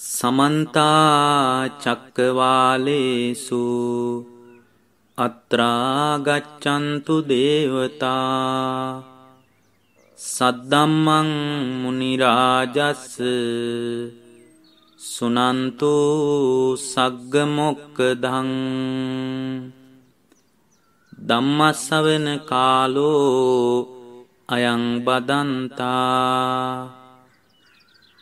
සමන්තා චක්කවාලේසු අත්‍රාගච්චන්තු දේවතා සද්දම්මං මුනිරාජස්ස සුනන්තු සග්ගමොක්කදං දම්මස්සවන කාලෝ අයං බදන්තා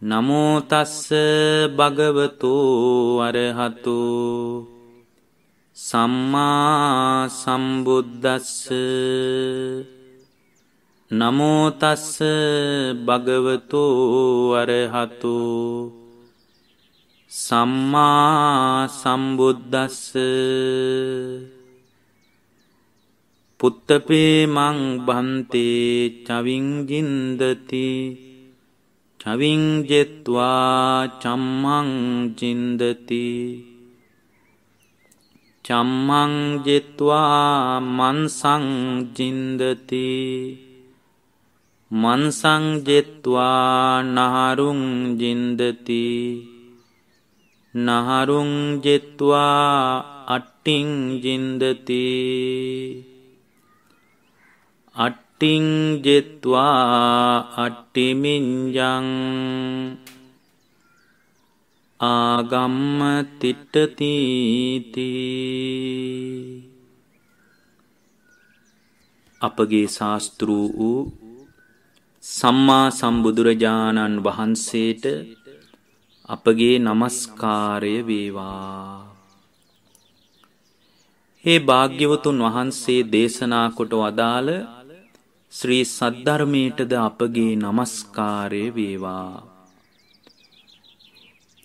නමෝතස්ස භගවතු අරහතු සම්මා සම්බුද්ධස්ස නමෝතස්ස භගවතු අරහතු සම්මා සම්බුද්ධස්ස පුත්තපේ මං බන්තේ චවිංජින්දතිී චවිංජෙත්වා චම්මං චින්දති චම්මං ජෙත්වා මන්සං චින්දති මන්සං ජෙත්වා නහරුං ජින්දති නහරුං ජෙත්වා අට්ටිං ජින්දති අට්ටි අට්ටිං ජෙත්වා අට්ටිමින්ජං ආගම්ම තිට්ටතීති අපගේ ශාස්තෘ වූ සම්මා සම්බුදුරජාණන් වහන්සේට අපගේ නමස්කාරය වේවා. ඒ භාග්‍යවතුන් වහන්සේ දේශනා කොට වදාළ ශ්‍රී සද්ධර්මයටද අපගේ নমස්කාරය වේවා.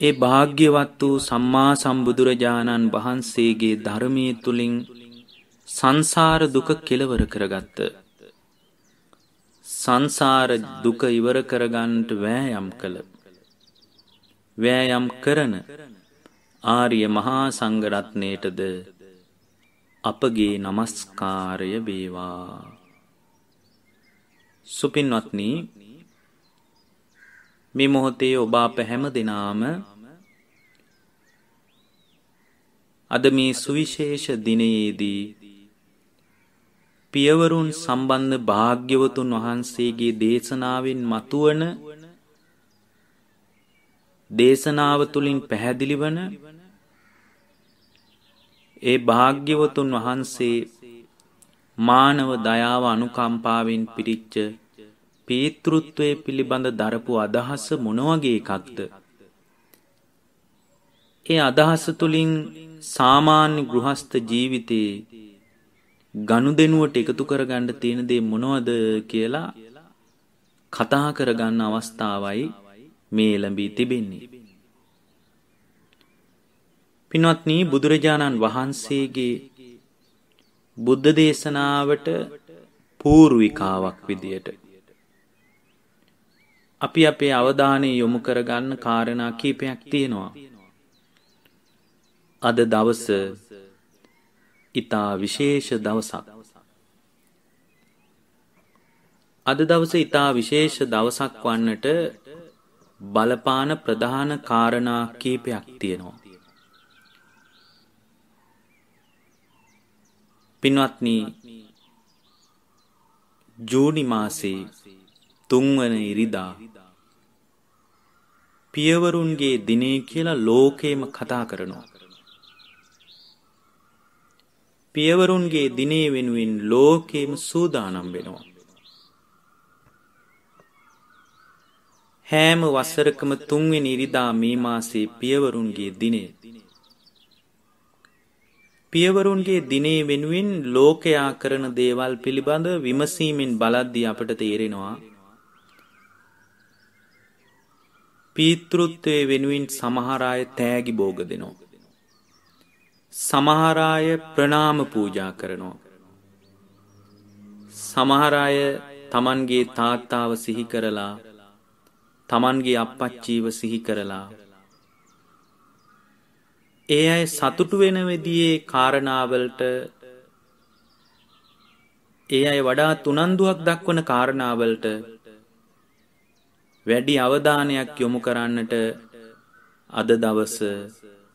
ඒ භාග්‍යවත් වූ සම්මා සම්බුදුරජාණන් වහන්සේගේ ධර්මයේ තුලින් සංසාර දුක කෙලවර කරගත්ත. සංසාර දුක ඉවර කරගන්නට වෑයම් කළ. වෑයම් කරන ආර්ය මහා සංඝරත්නයටද අපගේ নমස්කාරය වේවා. සුපින්වත්නි මේ මොහොතේ ඔබ අප හැම දෙනාම අද මේ සුවිශේෂ දිනයේදී පියවරුන් සම්බන්ධ භාග්‍යවතුන් වහන්සේගේ දේශනාවෙන් මතුවන දේශනාව තුළින් පැහැදිලිවන ඒ භාග්‍යවතුන් වහන්සේ මානව දයාව අනුකම්පාවෙන් පිරිච්ච පේතෘත්වය පිළිබඳ දරපු අදහස මොනවගේ එකක්ද. ඒ අදහස තුළින් සාමාන්‍ය ගෘහස්ත ජීවිතයේ ගනුදෙනුවට එකතු කරගන්න තියෙන දේ මොනවද කියලා කතා කරගන්න අවස්ථාවයි මේ එළඹී තිබෙන්නේ. පින්වත්නි බුදුරජාණන් වහන්සේගේ බුද්ධ දේශනාවට පූර්විකාවක් විදියට අපි අපේ අවධානය යොමු කරගන්න කාරණා කීපයක් තියෙනවා. අද දවස ඉතා විශේෂ දවසක්. අද දවස ඉතා විශේෂ දවසක් වන්නට බලපාන ප්‍රධාන කාරණා කීපයක් තියෙනවා. පින්වත්නි ජූනි මාසේ තුන්වන ඉරිදා පියවරුන්ගේ දිනේ කියලා ලෝකේම කතා කරනවා. පියවරුන්ගේ දිනේ වෙනුවෙන් ලෝකේම සූදානම් වෙනවා. හැම වසරකම තුන්වෙනි ඉරිදා මේ මාසේ පියවරුන්ගේ දිනේ පියවරුන්ගේ දිනේ වෙනුවෙන් ලෝකයා කරන දේවල් පිළිබඳ විමසීමෙන් බලද්දී අපට තේරෙනවා පීතෘත්වය වෙනුවෙන් සමහරාය තෑගි බෝග දෙනවා. සමහරාය ප්‍රනාම පූජා කරනවා. සමහරාය තමන්ගේ තාත්තාව සිහි කරලා තමන්ගේ අපපච්චීව සිහි කරලා ඒ අය සතුටු වෙන වෙදියේ කාරණාවලට ඒ අය වඩා තුනන්දුවක් දක්වන කාරණාවලට වැඩි අවධානයක් යොමු කරන්නට අද දවස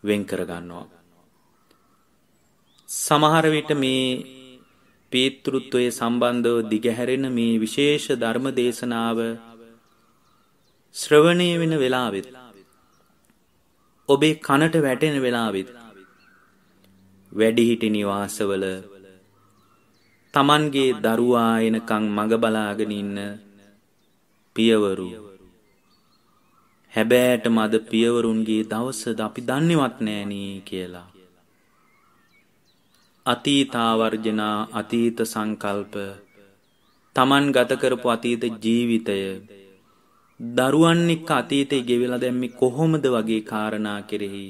වෙන් කරගන්නවා. සමහර විට මේ පීතෘත්වයේ සම්බන්ධව දිගහැරෙන මේ විශේෂ ධර්ම දේශනාව ශ්‍රවණය වෙන වෙලාවෙත් ඔබේ කනට වැටෙන වෙලාවෙත් වැඩිහිටි නිවාසවල තමන්ගේ දරුවා එනකං මඟ බලාගෙන ඉන්න පියවරු හැබෑට මද පියවරුන්ගේ දවසද අපි දන්නේවත් නෑනී කියලා. අතීතාවර්ජනා අතීත සංකල්ප තමන් ගතකරපු අතීත ජීවිතය දරුවන් එක්ක අතීතේ ගෙවිලා දැම්මේ කොහොමද වගේ කාරණා කෙරෙහි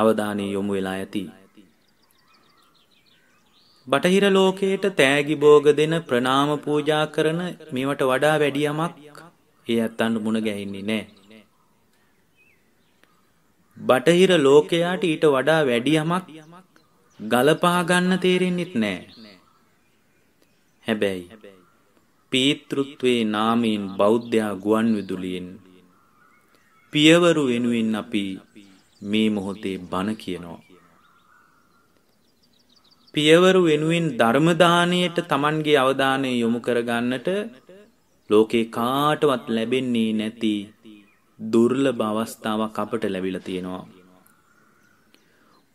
අවධානය යොමු වෙලා ඇති. බටහිර ලෝකයට තෑගි භෝග දෙන ප්‍රණාම පූජා කරන මේවට වඩා වැඩි යමක් ඒ ඇත්තන්ට මුණ ගැහින්නේ නැහැ. බටහිර ලෝකයාට ඊට වඩා වැඩි යමක් ගලපා ගන්න තේරෙන්නෙත් නැහැ. හැබැයි පේතෘත්වයේ නාමයෙන් බෞද්ධයා ගුවන් විදුලියෙන් පියවරු වෙනුවෙන් අපි මේ මොහොතේ බණ කියනවා. පියවරු වෙනුවෙන් ධර්ම දාණයට Tamanගේ අවධානය යොමු කරගන්නට ලෝකේ කාටවත් ලැබෙන්නේ නැති දුර්ලභ අවස්ථාවක් අපට ලැබිලා තියෙනවා.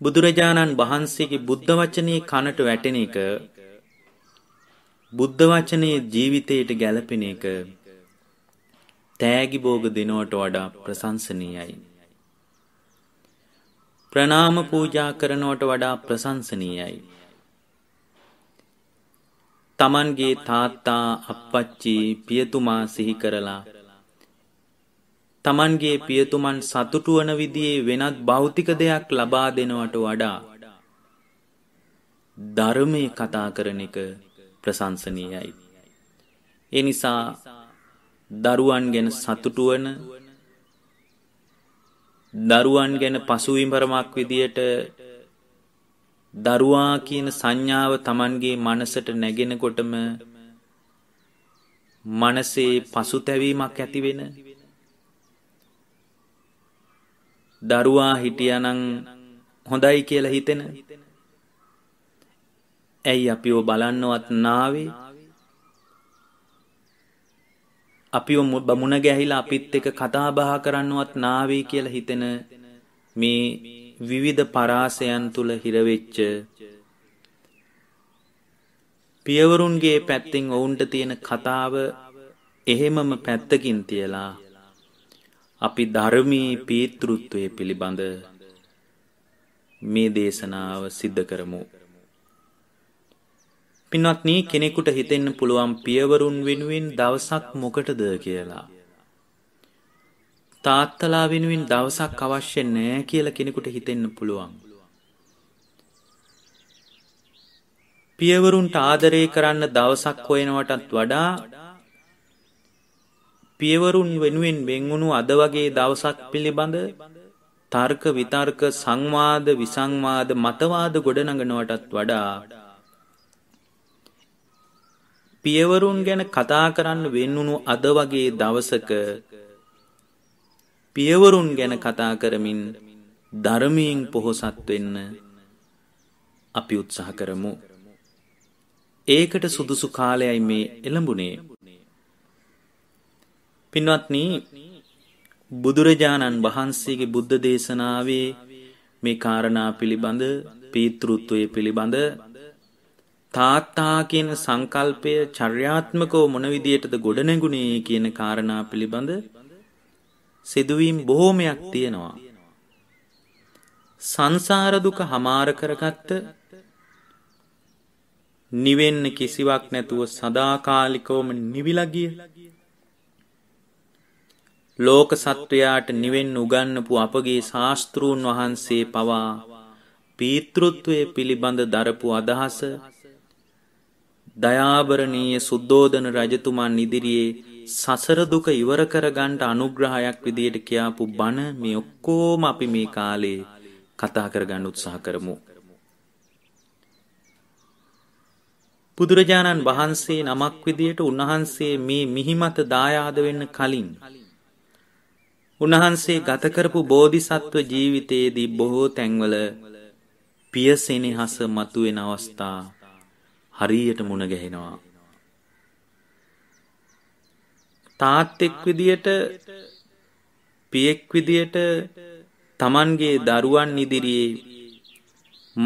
බුදුරජාණන් වහන්සේගේ බුද්ධ වචනේ කනට වැටෙන එක බුද්ධ වචනේ ජීවිතයට ගැලපෙන එක තෑගි භෝග දෙනවට වඩා ප්‍රශංසනීයයි. ප්‍රණාම පූජා කරනවට වඩා ප්‍රශංසනීයයි. තමන්ගේ තාත්තා අප්පච්චි පියතුමා සිහි කරලා තමන්ගේ පියතුමන් සතුටු වන විදිහේ වෙනත් භෞතික දෙයක් ලබා දෙනවට වඩා ධර්මයේ කතා කරන එක ප්‍රශංසනීයයි. ඒ නිසා දරුවන් ගැන සතුටු වන දරුවන් ගැන පසුවිමරමක් විදියට දරුවා කියන සංඥාව Tamanගේ මනසට නැගෙනකොටම මනසේ පසුතැවීමක් ඇති වෙන දරුවා හිටියනම් හොඳයි කියලා හිතෙන ඇයි අපිව බලන්නවත් නාවේ අපිව බමුණ ගැහිලා අපිත් එක කතාබහ කරන්නවත් නාවේ කියලා හිතෙන මේ විවිධ පරාසයන් තුල හිරවෙච්ච පියවරුන්ගේ පැත්තෙන් ඔවුන්ට තියෙන කතාව එහෙමම පැත්තකින් තියලා අපි ධර්මී පීතෘත්වය පිළිබඳ මේ දේශනාව සිද්ධ කරමු පින්වත්නි කෙනෙකුට හිතෙන්න පුළුවන් පියවරුන් වෙනුවෙන් දවසක් මොකටද කියලා. තාත්තලා වෙනුවෙන් දවසක් අවශ්‍ය නෑ කියලා කෙනෙකුට හිතෙන්න පුළුවන්. පියවරුන්ට ආදරය කරන්න දවසක් හොයනවටත් වඩා පියවරුන් වෙනුවෙන් වෙන්වුණු අද වගේ දවසක් පිළිබඳ තර්ක විතර්ක සංවාද විසංවාද මතවාද ගොඩනඟනවටත් වඩා පියවරුන් ගැන කතා කරන්න වෙන්නුණු අද වගේ දවසක පියවරුන් ගැන කතා කරමින් ධර්මයෙන් පොහොසත් වෙන්න අපි උත්සාහ කරමු. ඒකට සුදුසු කාලයයි මේ එළඹුණේ. පින්වත්නි බුදුරජාණන් වහන්සේගේ බුද්ධ දේශනාවේ මේ කාරණා පිළිබඳ පීතෘත්වයේ පිළිබඳ තාත්තා කියන සංකල්පය චර්යාත්මකව මොන විදියටද ගොඩනැගුණේ කියන කාරණා පිළිබඳ සිදුවීම් බොහෝමයක් තියෙනවා. සංසාර දුක හමාර කරගත්ත නිවෙන්න කිසිවක් නැතුව සදාකාලිකවම නිවිලා ගිය ලෝක සත්වයාට නිවෙන්න උගන්වපු අපගේ ශාස්ත්‍රූන් වහන්සේ පවා පීතෘත්වයේ පිළිබඳ දරපු අදහස දයාබරණීය සුද්දෝදන රජතුමන් ඉදිරියේ සසර දුක ඉවර කරගන්න අනුග්‍රහයක් විදියට කියාපු බණ මේ ඔක්කොම අපි මේ කාලේ කතා කරගන්න උත්සාහ කරමු. බුදුරජාණන් වහන්සේ නමක් විදියට උන්වහන්සේ මේ මිහිමත දායාද වෙන්න කලින් උන්වහන්සේ ගත කරපු බෝධිසත්ව ජීවිතයේදී බොහෝ තැන්වල පියසෙනෙහස මතුවෙන අවස්ථා හරියට මුණ ගැහෙනවා. තාත්තෙක් විදියට පියෙක් විදියට තමන්ගේ දරුවන් ඉදිරියේ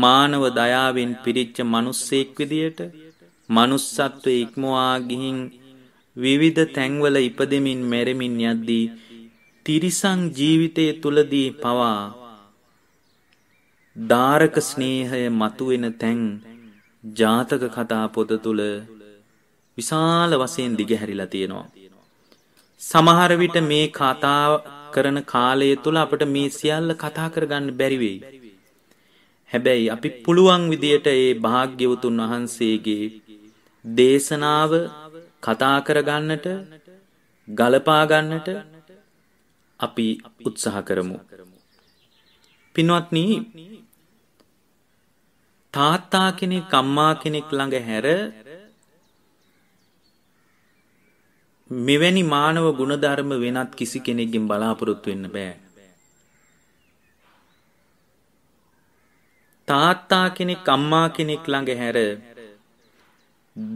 මානව දයාවෙන් පිරිච්ච මිනිස්සෙක් විදියට manussත්වයේ ඉක්මවා ගිහින් විවිධ තැන්වල ඉපදෙමින් මැරෙමින් යද්දී තිරිසන් ජීවිතයේ තුලදී පවා දාරක ස්නේහය මතුවෙන තැන් ජාතක කතා පොත තුළ විශාල වසයෙන් දිගහැරිලා තියෙනවා. සමහර විට මේ කතා කරන කාලය තුළ අපට මේ සියල්ල කතා කරගන්න බැරිවෙයි. හැබැයි අපි පුළුවන් විදියට ඒ භාග්‍යවතුන් වහන්සේගේ දේශනාව කතා කරගන්නට ගලපාගන්නට අපි උත්සාහ කරමු. පින්වත්නී තාත්තා කෙනෙක් අම්මා කෙනෙක් ළඟ හැර මෙවැනි මානව ගුණධර්ම වෙනත් කිසි කෙනෙක්ගෙන් බලාපොරොත්තු වෙන්න බෑ. තාත්තා කෙනෙක් අම්මා කෙනෙක් ළඟ හැර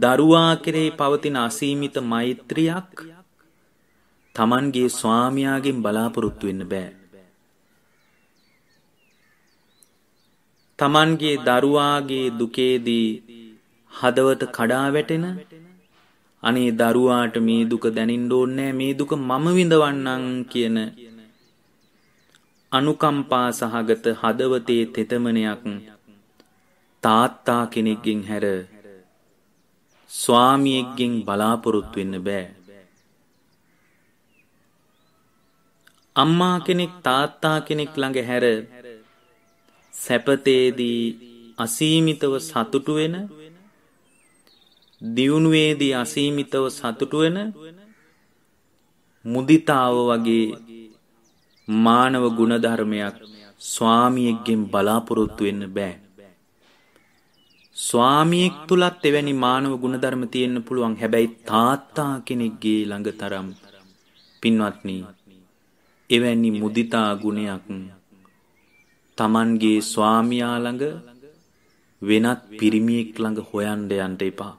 දරුවා කෙරේ පවතින අසීමිත මෛත්‍රියක් තමන්ගේ ස්වාමියාගෙන් බලාපොරොත්තු වෙන්න බෑ. තමන්ගේ දරුවාගේ දුකේදී හදවත කඩා වැටෙන අනේ දරුවාට මේ දුක දැනින්න ඕනේ මේ දුක මම විඳවන්නම් කියන අනුකම්පා සහගත හදවතේ තෙතමනයක් තාත්තා කෙනෙක්ගෙන් හැර ස්වාමියෙක්ගෙන් බලාපොරොත්තු වෙන්න බෑ අම්මා කෙනෙක් තාත්තා කෙනෙක් ළඟ හැර සැපතේදී අසීමිතව සතුටු වෙන දියුණුවේදී අසීමිතව සතුටු වෙන මුදිතාව වගේ මානව ගුණධර්මයක් ස්වාමියෙක්ගෙන් බලාපොරොත්තු වෙන්න බෑ. ස්වාමියෙක් තුලත් එවැනි මානව ගුණධර්ම තියෙන්න පුළුවන්. හැබැයි තාත්තා කෙනෙක්ගේ ළඟ තරම් පින්වත්නි එවැනි මුදිතා ගුණයක් Tamanගේ ස්වාමියා ළඟ වෙනත් පිරිමියෙක් ළඟ හොයන්න යන්න එපා.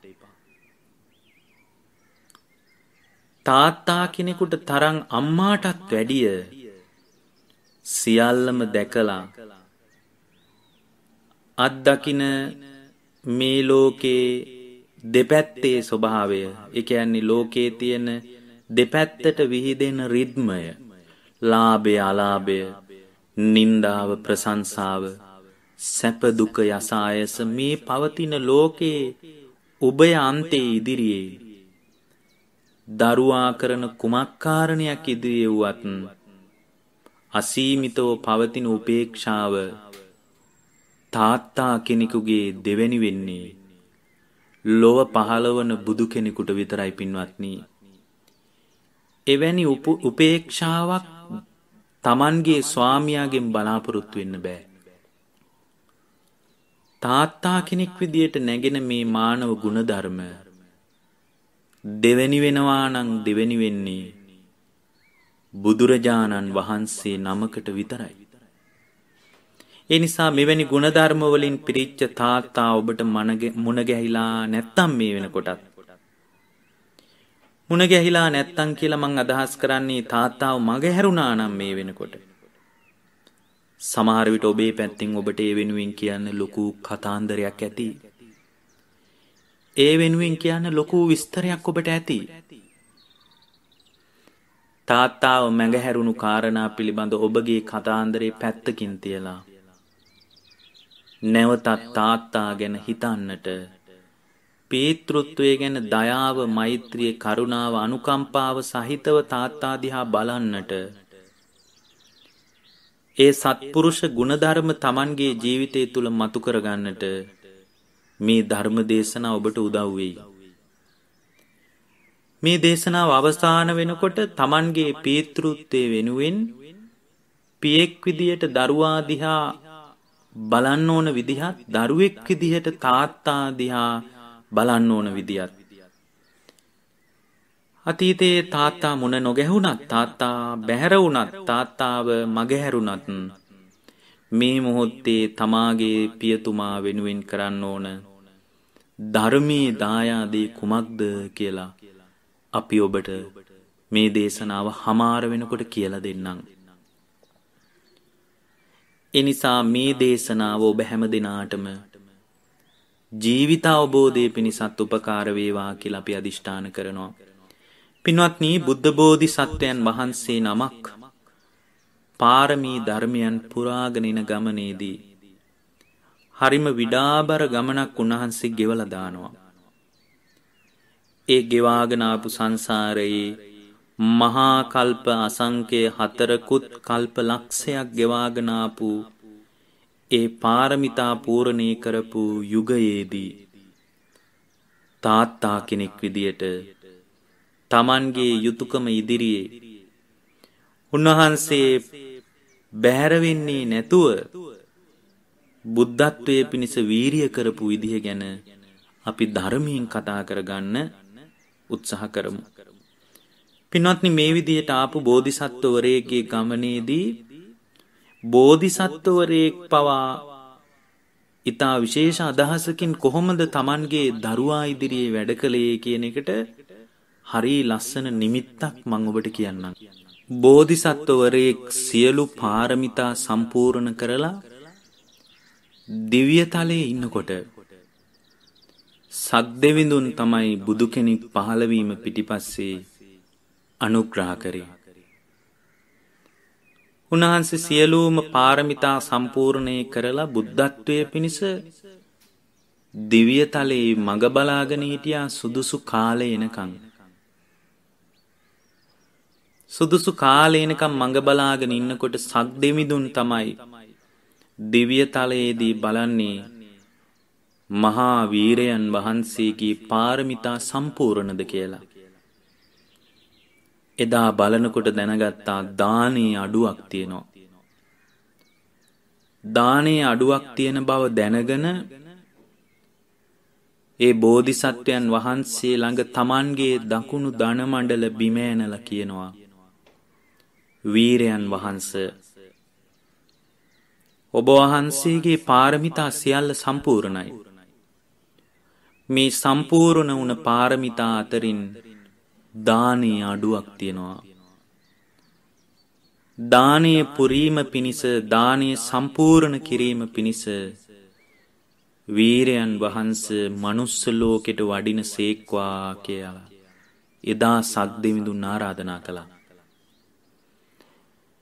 තාත්තා කෙනෙකුට තරම් අම්මාටත් වැඩිය සියල්ලම දැකලා අත්දකින මේ ලෝකේ දෙපැත්තේ ස්වභාවය ඒ කියන්නේ ලෝකේ තියෙන දෙපැත්තට විහිදෙන රිද්මය ලාභය අලාභය නින්දාව ප්‍රසංසාව සැපදුක යසායස මේ පවතින ලෝකයේ ඔබය අන්තේ ඉදිරියේ. දරුවා කරන කුමක්කාරණයක් ඉදිරියෙව්වත් අසීමිතව පවතින උපේක්ෂාව තාත්තා කෙනෙකුගේ දෙවැනි වෙන්නේ. ලොව පහළවන බුදු කෙනෙකුට විතරයි පින්වත්නී. එවැනි උපේක්ෂාවක් Tamanගේ ස්වාමියාගෙන් බලාපොරොත්තු වෙන්න බෑ. තාත්තා කෙනෙක් විදියට නැගෙන මේ මානව ගුණධර්ම දෙවැනි වෙනවා නම් දෙවැනි වෙන්නේ බුදුරජාණන් වහන්සේ නමකට විතරයි. ඒ නිසා මෙවැනි ගුණධර්ම වලින් පිරිච්ච තාත්තා ඔබට මුණ ගැහිලා නැත්තම් මේ වෙනකොටත් මුණ ගැහිලා නැත්තං කියලා මං අදහස් කරන්නේ තාත්තාව මගේ හැරුණා නම් මේ වෙනකොට. සමහර විට ඔබේ පැත්තෙන් ඔබට ඒ වෙනුවෙන් කියන්න ලොකු කතාන්දරයක් ඇති. ඒ වෙනුවෙන් කියන්න ලොකු විස්තරයක් ඔබට ඇති. තාත්තාව මැඟහැරුණු කාරණා පිළිබඳ ඔබගේ කතාන්දරේ පැත්තකින් තියලා නැවතත් තාත්තා ගැන හිතන්නට පේතෘත්වය ගැන දයාව, මෛත්‍රිය, කරුණාව, අනුකම්පාව සහිතව තාත්තා දිහා බලන්නට ඒ සත්පුරුෂ ගුණධර්ම Tamanගේ ජීවිතය තුල මතු කරගන්නට මේ ධර්ම දේශනාව ඔබට උදව් වෙයි. මේ දේශනාව අවසාන වෙනකොට Tamanගේ පේතෘත්වයේ වෙනුවෙන් පියෙක් විදියට දරුවා දිහා බලන්න ඕන විදිහත් දරුවෙක් විදිහට තාත්තා දිහා බලන්න ඕන විදිහත් අතීතයේ තාත්තා මුණ නොගැහුණත් තාත්තා බැහැර වුණත් තාත්තාව මගහැරුණත් මේ මොහොත්තේ තමාගේ පියතුමා වෙනුවෙන් කරන්න ඕන ධර්මී දායාදී කුමක්ද කියලා අපි ඔබට මේ දේශනාව හමාර වෙනකොට කියලා දෙන්නම්. එනිසා මේ දේශනාව ඔබ හැම දෙනාටම ජීවිත අවබෝධය පිණිසත් උපකාර වේවා කියලා අපි අදිෂ්ඨාන කරනවා. පින්වත්නි බුද්ධ බෝධි සත්වයන් වහන්සේ නමක් පාරමී ධර්මයන් පුරාගෙන යන ගමනේදී හරිම විඩාබර ගමනක් උන්වහන්සේ ගෙවලා දානවා. ඒ ගෙවාගෙන ආපු සංසාරයේ මහා කල්ප අසංකේ හතරකුත් කල්ප ලක්ෂයක් ගෙවාගෙන ආපු ඒ පාරමිතා පූරණය කරපු යුගයේදී තාත්තා කෙනෙක් විදියට තමන්ගේ යුතුයකම ඉදිරියේ උන්වහන්සේ බැහැර වෙන්නේ නැතුව බුද්ධත්වයේ පිණිස වීරිය කරපු විදිහ ගැන අපි ධර්මයෙන් කතා කරගන්න උත්සාහ කරමු. පින්වත්නි මේ විදිහට ආපු බෝධිසත්වවරයෙක්ගේ ගමනේදී බෝධිසත්වවරයෙක් පවා ඉතා විශේෂ අදහසකින් කොහොමද Tamanගේ දරුවා ඉදිරියේ වැඩ කළේ කියන එකට හරි ලස්සන නිමිත්තක් මම ඔබට කියන්නම්. බෝධිසත්වවරයෙක් සියලු පාරමිතා සම්පූර්ණ කරලා දිව්‍ය තලයේ ඉන්නකොට සද්දෙවිඳුන් තමයි බුදු කෙනෙක් පහළ වීම පිටිපස්සේ අනුග්‍රහ කරේ. උන්වහන්සේ සියලූම පාරමිතා සම්පූර්ණය කරලා බුද්ධත්වය පිණිස දිවියතලයේ මඟ බලාගෙන හිටියා සුදුසු කාලය එනකං. සුදුසු කාලේනකම් මඟ බලාගෙන ඉන්නකොට සක් දෙමිදුන් තමයි දිවියතලයේදී බලන්නේ මහා වීරයන් වහන්සේගේ පාරමිතා සම්පූර්ණද කියලා. එදා බලනකොට දැනගත්තා දානේ අඩුවක් තියෙනවා. දානේ අඩුවක් තියෙන බව දැනගෙන ඒ බෝධිසත්වයන් වහන්සේ ළඟ තමන්ගේ දකුණු ධනමණ්ඩල බිමෑනල කියනවා. වීරයන් වහන්ස ඔබ වහන්සේගේ පාරමිතා සියල්ල සම්පූර්ණයි. මේ සම්පූර්ණ වුණ පාරමිතා අතරින් දානයේ අඩුවක් තියෙනවා. දානයේ පුරීම පිණිස දානයේ සම්පූර්ණ කිරීම පිණිස වීරයන් වහන්ස මනුස්ස ලෝකෙට වඩින සේක්වා කියලා එදා සද්දෙවිඳුන් ආරාධනා කළා.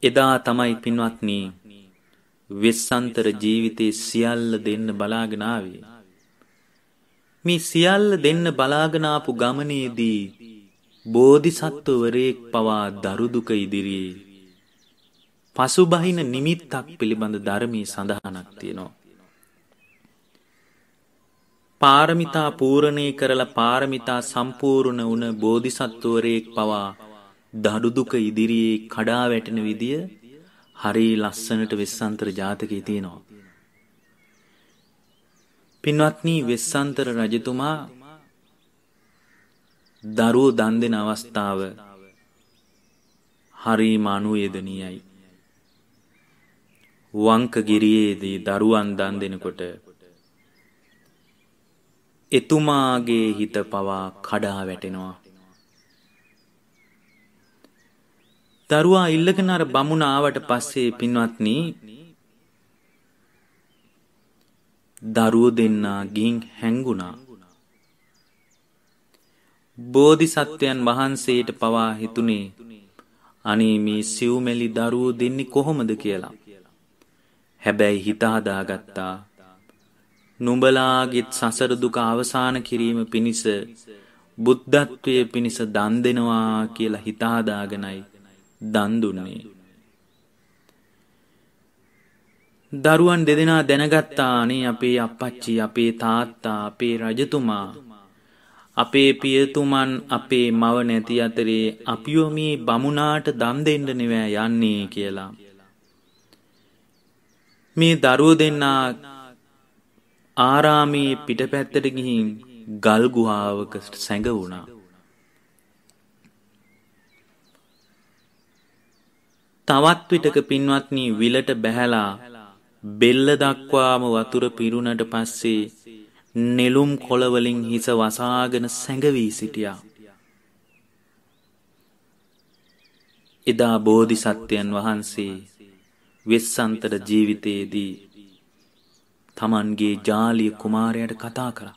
එදා තමයි පින්වත්නි වෙස්සන්තර ජීවිතේ සියල්ල දෙන්න බලාගෙන ආවේ. මේ සියල්ල දෙන්න බලාගෙන ආපු ගමනේදී බෝධිසත්වවරයෙක් පවා දරුදුක ඉදිරියේ පසුබහින නිමිත්තක් පිළිබඳ ධර්මී සඳහනක් තියෙනවා. පාරමිතා පූරණය කරලා පාරමිතා සම්පූර්ණ වුණ බෝධිසත්වවරයෙක් පවා දඩුදුක ඉදිරියේ කඩා වැටෙන විදිය හරි ලස්සනට වෙස්සන්තර ජාතකයේ තියෙනවා. පින්වත්නි වෙස්සන්තර රජතුමා දරුවෝ දන් දෙන අවස්ථාව හරීම අනුවේදනීයයි. වංකගිරියේදී දරුවන් දන් දෙනකොට එතුමාගේ හිත පවා කඩා වැටෙනවා. දරුවා ඉල්ලගෙන අර බමුණ ආවට පස්සේ පින්වත්නි දරුවෝ දෙන්නා ගින් හැංගුණා. බෝධිසත්වයන් වහන්සේට පවා හිතුනේ අනේ මේ සිව්මැලි දරුවෝ දෙන්නේ කොහොමද කියලා. හැබැයි හිත හදාගත්තා. නුඹලාගෙත් සසර දුක අවසන් කිරීම පිණිස බුද්ධත්වයේ පිණිස දන් දෙනවා කියලා හිත හදාගෙනයි දන් දුන්නේ. දරුවන් දෙදෙනා දැනගත්තා අනේ අපේ අපච්චි අපේ තාත්තා අපේ රජතුමා අපේ පියතුමන් අපේ මව නැති අතරේ අපිව මේ බමුණාට දම් දෙන්න නෙවෑ යන්නේ කියලා. මේ දරුව දෙන්නා ආරාමයේ පිටපැත්තට ගිහින් ගල් ගුහාවක සැඟවුණා. තවත් විටක පින්වත්නි විලට බැහැලා බෙල්ල දක්වාම වතුර පිරුණට පස්සේ නෙළුම් කොළවලින් හිස වසාගෙන සැඟවී සිටියා. එදා බෝධිසත්වයන් වහන්සේ වෙස්සන්තර ජීවිතයේදී තමන්ගේ ජාලිය කුමාරයට කතා කරා.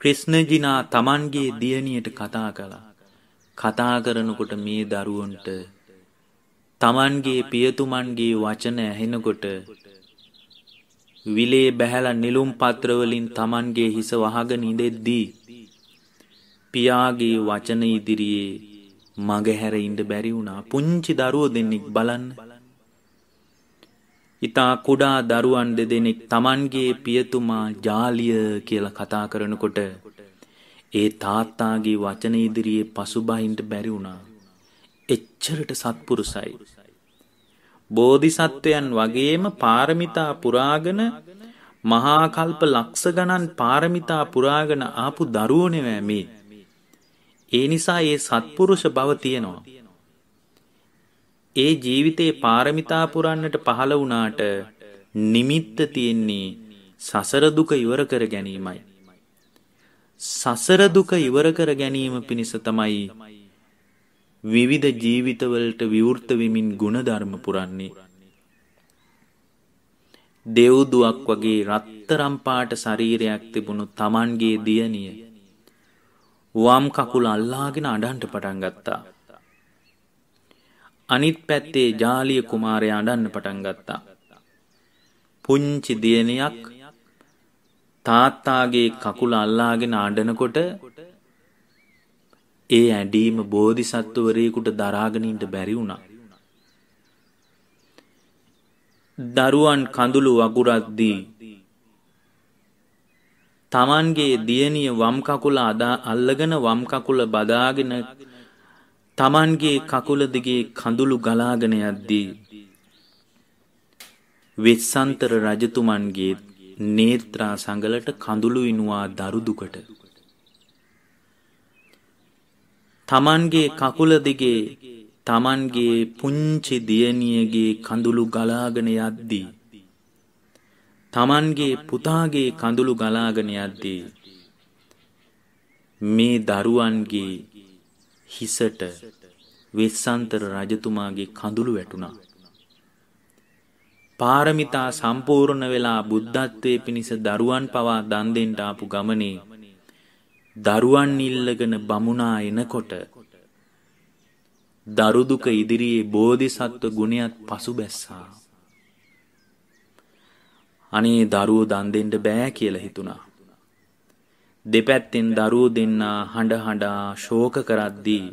ක්‍රිෂ්ණජිනා තමන්ගේ දියණියට කතා කළා. කතා කරනකොට මේ දරුවන්ට තමන්ගේ පියතුමන්ගේ වචන ඇහෙනකොට විලේ බැහැලා නිලුම් පත්‍රවලින් Tamanගේ හිස වහගෙන ඉඳෙද්දී පියාගේ වචන ඉදිරියේ මගහැර ඉඳ බැරි වුණා පුංචි දරුවෝ දෙන්නෙක් බලන්න. ඊතා කුඩා දරුවන් දෙදෙනෙක් Tamanගේ පියතුමා ජාලිය කියලා කතා කරනකොට ඒ තාත්තාගේ වචන ඉදිරියේ පසුබහින්ට බැරි වුණා. එච්චරට සත්පුරුසයි. බෝධිසත්වයන් වගේම පාරමිතා පුරාගෙන මහා කල්ප ලක්ෂ ගණන් පාරමිතා පුරාගෙන ආපු දරුවනේ මේ. ඒ නිසා ඒ සත්පුරුෂ බව තියෙනවා. ඒ ජීවිතේ පාරමිතා පුරන්නට පහළ වුණාට නිමිත්ත තියෙන්නේ සසර දුක ඉවර කර ගැනීමයි. සසර දුක ඉවර කර ගැනීම පිණිස තමයි විවිධ ජීවිතවලට විවෘත වෙමින් ගුණධර්ම පුරන්නේ දෙව්දුවක් වගේ රත්තරම් පාට ශරීරයක් තිබුණු Tamanගේ දියණිය වම් කකුල අල්ලාගෙන අඬන්න පටන් ගත්තා අනිත් පැත්තේ ජාලිය කුමාරයා අඬන්න පටන් ගත්තා පුංචි දියණියක් තාත්තාගේ කකුල අල්ලාගෙන අඬනකොට ඒ ඇඩීම බෝධිසත්වවරයෙකුට දරාගනින්ට බැරි වුණා. දරුවන් කඳුළු වගුරද්දී තමන්ගේ දියණිය වම් කකුල අදා අල්ලගෙන වම් කකුල බදාගෙන තමන්ගේ කකුල දිගේ කඳුළු ගලාගෙන යද්දී වෙස්සන්තර රජතුමන්ගේ නේත්‍රා සංගලට කඳුළු ඉනුවා දරු දුකට තමන්ගේ කකුල දෙකේ තමන්ගේ පුංචි දියණියගේ කඳුළු ගලාගෙන යද්දී තමන්ගේ පුතාගේ කඳුළු ගලාගෙන යද්දී මේ දරුවන්ගේ හිසට වෙස්සන්තර රජතුමාගේ කඳුළු වැටුණා. පාරමිතා සම්පූර්ණ වෙලා බුද්ධත්වයේ පිණිස දරුවන් පවා දන් දෙන්න ආපු ගමනේ දරුවන් ඉල්ලගෙන බමුණා එනකොට දරුදුක ඉදිරියේ බෝධිසත්ව ගුණයක් පසුබැස්සා. අනේ දරුවෝ දන් දෙන්න බෑ කියලා හිතුණා. දෙපැත්තෙන් දරුවෝ දෙන්නා හඬ හඬා ශෝක කරද්දී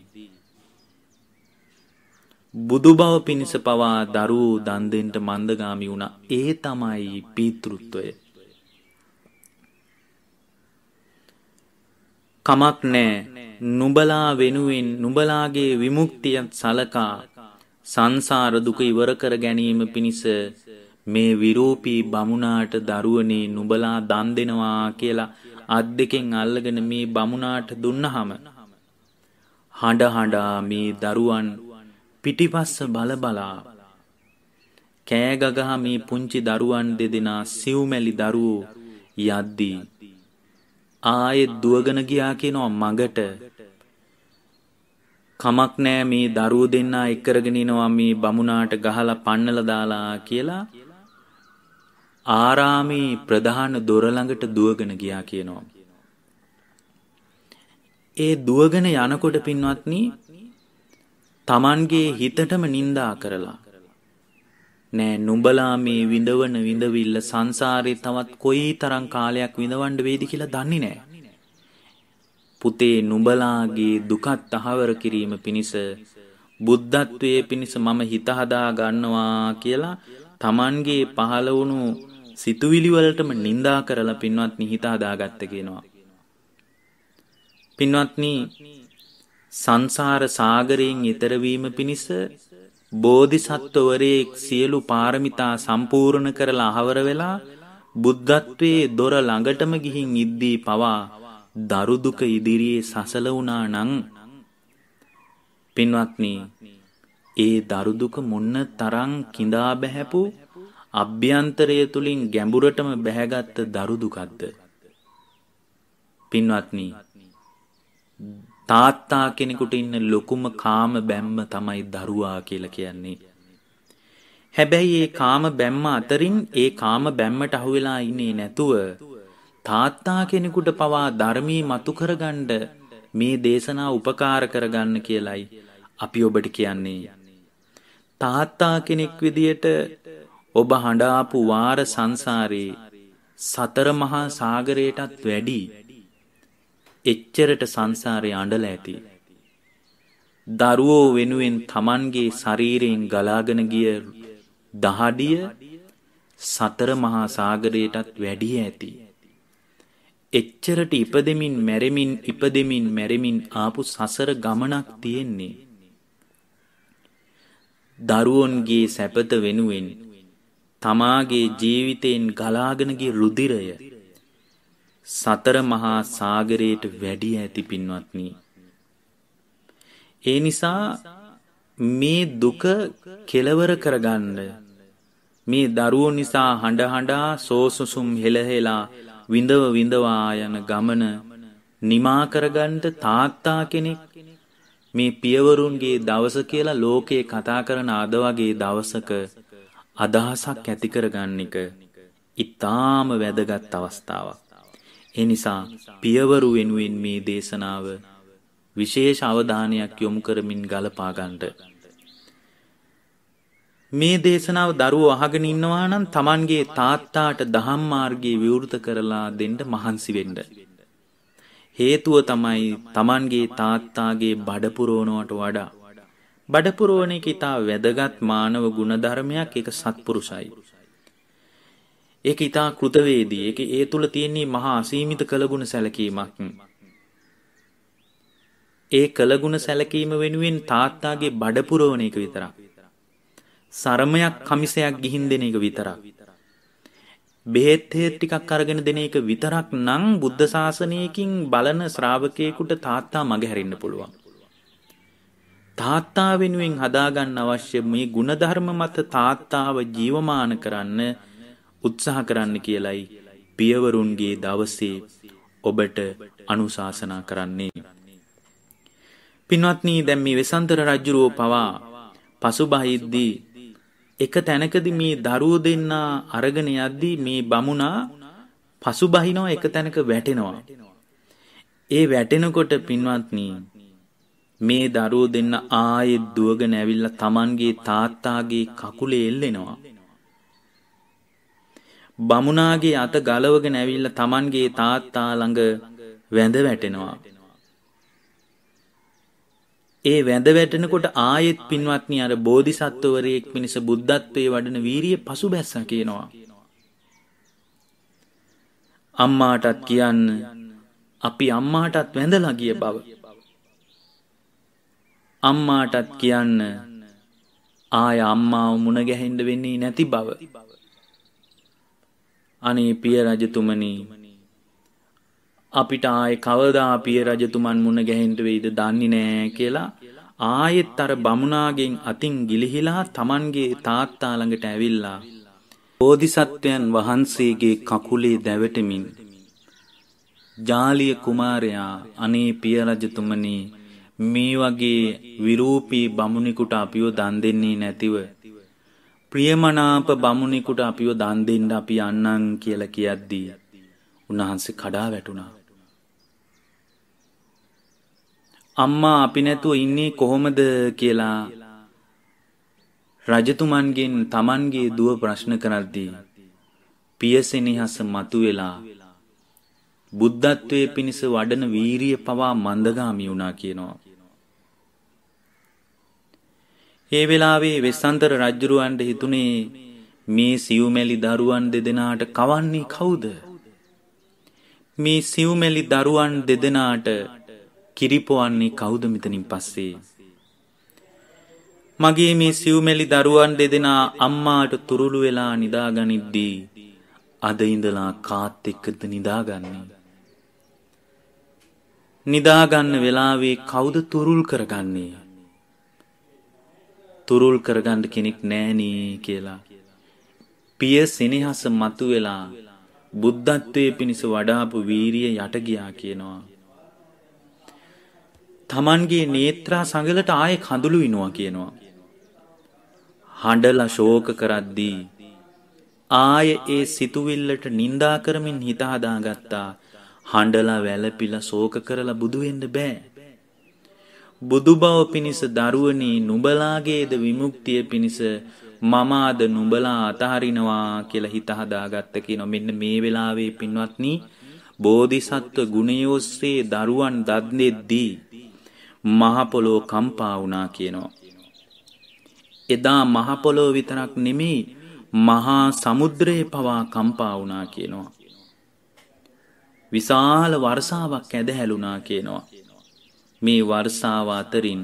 බුදු බව පිණිස පවා දරුවෝ දන් දෙන්න මන්දගාමි වුණා. ඒ තමයි පීතෘත්වය. කමක් නෑ නුඹලා වෙනුවෙන් නුඹලාගේ විමුක්තිය සලකා සංසාර දුක ඉවර කර ගැනීම පිණිස මේ විරූපී බමුණාට දරුවනේ නුඹලා දන් දෙනවා කියලා අත් දෙකෙන් අල්ලගෙන මේ බමුණාට දුන්නහම හඬ හඬා මේ දරුවන් පිටිපස්ස බලබලා කෑගගහ මේ පුංචි දරුවන් දෙදෙනා සිව්මැලි දරුවෝ යද්දී ආයෙත් දුවගෙන ගියා කියනවා මඟට කමක් නෑ මේ දරුවෝ දෙන්නා එක් කරගෙන යනවා මේ බමුණාට ගහලා පන්නලා දාලා කියලා ආරාමේ ප්‍රධාන දොර ළඟට දුවගෙන ගියා කියනවා ඒ දුවගෙන යනකොට පින්වත්නි තමන්ගේ හිතටම නින්දා කරලා නෑ නුඹලා මේ විඳවන විඳවිල්ල සංසාරේ තවත් කොයි තරම් කාලයක් විඳවන්න වේද කියලා දන්නේ නෑ. පුතේ නුඹලාගේ දුකත් අහවර කිරීම පිණිස බුද්ධත්වයේ පිණිස මම හිත හදා ගන්නවා කියලා Tamanගේ පහළ වුණු සිතුවිලි වලටම නිඳා කරලා පින්වත්නි හිත හදාගත්ත කියනවා. පින්වත්නි සංසාර සාගරයෙන් ඈතර වීම පිණිස බෝධිසත්වවරයෙක් සියලු පාරමිතා සම්පූර්ණ කරලා අහවර වෙලා බුද්ධත්වයේ දොර ළඟටම ගිහින් ඉද්දී පවා දරු දුක ඉදිරියේ සසල වුණා නම් පින්වත්නි ඒ දරු දුක මොන්න තරම් கிඳා බැහැපු අභ්‍යන්තරය තුලින් ගැඹුරටම බැහැගත් දරු දුකක්ද පින්වත්නි තාත්තා කෙනෙකුට ඉන්න ලොකුම කාම බැම්ම තමයි දරුවා කියලා කියන්නේ. හැබැයි ඒ කාම බැම්ම අතරින් ඒ කාම බැම්මට අහුවෙලා ඉන්නේ නැතුව තාත්තා කෙනෙකුට පවා ධර්මී මතු කරගන්න මේ දේශනා උපකාර කරගන්න කියලයි අපි ඔබට කියන්නේ. තාත්තා කෙනෙක් විදියට ඔබ හඬාපු වාර සංසාරේ සතර මහා සාගරයටත් වැඩි එච්චරට සංසාරේ අඬලා ඇති. දරුවෝ වෙනුවෙන් Tamanගේ ශරීරයෙන් ගලාගෙන ගිය දහඩිය සතර මහා සාගරයටත් වැඩි ඇති. එච්චරට ඉපදෙමින් මැරෙමින් ඉපදෙමින් මැරෙමින් ආපු සසර ගමනක් තියෙන්නේ. දරුවන්ගේ සැපත වෙනුවෙන් තමාගේ ජීවිතයෙන් ගලාගෙන ගිය රුධිරය සතර මහා සාගරයට වැඩි ඇති පින්වත්නි. ඒ නිසා මේ දුක කෙලවර කරගන්න මේ දරුවෝ නිසා හඬ හඬා සෝසුසුම් හෙලහෙලා විඳව විඳවා යන ගමන නිමා කරගන්න තාත්තා කෙනෙක් මේ පියවරුන්ගේ දවස කියලා ලෝකේ කතා කරන අද වගේ දවසක අදහසක් ඇති කරගන්න එක ඊටාම වැදගත් අවස්ථාවක්. එනිසා පියවරු වෙනුවෙන් මේ දේශනාව විශේෂ අවධානයක් යොමු කරමින් ගලපා ගන්නට. මේ දේශනාව දරුවෝ අහගෙන ඉන්නවා නම් Tamanගේ තාත්තාට දහම් මාර්ගයේ විවෘත කරලා දෙන්න මහන්සි වෙන්න. හේතුව තමයි Tamanගේ තාත්තාගේ බඩ පුරවනවට වඩා බඩ පුරවන එක ඊට වැදගත් මානව ගුණධර්මයක් ඒක සත්පුරුෂයි. ඒක ඉතා කෘතවේදී ඒක ඒ තුළ තියෙන්නේ මහා අසීමිත කළගුණ සැලකීමක්. ඒ කළගුණ සැලකීම වෙනුවෙන් තාත්තාගේ බඩ පුරවන එක විතරක්. සරමයක් කමිසයක් ගිහින් දෙන එක විතරක්. බෙහෙත් ටිකක් අරගෙන දෙන එක විතරක් නම් බුද්ධ ශාසනයකින් බලන ශ්‍රාවකයෙකුට තාත්තා මගහැරෙන්න පුළුවන්. තාත්තා වෙනුවෙන් හදාගන්න අවශ්‍ය මේ ಗುಣධර්ම මත තාත්තාව ජීවමාන කරන්න උත්සාහ කරන්න කියලයි පියවරුන්ගේ දවසේ ඔබට අනුශාසනා කරන්නේ. පින්වත්නී දැන් මේ වෙසන්තර රජුරෝ පවා පසුබහිද්දී එක තැනකදි මේ දරුවෝ දෙන්නා අරගෙන යද්දී මේ බමුණා පසුබහිනවා එක තැනක වැටෙනවා. ඒ වැටෙනකොට පින්වත්නී මේ දරුවෝ දෙන්න ආයෙත් දුවගෙන ඇවිල්ලා Tamanගේ තාත්තාගේ කකුලේ එල්ලෙනවා. බමුණාගේ අත ගලවගෙන ඇවිල්ලා Tamanගේ තාත්තා ළඟ වැඳ වැටෙනවා. ඒ වැඳ වැටෙනකොට ආයෙත් පින්වත්නි අර බෝධිසත්වවරයෙක් මිනිස බුද්ධත්වයේ වඩන වීරිය පසුබැස්සා කියනවා. අම්මාටත් කියන්න අපි අම්මාටත් වැඳලා ගිය බව. අම්මාටත් කියන්න ආය අම්මාව මුණ ගැහෙන්න වෙන්නේ නැති බව. අනේ පිය රජතුමනි අපිට ආයේ කවදා පිය රජතුමන් මුණ ගැහෙන්න වෙයිද දන්නේ නෑ කියලා ආයෙත් අර බමුණාගෙන් අතින් ගිලිහිලා Tamanගේ තාත්තා ළඟට ඇවිල්ලා බෝධිසත්වයන් වහන්සේගේ කකුලේ දැවටමින් ජාලිය කුමාරයා අනේ පිය රජතුමනි මේ වගේ විරූපී බමුණෙකුට අපිව දන් දෙන්නේ නැතිව ප්‍රියමනාප බමුණෙකුට අපිව දන් දෙන්න අපි යන්නම් කියලා කියද්දී උන්වහන්සේ කඩා වැටුණා. අම්මා අපි නැතුව ඉන්නේ කොහොමද කියලා රජතුමන්ගෙන් Tamanගේ දුව ප්‍රශ්න කරද්දී පියසෙනෙහස මතුවෙලා බුද්ධත්වයේ පිණිස වඩන වීරිය පවා මන්දගාමි වුණා කියනවා. ඒ වෙලාවේ වෙස්සන්තර රජ්ජුරුවන්ට හිතුනේ මේ සිව්මැලි දරුවන් දෙදෙනාට කවන්නේ කවුද? මේ සිව්මැලි දරුවන් දෙදෙනාට කිරිපොවන්නේ කවුද මෙතනින් පස්සේ? මගේ මේ සිව්මැලි දරුවන් දෙදෙනා අම්මාට තුරුළු වෙලා නිදාගනිද්දී අද ඉඳලා කාත් එක්කද නිදාගන්නේ? නිදාගන්න වෙලාවේ කවුද තුරුල් කරගන්නේ? තුරුල් කරගන්න කෙනෙක් නෑනේ කියලා. පිය සෙනෙහස මතු වෙලා බුද්ධත්වයේ පිණිස වඩාපු වීරිය යට ගියා කියනවා. තමන්ගේ නේත්‍රා සඟලට ආයෙ කඳුළු විනවා කියනවා. හඬලා ශෝක කරද්දී ආයෙ ඒ සිතුවිල්ලට නිඳා කරමින් හිත හදාගත්තා. හඬලා වැළපිලා ශෝක කරලා බුදු වෙන්න බෑ. බුදු බව පිණිස දරුවනේ නුඹලාගේද විමුක්තිය පිණිස මම අද නුඹලා අතහරිනවා කියලා හිත හදාගත්ත කියනවා. මෙන්න මේ වෙලාවේ පින්වත්නි බෝධිසත්ව ගුණයෝස්සේ දරුවන් දත් දෙද්දී මහ පොළොව කම්පා වුණා කියනවා. එදා මහ පොළොව විතරක් නෙමෙයි මහා සමුද්‍රය පවා කම්පා වුණා කියනවා. විශාල වර්ෂාවක් ඇදහැළුණා කියනවා. මේ වර්ෂාව අතරින්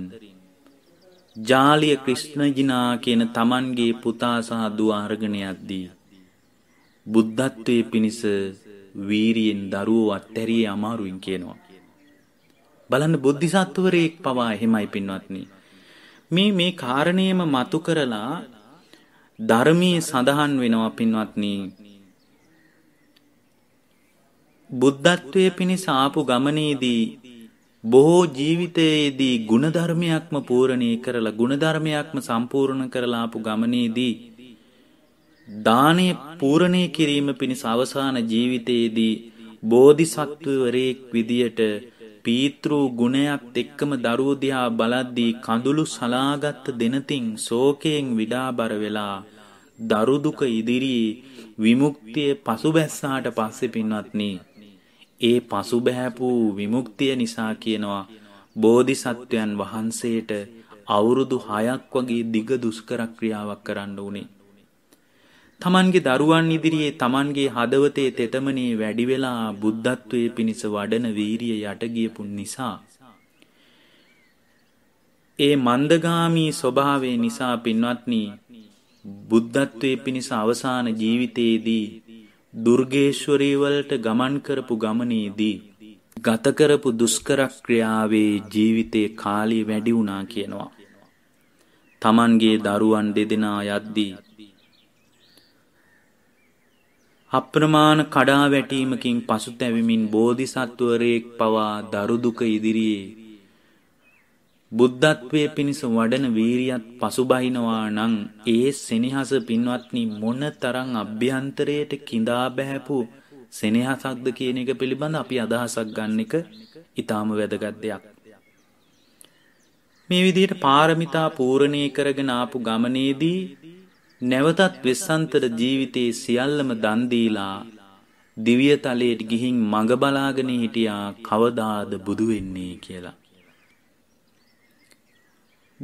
ජාලිය ක්‍රිෂ්ණජිනා කියන තමන්ගේ පුතා සහ දුව අරගෙන යද්දී බුද්ධත්වයේ පිණිස වීරියෙන් දරුවෝ අත්හැරියේ අමාරුවෙන් කියනවා බලන්න බුද්ධිසත්වරයෙක් පවා එහෙමයි පින්වත්නි මේ මේ කාරණේම මතු කරලා ධර්මයේ සඳහන් වෙනවා පින්වත්නි බුද්ධත්වයේ පිණිස ආපු ගමනේදී බොහෝ ජීවිතයේදී ಗುಣධර්මයක්ම පූර්ණී කරලා ಗುಣධර්මයක්ම සම්පූර්ණ කරලා ආපු ගමනේදී දානය පූර්ණේ කිරීම පිණිස අවසාන ජීවිතයේදී බෝධිසත්වවරයෙක් විදියට පීතෘ ගුණයත් එක්කම දරුවෝ දිහා බලද්දී කඳුළු සලාගත් දෙනතින් ශෝකයෙන් විඩාබර වෙලා දරු දුක ඉදිරියේ විමුක්තිය පසුබැස්සාට පස්සේ පින්වත්නි ඒ පසුබැහැපු විමුක්තිය නිසා කියනවා බෝධිසත්වයන් වහන්සේට අවුරුදු 6ක් වගේ දිග දුෂ්කර ක්‍රියාවක් කරන්න උනේ. තමන්ගේ දරුවන් ඉදිරියේ තමන්ගේ හදවතේ තෙතමනේ වැඩි වෙලා බුද්ධත්වයේ පිණිස වඩන වීරිය යට ගියපු නිසා ඒ මන්දගාමී ස්වභාවය නිසා පින්වත්නි බුද්ධත්වයේ පිණිස අවසාන ජීවිතයේදී දුර්ගේශ්වරී වලට ගමන් කරපු ගමනේදී ගත කරපු දුෂ්කර ක්‍රියාවේ ජීවිතේ කාලය වැඩි වුණා කියනවා. Tamanගේ දරුවන් දෙදෙනා යද්දී අප්‍රමාණ කඩා වැටීමකින් පසුතැවිමින් බෝධිසත්වරයෙක් පවා දරු දුක ඉදිරියේ බුද්ධත්වයේ පිණිස වඩන වීරියත් පසුබහිනවා නම් ඒ සෙනෙහස පින්වත්නි මොන තරම් අභ්‍යන්තරයට කිඳා බැහැපු සෙනෙහසක්ද කියන එක පිළිබඳ අපි අදහසක් ගන්න එක ඊටාම වැදගත් දෙයක්. මේ විදිහට පාරමිතා පූර්ණේ කරගෙන ආපු ගමනේදී නැවතත් වෙස්සන්තර ජීවිතයේ සියල්ලම දන් දීලා දිව්‍ය තලයට ගිහින් මඟ බලාගෙන හිටියා කවදාද බුදු වෙන්නේ කියලා.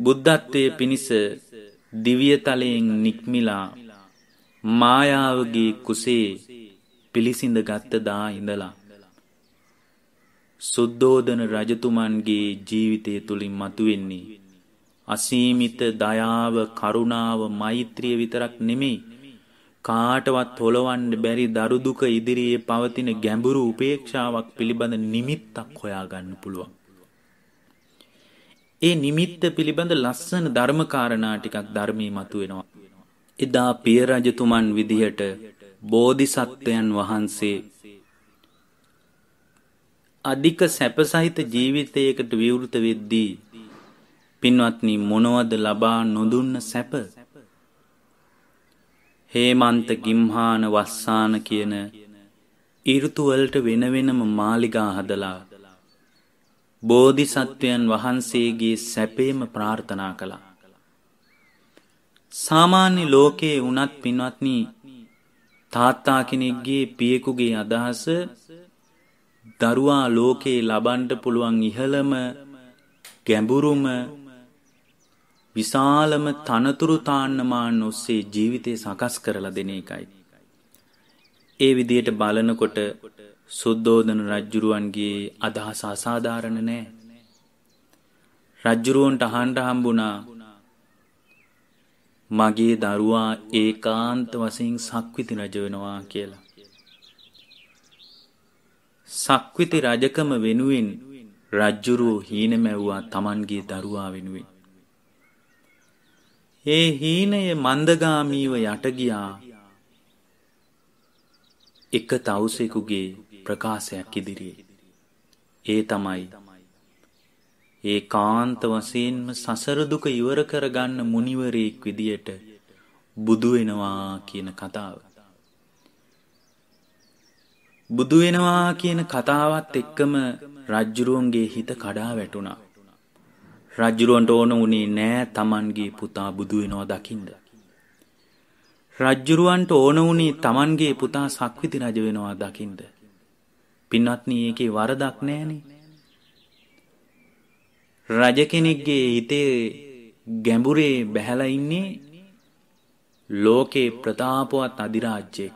බුද්ධත්වය පිණිස දිවියතලයෙන් නික්මිලා මායාවගේ කුසේ පිළිසිඳ ගත්තදා ඉඳලා. සුද්දෝදන රජතුමන්ගේ ජීවිතය තුළින් මතුවෙන්නේ. අසීමිත දයාව කරුණාව මෛත්‍රිය විතරක් නෙමෙයි. කාටවත් හොලවන්න බැරි දරුදුක ඉදිරියේ පවතින ගැඹුරු උපේක්ෂාවක් පිළිබඳ නිමිත්තක් හොයාගන්න පුළුවන්. ඒ නිමිත්ත පිළිබඳ ලස්සන ධර්මකාරණා ටිකක් ධර්මයේ මතුවෙනවා. එදා පිය රජතුමන් විදිහට බෝධිසත්වයන් වහන්සේ අධික සැපසහිත ජීවිතයකට විවෘත වෙද්දී පින්වත්නි මොනවද ලබා නොදුන්න සැප හේමන්ත ගිම්හාන වස්සාන කියන ඍතු වලට වෙන වෙනම මාලිගා හදලා බෝධිසත්වයන් වහන්සේගේ සැපේම ප්‍රාර්ථනා කළා. සාමාන්‍ය ලෝකයේ වුණත් පින්වත්නි තාත්තා කෙනෙක්ගේ පියෙකුගේ අදහස දරුවා ලෝකේ ලබන්ට පුළුවන් ඉහළම ගැඹුරුම විශාලම තනතුරු තාන්නමාන ඔස්සේ ජීවිතය සකස් කරලා දෙන එකයි. ඒ විදියට බලනකොට සුද්දෝදන රජ්ජුරුවන්ගේ අදහස අසාධාරණ නෑ. රජ්ජුරුවන්ට අහන්ට හම්බුණා මගේ දරුවා ඒ කාන්ත වසින් සක්විති රජ වෙනවා කියලා. සක්විති රජකම වෙනුවෙන් රජ්ජුරුවෝ හීනමැව්වා තමන්ගේ දරුවා වෙනුවෙන්. ඒ හීනය මන්දගාමීව යටගියා එක තවුසෙකුගේ ප්‍රකාශයක් ඉදිරියේ. ඒ තමයි ඒ කාන්ත වශයෙන්ම සසර දුක ඉවර කරගන්න මුනිවරයෙක් විදියට බුදු වෙනවා කියන කතාව. බුදු වෙනවා කියන කතාවත් එක්කම රජ්ජුරුවන්ගේ හිත කඩා වැටුණා. රජ්ජුරුවන්ට ඕන වුණේ නෑ Tamanගේ පුතා බුදු වෙනවා දකින්න. රජ්ජුරුවන්ට ඕන වුණේ Tamanගේ පුතා සක්විති රජ වෙනවා දකින්න. පින්වත්නි ඒකේ වරදක් නැහනේ. රජ කෙනෙක්ගේ හිතේ ගැඹුරේ බැහැලා ඉන්නේ ලෝකේ ප්‍රතාපවත් අධිරාජ්‍යයෙක්.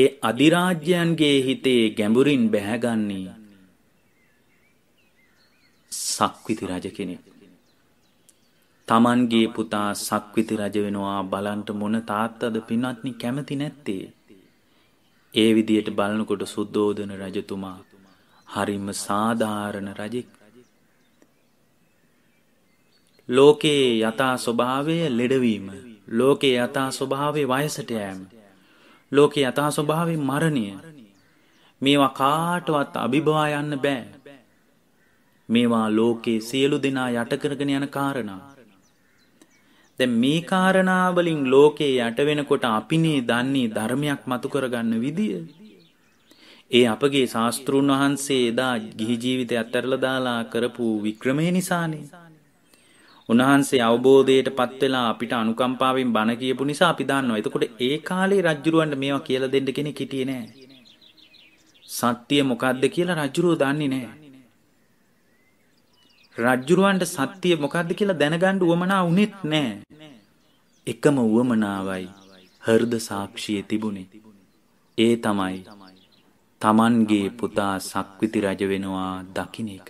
ඒ අධිරාජ්‍යයන්ගේ හිතේ ගැඹුරින් බැහැගන්නේ සක්විති රජ කෙනෙක්. තමන්ගේ පුතා සක්විති රජ වෙනවා බලන්ට මොන තාත්තද පින්වත්නි කැමති නැත්තේ. ඒ විදියට බලනකොට සුද්දෝදන රජතුමා හරිම සාධාරණ රජෙක්. ලෝකයේ යථා ස්වභාවය ලෙඩවීම, ලෝකයේ යථා ස්වභාවය වයසට යෑම, ලෝකයේ යථා ස්වභාවය මරණය. මේවා කාටවත් අභිභවා යන්න බෑ. මේවා ලෝකයේ සියලු දෙනා යටකරගෙන යන කාරණා. දැන් මේ කාරණා වලින් ලෝකේ යට වෙනකොට අපිනේ දන්නේ ධර්මයක් මතු කරගන්න විදිය. ඒ අපගේ ශාස්තෘන් වහන්සේ එදා ගිහි ජීවිතය අත්හැරලා දාලා කරපු වික්‍රමය නිසානේ. උන්වහන්සේ අවබෝධයට පත් වෙලා අපිට අනුකම්පාවෙන් බණ කියපු නිසා අපි දන්නවා. එතකොට ඒ කාලේ රජුරවන්ට මේවා කියලා දෙන්න කෙනෙක් හිටියේ නැහැ. සත්‍ය මොකද්ද කියලා රජුරෝ දන්නේ නැහැ. රජ්ජුරුවන්ට සත්‍යය මොකක්ද කියලා දැනගණ්ඩ උවමනා උනෙත් නෑ. එකම වුවමනාවයි හර්ද සාක්ෂිය තිබුණේ. ඒ තමයි තමන්ගේ පුතා සක්විති රජ වෙනවා දකින එක.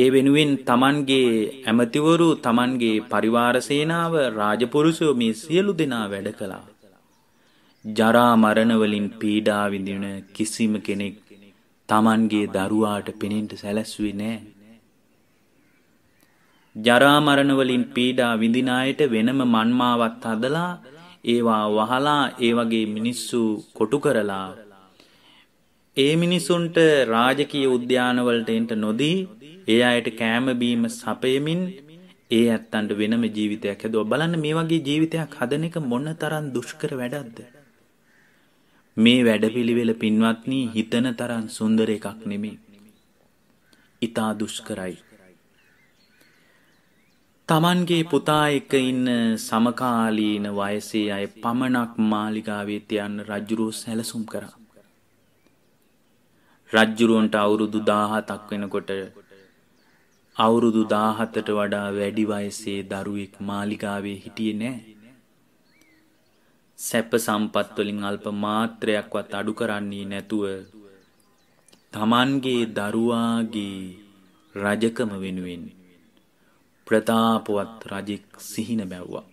ඒ වෙනුවෙන් තමන්ගේ ඇමතිවරු තමන්ගේ පරිවාරසේනාව රාජපුරුෂෝ මේ සියලු දෙනා වැඩ කළා. ජරා මරණවලින් පීඩා විඳින කිසිම කෙනෙක් Tamanගේ දරුවාට පෙනෙන්න සැලැස්සුවේ නෑ. ජරා මරණ වලින් පීඩා විඳින අයට වෙනම මන්මාවක් හදලා ඒවා වහලා ඒ වගේ මිනිස්සු කොටු කරලා ඒ මිනිසුන්ට රාජකීය උද්‍යානවලට එන්න නොදී ඒ අයට කෑම බීම සපයමින් ඒ ඇත්තන්ට වෙනම ජීවිතයක් හැදුවා බලන්න මේ වගේ ජීවිතයක් හදන එක මොන තරම් දුෂ්කර වැඩක්ද මේ වැඩපිළිවෙල පින්වත්නී හිතන තරම් සුන්දර එකක් නෙමේ. ඊතා දුෂ්කරයි. Tamanගේ පුතා එක්ක ඉන්න සමකාලීන වයසේ අය පමණක් මාලිගාවේ තියන්න රජුරෝ සැලසුම් කරා. රජ්ජුරුවන්ට අවුරුදු 17ක් වෙනකොට අවුරුදු 17ට වඩා වැඩි වයසේ දරුවෙක් මාලිගාවේ හිටියේ නැහැ. සැප සම්පත් වලින් අල්ප මාත්‍රයක්වත් අඩු කරන්නේ නැතුව තමන්ගේ දරුවාගේ රජකම වෙනුවෙන් ප්‍රතාපවත් රජෙක් සිහින බැව්වා.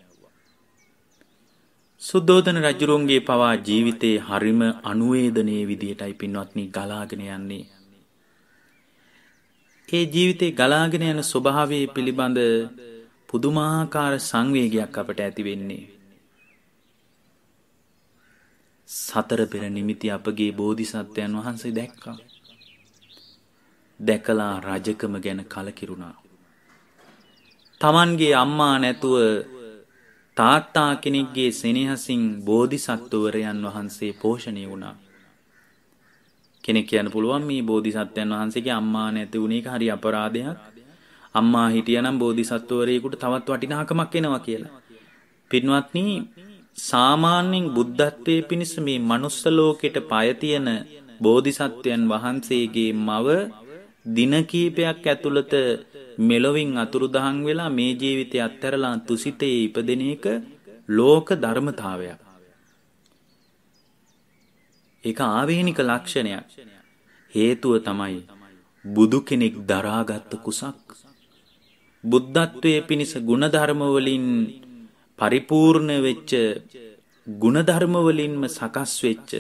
සුද්දෝධන රජුරුන්ගේ පවා ජීවිතේ හරිම අනුවේදනයේ විදියටයි පින්වත්නි ගලාගෙන යන්නේ. ඒ ජීවිතේ ගලාගෙන යන ස්වභාවය පිළිබඳ පුදුමාකාර සංවේගයක් අපට ඇති වෙන්නේ. සතර පෙර නිමිති අපගේ බෝධිසත්වයන් වහන්සේ දැක්කා. දැකලා රජකම ගැන කලකිරුණා. තමන්ගේ අම්මා නැතුව තාත්තා කෙනෙක්ගේ සෙනෙහසින් බෝධිසත්වවරයන් වහන්සේ පෝෂණය වුණා. කෙනෙක් කියන්න පුළුවන් මේ බෝධිසත්වයන් වහන්සේගේ අම්මා නැති වුණේ එක හරි අපරාධයක්. අම්මා හිටියනම් බෝධිසත්වවරයෙකුට තවත් වටිනාකමක් එනවා කියලා. පින්වත්නි සාමාන්‍යයෙන් බුද්ධත්වයේ පිණිස මේ manuss ලෝකෙට පය තියෙන බෝධිසත්වයන් වහන්සේගේ මව දින කීපයක් ඇතුළත මෙලොවින් අතුරුදහන් වෙලා මේ ජීවිතය අත්හැරලා තුසිතේ ඉපදෙන එක ලෝක ධර්මතාවයක්. ඒක ආවේනික ලක්ෂණයක්. හේතුව තමයි බුදු කෙනෙක් දරාගත් කුසක්. බුද්ධත්වයේ පිණිස ගුණධර්ම වලින් පරිපූර්ණ වෙච්ච ಗುಣධර්ම වලින්ම සකස් වෙච්ච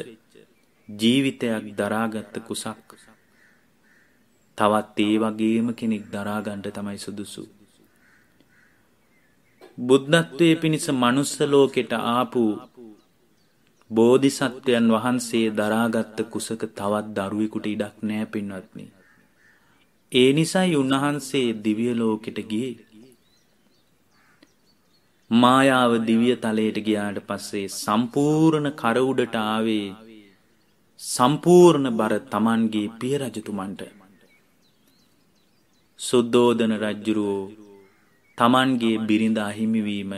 ජීවිතයක් දරාගත් කුසක් තවත් ඒ වගේම කෙනෙක් දරා ගන්න තමයි සුදුසු. බුද්ධත්වයේ පිණිස manuss ලෝකෙට ආපු බෝධිසත්වයන් වහන්සේ දරාගත් කුසක තවත් දරුවෙකුට ඉඩක් නැහැ පින්වත්නි. ඒ නිසායි උන්වහන්සේ දිව්‍ය ලෝකෙට ගියේ. මායාව දිවිය තලයට ගියාට පස්සේ සම්පූර්ණ කර උඩට ආවේ සම්පූර්ණ බර Tamanගේ පිය රජතුමන්ට සුද්ධෝදන රජුරෝ Tamanගේ බිරිඳ අහිමි වීම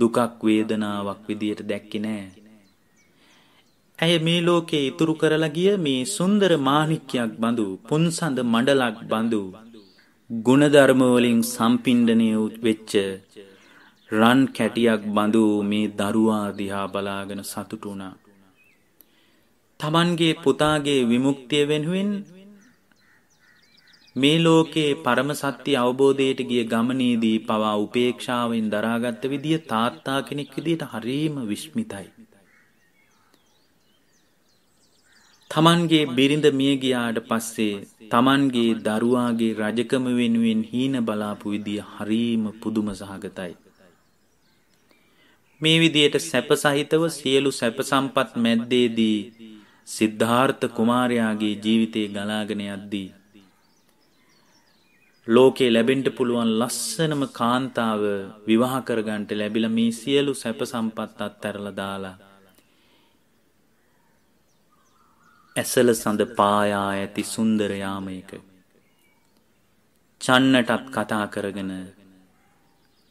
දුකක් වේදනාවක් විදියට දැක්කේ නෑ. ඇය මේ ලෝකේ ඉතුරු කරලා ගිය මේ සුන්දර මාණික්කයක් බඳු පුන්සඳ මණ්ඩලක් බඳු ගුණධර්ම වලින් සම්පින්ඩණය වෙච්ච රන් කැටියක් බඳු මේ දරුවා දිහා බලාගෙන සතුටු වුණා. තමන්ගේ පුතාගේ විමුක්තිය වෙනුවෙන් මේ ලෝකේ පරම සත්‍ය අවබෝධයට ගිය ගමනේදී පවා උපේක්ෂාවෙන් දරාගත්ත විදිය තාත්තා කෙනෙක් විදියට හරීම විශ්මිතයි. තමන්ගේ බිරිඳ මිය ගියාට පස්සේ තමන්ගේ දරුවාගේ රජකම වෙනුවෙන් හීන බලාපු විදිය හරීම පුදුම සහගතයි. මේ විදියට සැප සහිතව සියලු සැප සම්පත් මැද්දේදී සිද්ධාර්ථ කුමාරයාගේ ජීවිතේ ගලාගෙන යද්දී ලෝකේ ලැබෙන්න පුළුවන් ලස්සනම කාන්තාව විවාහ කරගන්නට ලැබිලා මේ සියලු සැප සම්පත් අත්හැරලා දාලා ඇසල සඳ පායා ඇති සුන්දර යාමයක චන්නටත් කතා කරගෙන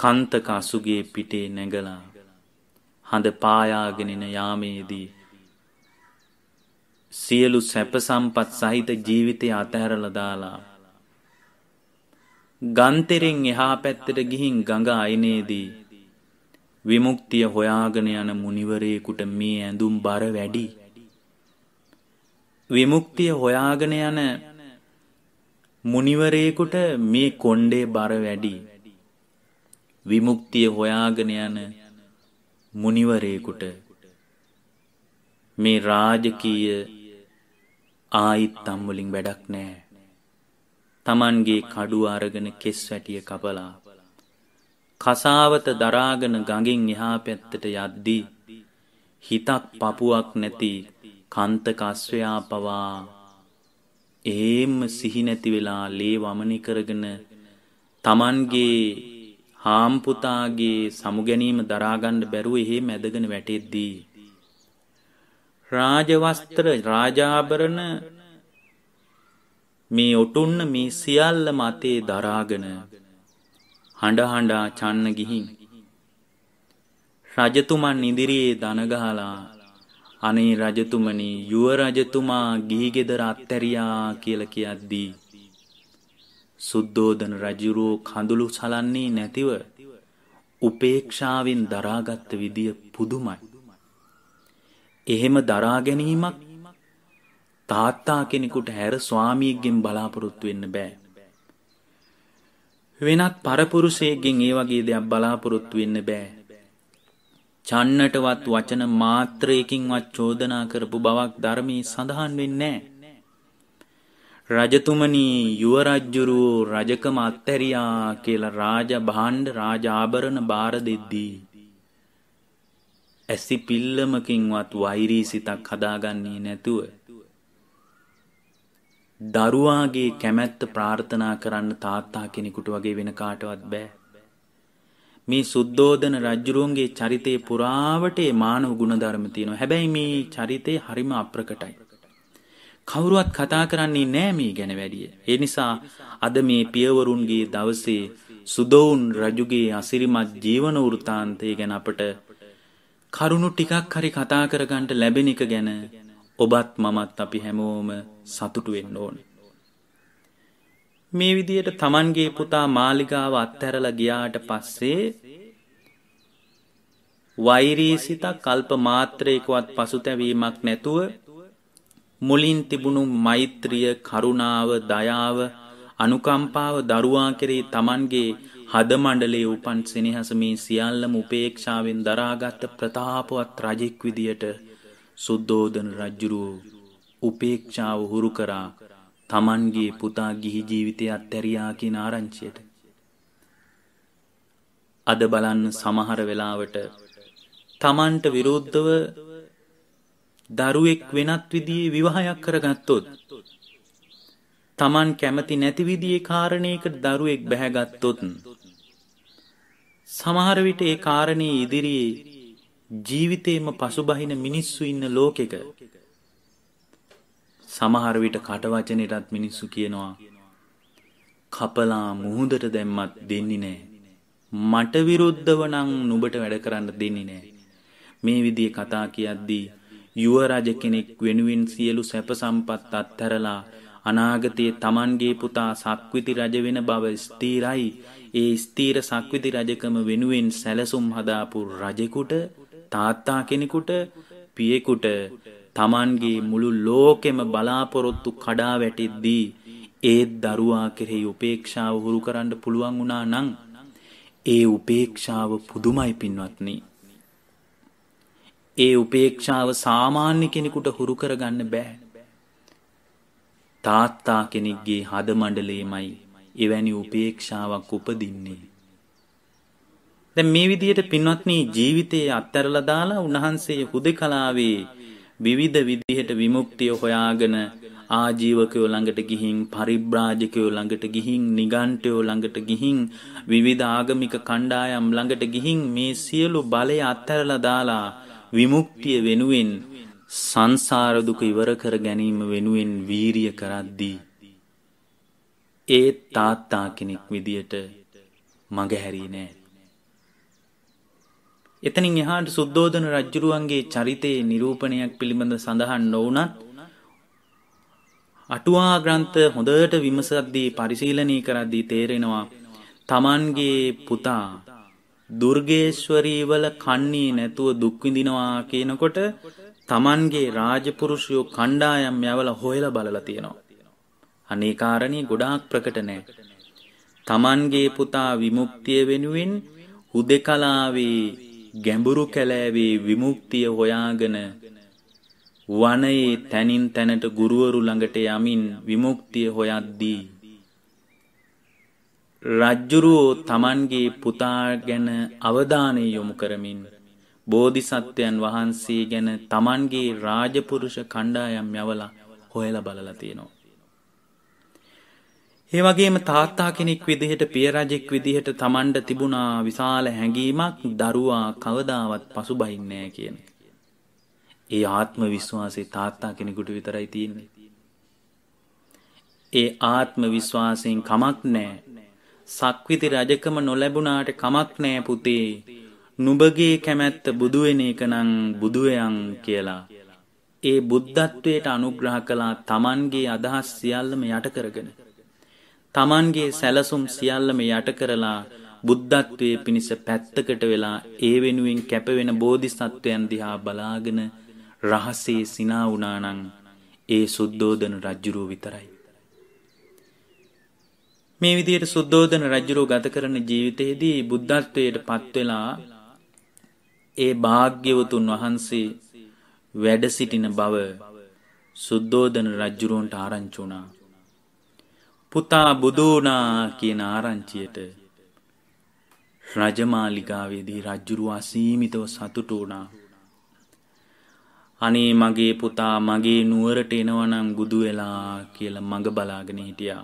කන්තක අසුගේ පිටේ නැගලා හඳ පායාගෙනෙන යාමේදී සියලු සැප සම්පත් සහිත ජීවිතය අතහැරලා දාලා ගන්තෙරෙන් එහා පැත්තට ගිහින් ගඟ අයිනේදී විමුක්තිය හොයාගෙන යන මුනිවරයෙකුට මේ ඇඳුම් බර වැඩි විමුක්තිය හොයාගෙන යන මුනිවරයෙකුට මේ කොණ්ඩේ බර වැඩි විමුක්තිය හොයාගෙන යන මුනිවරයෙකුට මේ රාජකීය ආයිත්තම් වලින් වැඩක් නෑ. Tamanගේ කඩුව අරගෙන කෙස් වැටිය කපලා කසාවත දරාගෙන ගඟෙන් එහා පැත්තට යද්දී හිතක් පපුවක් නැති කන්තක අස්වැයා පවා එහෙම්ම සිහි නැති වෙලා ලේ වමනි කරගෙන Tamanගේ හාම්පුතාගේ සමුගැනීම දරාගණ්ඩ බැරුව එහෙ මැදගෙන වැටෙද්දී. රාජවස්ත්‍ර රාජාභරණ මේ ඔටුන්න මේ සියල්ල මතේ දරාගෙන හඬ හඬා චන්න ගිහින්. රජතුමන් ඉදිරියේ දනගහලා අනේ රජතුමනි යුව රජතුමා ගිහිගෙදර අත්තැරියා කියල කියද්දී. සුද්ධෝදන රජුරෝ කඳුළු සලන්නේ නැතිව උපේක්ෂාවෙන් දරාගත් විදිය පුදුමයි. එහෙම දරා ගැනීමක් තාත්තා කෙනෙකුට හැර ස්වාමියෙක්ගෙන් බලාපොරොත්තු වෙන්න බෑ. වෙනත් පරපුරුෂයෙක්ගෙන් ඒ වගේ දෙයක් බලාපොරොත්තු වෙන්න බෑ. චන්නටවත් වචන මාත්‍රයකින්වත් චෝදනා කරපු බවක් ධර්මයේ සඳහන් වෙන්නේ නැහැ. රජතුමනී යුවරජ්ජුරු රජකම අත්තැරියා කියලා රාජ භාණ්ඩ රාජ ආභරණ බාර දෙද්දී. ඇසි පිල්ලමකින්වත් වෛරී සිතක් හදාගන්නේ නැතුව. දරුවාගේ කැමැත්ත ප්‍රාර්ථනා කරන්න තාත්තා කෙනෙකුට වගේ වෙන කාටවත් බෑ. මේ සුද්දෝදන රජ්ජුරුවන්ගේ චරිතේ පුරාවට මානව ගුණධර්ම තියෙනවා. හැබැයි මේ චරිතේ හරිම අප්‍රකටයි. කවුරුවත් කතා කරන්නේ නෑ මේ ගැන වැඩිය. ඒ නිසා අද මේ පියවරුන්ගේ දවසේ සුදොවුන් රජුගේ අසිරිමත් ජීවන වෘතාන්තය ගැන අපට කරුණු ටිකක් හරි කතා කරගන්නට ලැබෙන එක ගැන ඔබත් මමත් අපි හැමෝම සතුටු වෙන්න ඕන. මේ විදියට Tamanගේ පුතා මාලිගාව අත්හැරලා ගියාට පස්සේ වෛරී සිතක් කල්ප මාත්‍රයකවත් පසුතැවීමක් නැතුව මුලින් තිබුණු මෛත්‍රිය කරුණාව දයාව අනුකම්පාව දරුවා කෙරේ තමන්ගේ හද මණ්ඩලයේ උපන් සෙනෙහස මේ සියල්ලම උපේක්ෂාවෙන් දරාගත් ප්‍රතාපවත් රජෙක් විදියට සුද්ධෝදන රජුරෝ උපේක්ෂාව හුරු කරා තමන්ගේ පුතා ගිහි ජීවිතය අත්හැරියා කියන ආරංචියට අද බලන්න සමහර වෙලාවට තමන්ට විරුද්ධව දරුවෙක් වෙනත් විදිහේ විවාහයක් කරගත්තොත් Taman කැමති නැති විදිහේ කාරණයකට දරුවෙක් බැහැගත්තොත් සමහර විට ඒ කාරණේ ඉදිරියේ ජීවිතේම පසුබහින මිනිස්සු ඉන්න ලෝකෙක සමහර විට කටවචනෙටත් මිනිස්සු කියනවා කපලා මුහුදට දැම්මත් දෙන්නේ නෑ මට විරුද්ධව නම් නුඹට වැඩ කරන්න දෙන්නේ නෑ මේ විදිහේ කතා කියද්දී යුවරජ කෙනෙක් වෙනුවෙන් සියලු සැප සම්පත් අත්හැරලා අනාගතයේ තමන්ගේ පුතා සක්විති රජ වෙන බව ස්ථීරයි. ඒ ස්ථීර සක්විති රජකම වෙනුවෙන් සැලසුම් හදාපු රජෙකුට තාත්තා කෙනෙකුට පියෙකුට තමන්ගේ මුළු ලෝකෙම බලාපොරොත්තු කඩා වැටෙද්දී ඒත් දරුවා කෙරෙහි උපේක්ෂාව හුරු කරන්න පුළුවන් වුණා නම් ඒ උපේක්ෂාව පුදුමයි පින්වත්නි ඒ උපේක්ෂාව සාමාන්‍ය කෙනෙකුට හුරු කරගන්න බෑ. තාත්තා කෙනෙක්ගේ හද මණ්ඩලේමයි එවැනි උපේක්ෂාවක් උපදින්නේ. දැ මේ විදියට පින්වත්නී ජීවිතයේ අත්තරල දාලා උන්වහන්සේ හුදෙ කලාවේ විවිධ විදිහට විමුක්තිය හොයාගෙන ආජීවකයෝ ළඟට ගිහින් පරිබ්‍රාජකයෝ ළඟට ගිහින් නිගන්ටයෝ ළඟට ගිහින් විවිධ ආගමික කණ්ඩායම් ළඟට ගිහින් මේ සියලු බලය අත්තරල දාලා විමුක්තිය වෙනුවෙන් සංසාර දුක ඉවර කර ගැනීම වෙනුවෙන් වීරිය කරද්දී ඒ තාත්තා කෙනෙක් විදියට මගහැරියේ නෑ. එතනින් එහාට සුද්ධෝදන රජුරුවන්ගේ චරිතයේ නිරූපණයක් පිළිබඳ සඳහන් නොවුනත් අටුවා ග්‍රන්ථ හොඳට විමසද්දී පරිශීලනය කරද්දී තේරෙනවා තමන්ගේ පුතා දුර්ගේශ්වරීවල කන්නේ නැතුව දුක් විඳිනවා කියනකොට Tamanගේ රාජපුරුෂයෝ කණ්ඩායම් යවල හොයලා බලලා තියෙනවා. අනේ කාරණේ ගොඩාක් ප්‍රකට නැහැ. Tamanගේ පුතා විමුක්තිය වෙනුවෙන් හුදෙකලාවේ ගැඹුරු කැලෑවේ විමුක්තිය හොයාගෙන වනයේ තනින් තැනට ගුරුවරු ළඟට යමින් විමුක්තිය හොයද්දී රජ්ජුරුවෝ තමන්ගේ පුතා ගැන අවධානය යොමු කරමින් බෝධිසත්වයන් වහන්සේ ගැන තමන්ගේ රාජපුරුෂ කණ්ඩායම් යවලා හොයලා බලලා තියෙනවා. ඒ වගේම තාත්තා කෙනෙක් විදිහට පිය රජෙක් විදිහට තමන්ට තිබුණා විශාල හැඟීමක් දරුවා කවදාවත් පසුබහින්නේ නැහැ කියන එක. ඒ ආත්ම විශ්වාසය තාත්තා කෙනෙකුට විතරයි තියෙන්නේ. ඒ ආත්ම විශ්වාසයෙන් කමක් නැහැ. සක්විති රජකම නොලැබුණාට කමක් නෑ පුතේ. නුඹගේ කැමැත්ත බුදු වෙන එක නම් බුදු වෙයන් කියලා. ඒ බුද්ධත්වයට අනුග්‍රහ කළා Tamanගේ අදහස් සියල්ලම යට කරගෙන. Tamanගේ සැලසුම් සියල්ලම යට කරලා බුද්ධත්වයේ පිණිස පැත්තකට වෙලා ඒ වෙනුවෙන් කැපවෙන බෝධිසත්වයන් දිහා බලාගෙන රහසේ සිනා වුණා නම් ඒ සුද්ධෝදන රජුරෝ විතරයි. මේ විදියට සුද්දෝධන රජුරෝ ගත කරන ජීවිතයේදී බුද්ධත්වයට පත්වෙලා ඒ භාග්‍යවතුන් වහන්සේ වැඩ සිටින බව සුද්දෝධන රජ්ජුරුවන්ට ආරංචුණා. පුතා බුදෝනා කියන ආරංචියට රජමාලිගාවේදී රජ්ජුරුවා සීමිතව සතුටු වුණා. අනේ මගේ පුතා මගේ නුවරට එනවනම් බුදු වෙලා කියලා මඟ බලාගෙන හිටියා.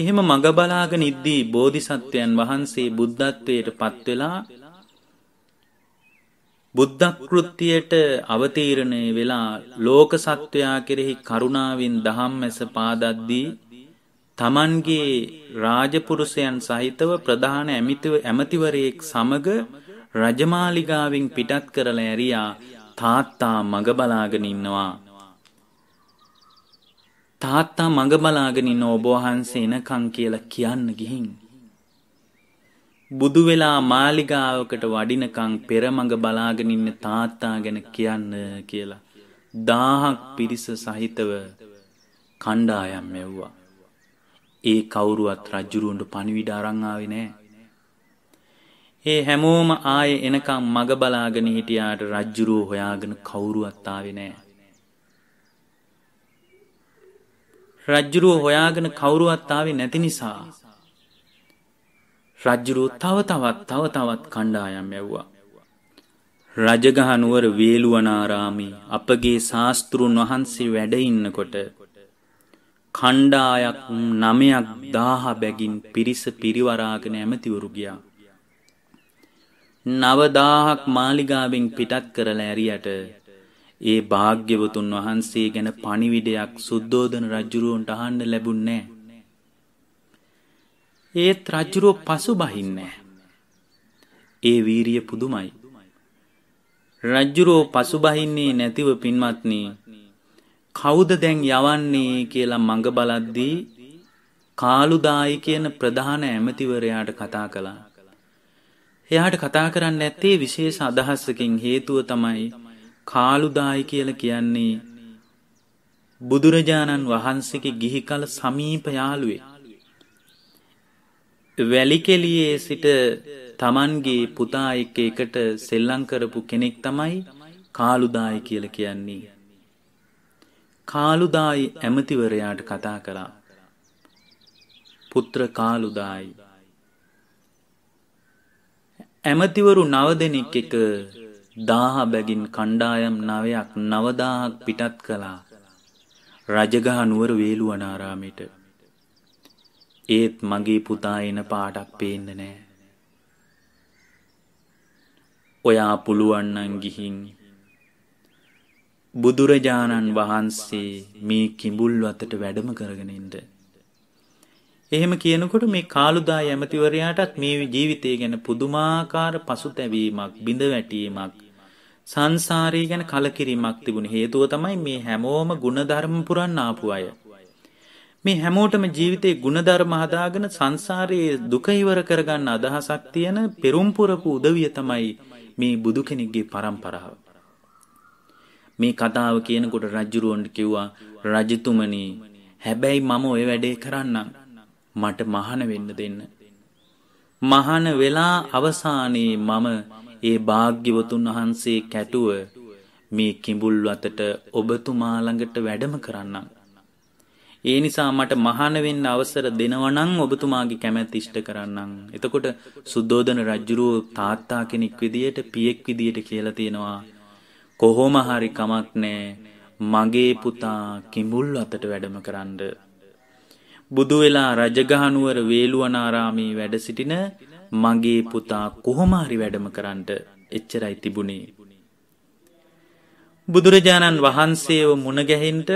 එහෙම මඟ බලාගෙන ඉද්දී බෝධිසත්වයන් වහන්සේ බුද්ධත්වයට පත්වෙලා බුද්ධකෘත්තියට අවතීරණය වෙලා ලෝක සත්වයා කෙරෙහි කරුණාවෙන් දහම් ඇස පාදද්දී තමන්ගේ රාජපුරුෂයන් සහිතව ප්‍රධාන ඇමතිවරයෙක් සමග රජමාලිගාවෙන් පිටත් කරලා ඇරියා තාත්තා මඟ බලාගෙන ඉන්නවා තාත්තා මඟ බලාගෙන ඉන්න ඔබ වහන්සේ එනකන් කියලා කියන්න ගිහින් බුදු වෙලා මාලිගාවකට වඩිනකන් පෙරමඟ බලාගෙන ඉන්න තාත්තා ගැන කියන්න කියලා දාහක් පිරිස සහිතව කණ්ඩායම් මෙව්වා ඒ කවුරුවත් රජ්ජුරුවන්ට පණිවිඩ අරන් ආවේ නෑ ඒ හැමෝම ආයේ එනකම් මග බලාගෙන හිටියාට රජ්ජුරුව හොයාගෙන කවුරුවත් ආවේ නෑ රජ්ජුරුව හොයාගෙන කවුරුවත් ආවේ නැති නිසා රජ්ජුරුව තව තවත් තව තවත් කණ්ඩායම් යැව්වා. රජගහ නුවර වේලුවනාරාමේ අපගේ ශාස්තෘන් වහන්සේ වැඩ ඉන්නකොට කණ්ඩායක් නමයක් දාහ බැගින් පිරිස පිරිවරාගෙන ඇමතිවරු ගියා. නවදාහක් මාලිගාවෙන් පිටත් කරලා ඇරියට ඒ භාග්‍යවතුන් වහන්සේ ගැන පණිවිඩයක් සුද්ධෝදන රජුරුවන්ට අහන්න ලැබුන්නේ ඒත් රජුරුව පසු බහින්නේ ඒ වීරිය පුදුමයි රජ්ජුරෝ පසුබහින්නේ නැතිව පින්වත්නි කවුද දැන් යවන්නේ කියලා මඟ බලද්දී කාලුදායි කියන ප්‍රධාන ඇමතිවරයාට කතා කළා. එයාට කතා කරන්න ඇත්තේ විශේෂ අදහසකින් හේතුව තමයි කාලුදායි කියල කියන්නේ බුදුරජාණන් වහන්සේගේ ගිහි කල සමීප යාළුවේ. වැලිකෙලියේ සිට තමන්ගේ පුතා එක්ක එකට සෙල්ලං කරපු කෙනෙක් තමයි කාලුදායි කියල කියන්නේ. කාලුදායි ඇමතිවරයාට කතා කළා. පුත්‍ර කාලුදායි. ඇමතිවරු නව දෙනෙක් එක දාහ බැගින් කණ්ඩායම් නවයක් නවදාහක් පිටත් කළා රජගහ නුවර වේලුවනාරාමයට ඒත් මගේ පුතා එන පාටක් පේන්න නෑ ඔයා පුළුවන්නන් ගිහින් බුදුරජාණන් වහන්සේ මේ කිඹුල් වතට වැඩම කරගෙනින්ට එහෙම කියනකොට මේ කාලුදා ඇමතිවරයාටත් මේ ජීවිතය ගැන පුදුමාකාර පසුතැවීමක් බිඳ වැටීමක් සංසාරී ගැන කලකිරීමක් තිබුණ හේතුව තමයි මේ හැමෝම ಗುಣධර්ම පුරන්න ආපු අය. මේ හැමෝටම ජීවිතේ ಗುಣධර්ම හදාගෙන සංසාරයේ දුක ඉවර කරගන්න අදහසක් තියෙන පෙරම්පුරපු උදවිය තමයි මේ බුදු කෙනෙක්ගේ પરම්පරාව. මේ කතාව කියනකොට රජුරොන්ට කිව්වා රජතුමනි හැබැයි මම ওই වැඩේ කරන්නම් මට මහාන වෙන්න දෙන්න. මහාන වෙලා අවසානයේ මම ඒ භාග්‍යවතුන් වහන්සේ කැටුව මේ කිඹුල් වතට ඔබතුමා ළඟට වැඩම කරන්නම්. ඒ නිසා මට මහාන වෙන්න අවසර දෙනවා නම් ඔබතුමාගේ කැමැත්ත ඉෂ්ට කරන්නම්. එතකොට සුද්ධෝදන රජුරෝ තාත්තා කෙනෙක් විදියට පියෙක් විදියට කියලා තියෙනවා. කොහොම හරි කමක් නෑ මගේ පුතා කිඹුල් අතට වැඩම කරන්න. බුදු වෙලා රජගහනුවර වේලුවනාරාමේ වැඩ සිටින මගේ පුතා කොහොම හරි වැඩම කරන්නට එච්චරයි තිබුණේ. බුදුරජාණන් වහන්සේව මුණගැහින්ට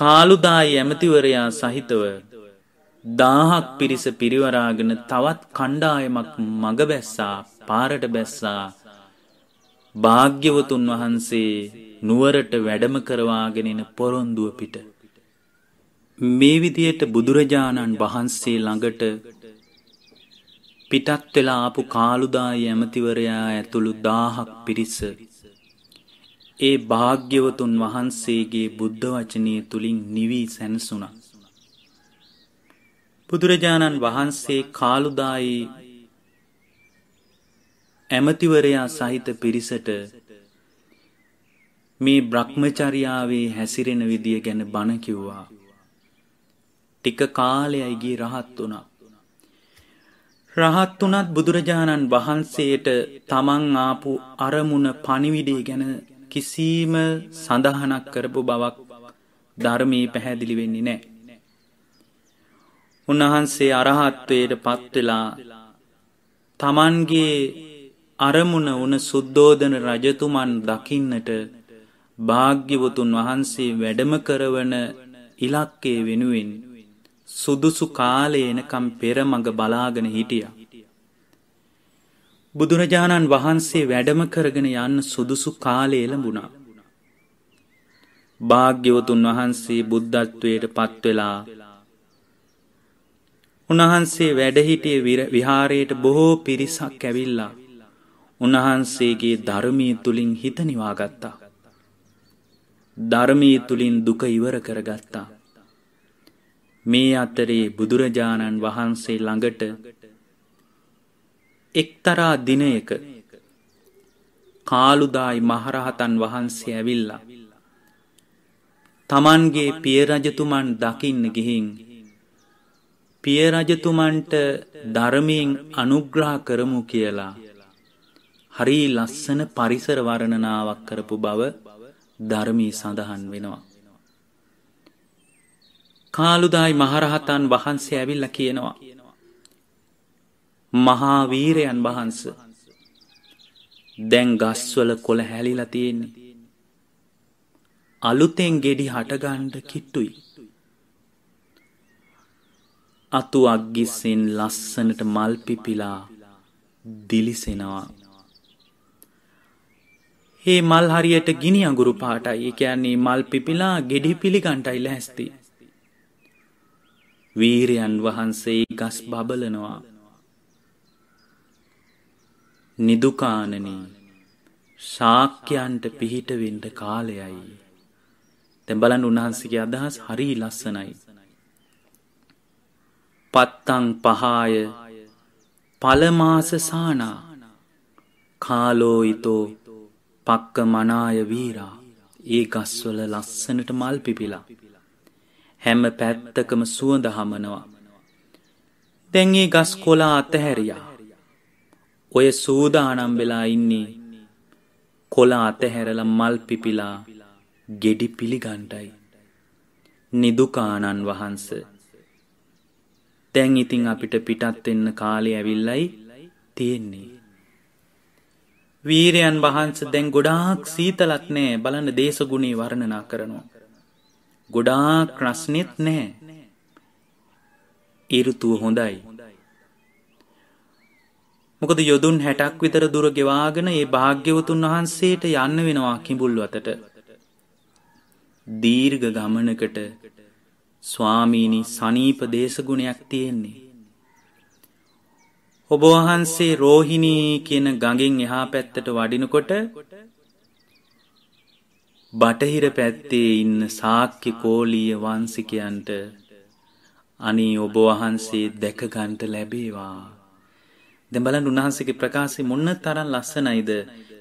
කාලුදායි ඇමතිවරයා සහිතව දාහක් පිරිස පිරිවරාගෙන තවත් කණ්ඩායමක් මඟ බැස්සා පාරට බැස්සා භාග්‍යවතුන් වහන්සේ නුවරට වැඩම කරවාගෙනෙන පොරොන්දුව පිට. මේ විදියට බුදුරජාණන් වහන්සේ ළඟට පිටත් වෙලා ආපු කාලුදායි ඇමතිවරයා ඇතුළු දාහක් පිරිස ඒ භාග්‍යවතුන් වහන්සේගේ බුද්ධ වචනය තුළින් නිවී සැනසුණා. බුදුරජාණන් වහන්සේ කාලුදායි ඇමතිවරයා සහිත පිරිසට මේ බ්‍රහ්මචරියාවේ හැසිරෙන විදිය ගැන බණ කිව්වා. ටික කාලයයි ගියේ රහත් වුණා. රහත් වුණත් බුදුරජාණන් වහන්සේට තමන් ආපු අරමුණ පණිවිඩේ ගැන කිසිම සඳහනක් කරපු බවක් ධර්මී පැහැදිලි වෙන්නේ නෑ. උන්වහන්සේ අරහත්වයට පත්වෙලා තමන්ගේ අරමුණ වන සුද්දෝධන රජතුමන් දකින්නට භාග්‍යවතුන් වහන්සේ වැඩම කරවන ඉලක්කේ වෙනුවෙන් සුදුසු කාලයනකම් පෙරමඟ බලාගෙන හිටිය. බුදුරජාණන් වහන්සේ වැඩම කරගෙන යන්න සුදුසු කාලේලඹුණා. භාග්‍යවතුන් වහන්සේ බුද්ධත්වයට පත්වෙලා උන්වහන්සේ වැඩහිටිය විහාරයට බොහෝ පිරිසක් ඇවිල්ලා උන්වහන්සේගේ ධර්මී තුළින් හිතනිවාගත්තා. ධර්මී තුළින් දුක ඉවර කරගත්තා. මේ අතරේ බුදුරජාණන් වහන්සේ ළඟට එක්තරා දිනයක කාලුදායි මහරහතන් වහන්සේ ඇවිල්ලා තමන්ගේ පිය රජතුමන් දකින්න ගිහින් පිය රජතුමන්ට ධර්මයෙන් අනුග්‍රහ කරමු කියලා හරි ලස්සන පරිසර වර්ණනාවක් කරපු බව ධර්මී සඳහන් වෙනවා කාලුදායි මහරහතන් වහන්සේ ඇවිල්ල කියනවා. මහාවීරයන් වහන්ස දැන් ගස්වල කොළ හැලිල තියෙන්නේ. අලුතෙන් ගෙඩි හටගණ්ඩ කිට්ටුයි. අතු අක්ගිස්සෙන් ලස්සනට මල් පිපිලා දිලිසෙනවා. ඒ මල් හරියට ගිනි අගුරු පාටයි කියන්නේ මල් පිපිලා ගෙඩි පිළිගණ්ටයි ලැස්තිේ. වීරයන් වහන්සේ ගස් බබලනවා නිදුකානනේ ශාක්‍යයන්ට පිහිටවෙන්ට කාලයයි තැබලන් උන්වහන්සගේ අදහස් හරි ලස්සනයි පත්තං පහාය පළමාස සානා කාලෝයිතෝ පක්ක මනාය වීරා ඒ ගස්වල ලස්සනට මල් පිපිලා හැම පැත්තකම සුවඳ හමනවා. දැන් ඒ ගස් කොලා අතහැරියා. ඔය සූදානම් වෙලා ඉන්නේ කොළ අතහැරලා මල් පිපිලා ගෙඩි පිළිගණ්ඩයි. නිදුකාණන් වහන්ස. තැන් ඉතින් අපිට පිටත් වෙන්න කාලේ ඇවිල්ලයි තියෙන්නේ. වීරයන් වහන්ස දැන් ගොඩාක් සීතලක් නෑ බලන්න දේශගුණේ වර්ණනා කරනවා. ගොඩාක් රස්නෙත් නැහැ. ඒ ඍතුව හොඳයි. මොකද යොදුන් 60ක් විතර දුර ගෙවාගෙන ඒ භාග්‍යවතුන් වහන්සේට යන්න වෙනවා කිඹුල් වතට. දීර්ඝ ගමනකට ස්වාමීනි සනීප දේශගුණයක් තියෙන්නේ. ඔබ වහන්සේ රෝහිණී කියන ගඟෙන් එහා පැත්තට වඩිනකොට බටහිර පැත්තේ ඉන්න සාක්‍ය කෝලීය වංශිකයන්ට අනී ඔබ වහන්සේ දැක ගන්නට ලැබේවා. දැන් බලන්න උන්වහන්සේගේ ප්‍රකාශය මොන තරම් ලස්සනයිද?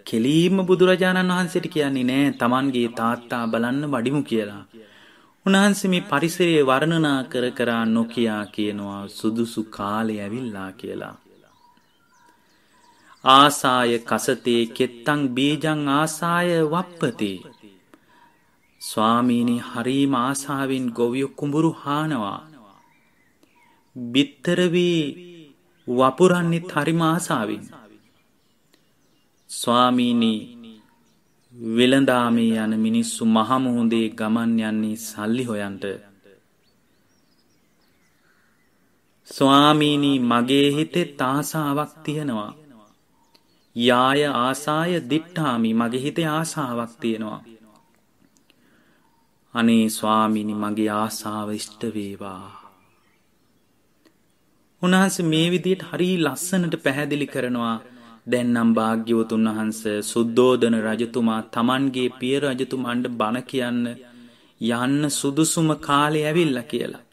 කෙලීම බුදුරජාණන් වහන්සේට කියන්නේ නෑ Tamanගේ තාත්තා බලන්න වඩිමු කියලා. උන්වහන්සේ මේ පරිසරයේ වර්ණනා කර කර නොකියා කියනවා සුදුසු කාලය ඇවිල්ලා කියලා. ආසාය කසතේ කෙත්තං බීජං ආසාය වප්පතේ ස්වාමීනි හරීම ආසාාවෙන් ගොවිය කුඹුරු හානවා. බිත්තරවී වපුරන්නේ හරිම ආසාාවෙන්. ස්වාමීනී වෙළඳාමේ යන මිනිස්සු මහමුහුදේ ගමන් යන්නේ සල්ලි හොයන්ට. ස්වාමීනී මගේ හිතේ තාසාාවක් තියෙනවා. යාය ආසාය දිට්ඨාමි මගේ හිතේ ආසාාවක් තියෙනවා. අනේ ස්වාමිනි මගේ ආසාව ඉෂ්ට වේවා. උන්වහන්සේ මේ විදිහට හරි ලස්සනට පැහැදිලි කරනවා දැන් නම් භාග්‍යවතුන් වහන්ස සුද්ධෝදන රජතුමා Tamanගේ පිය රජතුමන්ට බණ කියන්න යන්න සුදුසුම කාලේ ඇවිල්ලා කියලා.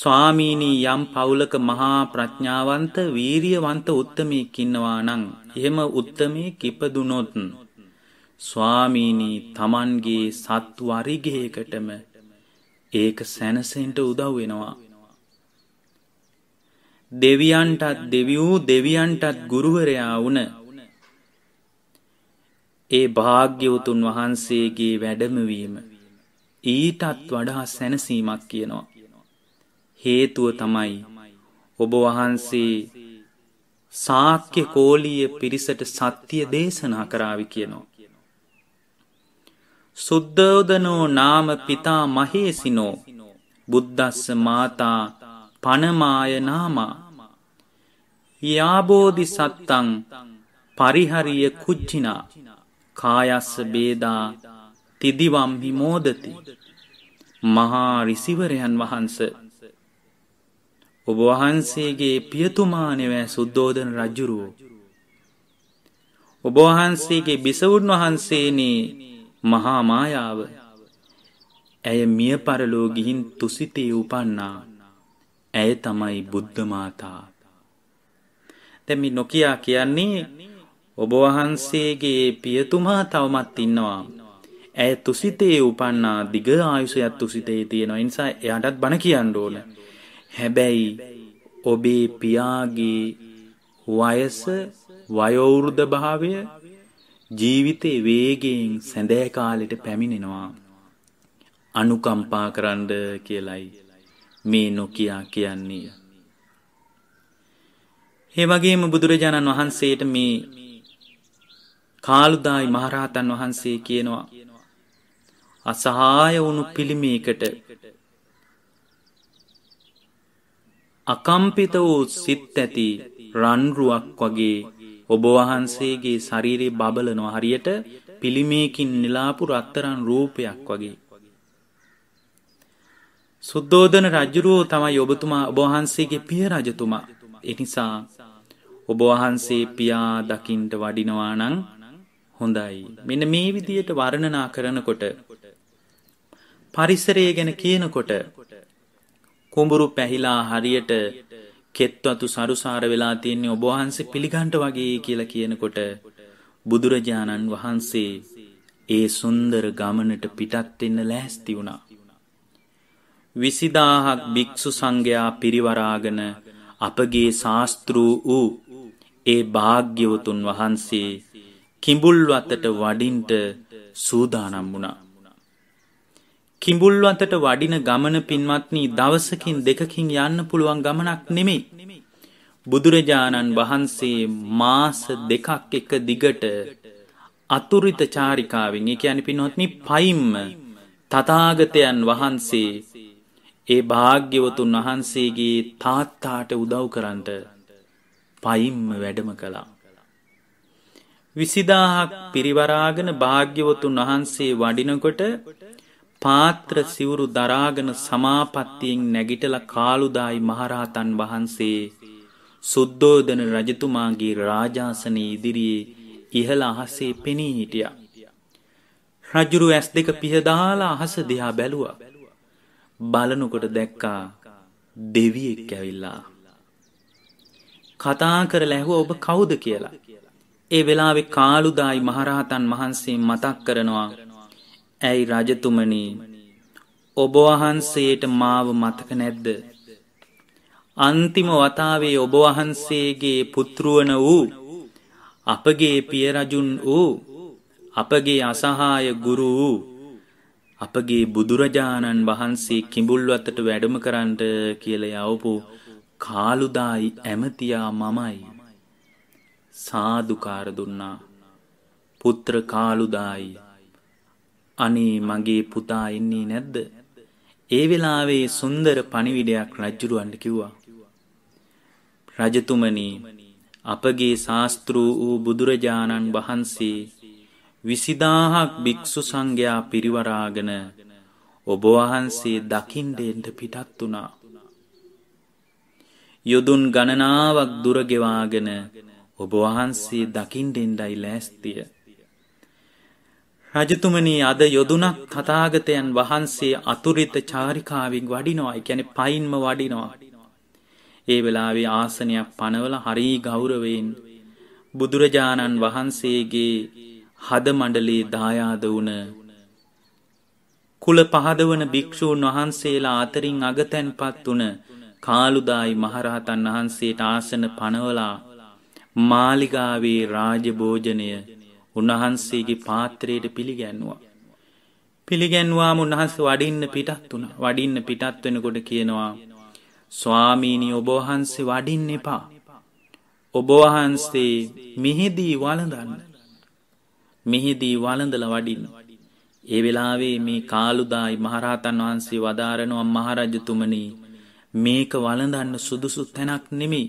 ස්වාමීනි යම් පවුලක මහා ප්‍රඥාවන්ත වීරියවන්ත උත්තමයෙක් ඉන්නවා නම් එහෙම උත්තමයෙක් ඉපදුනොත් ස්වාමීනී තමන්ගේ සත්තු අරිගහයකටම ඒක සැනසෙන්ට උදව් වෙනවා. දෙවියන්ටත් දෙවියූ දෙවියන්ටත් ගුරුවරයා වුන ඒ භාග්‍යවතුන් වහන්සේගේ වැඩමවීම ඊටත් වඩා සැනසීමක් කියනවා. හේතුව තමයි ඔබ වහන්සේ සාක්‍ය කෝලීය පිරිසට සත්‍යය දේශනා කරාවි කියනවා. සුද්ධෝදනෝ නාම පිතා මහේසිනෝ බුද්දස්ස මාතා පනමාය නාමා යාබෝධි සත්තං පරිහරිය කුච්චිනා කායස්ස බේදා තිදිවම්හි මෝදති මහා රිසිවරයන් වහන්ස ඔබ වහන්සේගේ පියතුමානවෑ සුද්දෝධන රජ්ජුරුවෝ ඔබ වහන්සේගේ බිසවුන් වහන්සේනේ මහා මායාව ඇය මිය පරලෝ ගිහින් තුසිතේ උපන්නා ඇය තමයි බුද්ධ මාතා දැන් මේ නොකියා කියන්නේ ඔබ වහන්සේගේ පියතුමා තවමත් ඉන්නවා ඇය තුසිතේ උපන්නා දිග ආයුෂයක් තුසිතේ තියෙනවා ඒ නිසා එයාටත් බණ කියන්න ඕන හැබැයි ඔබේ පියාගේ වයස වයෝවෘද්ධ භාවය ජීවිතේ වේගයෙන් සැඳෑ කාලෙට පැමිණෙනවා. අනුකම්පා කරන්න කියලයි මේ නොකියා කියන්නේ. ඒ වගේම බුදුරජාණන් වහන්සේට මේ කාලුදායි මහරහතන් වහන්සේ කියනවා අසහාය වුණු පිළිමේකට අකම්පිත වූ සිත් ඇති රන්රුවක් වගේ ඔබ වහන්සේගේ ශරීරේ බබලනවා හරියට පිළිමේකින් නිලාපු රත්තරන් රූපයක් වගේ. සුද්දෝදන රජුරුවෝ තමයි ඔබතුමා ඔබ වහන්සේගේ පිය රජතුමා. එනිසා ඔබ වහන්සේ පියා දකින්ට වඩිනවා නම් හොඳයි. මෙන්න මේ විදියට වර්ණනා කරනකොට පරිසරය ගැන කියනකොට කුඹුරු පැහිලා හරියට කෙත්වතු සරුසාර වෙලා තියෙන්නේ ඔබ වහන්සේ පිළිගන්ට වගේ කියලා කියනකොට බුදුරජාණන් වහන්සේ ඒ සුන්දර ගමනට පිටත් වෙන්න ලෑස්ති වුණා. විසිදාහක් භික්‍ෂු සංඝයා පිරිවරාගෙන අපගේ ශාස්තෘූ වූ ඒ භාග්‍යවතුන් වහන්සේ කිඹුල් අතට වඩින්ට සූදානම් වුණා. කිඹුල්වතට වඩින ගමන පින්වත්නී දවසකින් දෙකකින් යන්න පුළුවන් ගමනක් නෙමෙයි. බුදුරජාණන් වහන්සේ මාස දෙකක් එක දිගට අතුරිත චාරිකාවෙන් ඒ කියන්නේ පින්වත්නි පයින්ම තථාගතයන් වහන්සේ ඒ භාග්‍යවතුන් වහන්සේගේ තාත්තාට උදව් කරන්ට පයින්ම වැඩම කළා. විසිදාහක් පිරිවරාගෙන භාග්‍යවතුන් වහන්සේ වඩිනකොට පාත්‍ර සිවුරු දරාගෙන සමාපත්තියෙන් නැගිටල කාළුදායි මහරහතන් වහන්සේ සුද්දෝදන රජතුමාගේ රාජාසනය ඉදිරියේ ඉහළ අහසේ පෙනී හිටිය. රජුරු ඇස් දෙක පිහදාලා අහස දෙහා බැලුව. බලනකොට දැක්කා දෙවියෙක් ඇවිල්ලා. කතා කර ලැහුව ඔබ කවුද කියලා. ඒ වෙලාවෙ කාළුදායි මහරහතන් වහන්සේ මතක් කරනවා ඇයි රජතුමනි ඔබවහන්සේට මාව මතක නැද්ද. අන්තිම වතාවේ ඔබවහන්සේගේ පුත්රුවන වූ අපගේ පියරජුන් වූ අපගේ අසහාය ගුරු වූ අපගේ බුදුරජාණන් වහන්සේ කිඹුල්වත්තට වැඩම කරන්නට කියල යවපු කාලුදායි ඇමතියා මමයි. සාධකාර දුන්නා පුත්‍ර කාලුදායි අනේ මගේ පුතා එන්නේ නැද්ද? ඒ වෙලාවේ සුන්දර පණිවිඩයක් රජුරවන්ට කිව්වා. රජතුමනි අපගේ ශාස්ත්‍රු වූ බුදුරජාණන් වහන්සේ විසිදාහක් භික්‍ෂු සංඝයා පිරිවරාගෙන ඔබ වහන්සේ දකින්ඩෙන්ට පිටත් වුණා. යොදුන් ගණනාවක් දුරගෙවාගෙන ඔබ වහන්සේ දකින්ඩෙන්ඩයි ලෑස්තිය. රජතුමනී අද යොදුනක් තථාගතයන් වහන්සේ අතුරිත චාරිකාවෙන් වඩිනවා ගැන පයින්ම වඩිනවා. ඒ වෙලාවේ ආසනයක් පනවල හරී ගෞරවයෙන් බුදුරජාණන් වහන්සේගේ හද මණඩලේ දායාද වුණ කුල පහදවන භික්‍ෂූන් වහන්සේලා අතරින් අගතැන්පත් වන කාලුදායි මහරහතන් වහන්සේට ආසන පනවලා මාලිගාවේ රාජභෝජනය උන්වහන්සේගේ පාත්‍රයට පිළිගැන්නවා. පිළිගැන්වාම උන්වහන්ස වඩින්න පිටත් වුණ වඩින්න පිටත් වෙනකොට කියනවා ස්වාමීනී ඔබවහන්සේ වඩින්න එපා. ඔබවහන්සේ මෙහිදී වලඳන්න. මෙහිදී වලඳල වඩින්න. ඒ වෙලාවේ මේ කාලුදායි මහරහතන් වහන්සේ වදාරනවා මහරජතුමනී මේක වලඳන්න සුදුසු තැනක් නෙමෙයි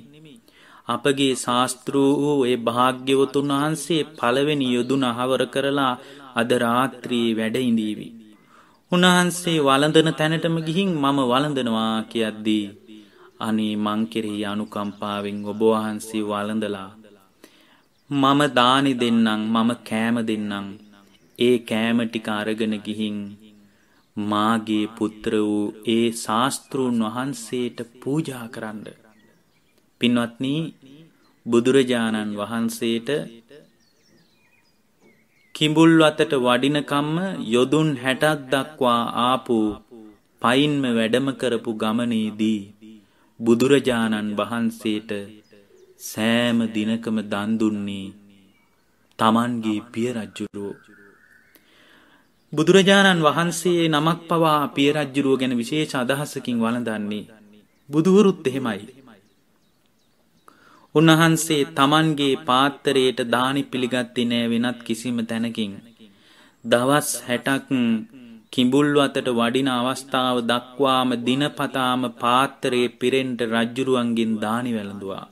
අපගේ ශාස්තෘ වූ ඒ භාග්‍යවතුන් වහන්සේ පළවෙනි යොදුන අහවර කරලා අද රාත්‍රියේ වැඩ ඉඳීවි. උන්වහන්සේ වළඳන තැනටම ගිහින් මම වළඳනවා කියද්දී අනේ මං කෙරෙහි අනුකම්පාවෙන් ඔබ වහන්සේ වළඳලා මම දානි දෙන්නම් මම කෑම දෙන්නම් ඒ කෑම ටික අරගෙන ගිහින් මාගේ පුත්‍ර වූ ඒ ශාස්තෘන් වහන්සේට පූජා කරන්න. පින්වත්නී බුදුරජාණන් වහන්සේට කිඹුල් අතට වඩිනකම්ම යොදුන් 60ක් දක්වා ආපු පයින්ම වැඩම කරපු ගමනේදී බුදුරජාණන් වහන්සේට සෑම දිනකම දන් දුන්නේ Tamanගේ පිය රජුරෝ බුදුරජාණන් වහන්සේ නමක් පවා පිය රජුරෝ ගැන විශේෂ අදහසකින් වළඳන්නේ බුදුවරුත් එහෙමයි උන්වහන්සේ තමන්ගේ පාත්තරයට දානි පිළිගත්තේ නෑ වෙනත් කිසිම තැනකින්. දවස් හැටක් කිඹුල් අතට වඩින අවස්ථාව දක්වාම දිනපතාම පාත්තරයේ පිරෙන්ට රජ්ජුරුවන්ගෙන් දානි වැළඳුවා.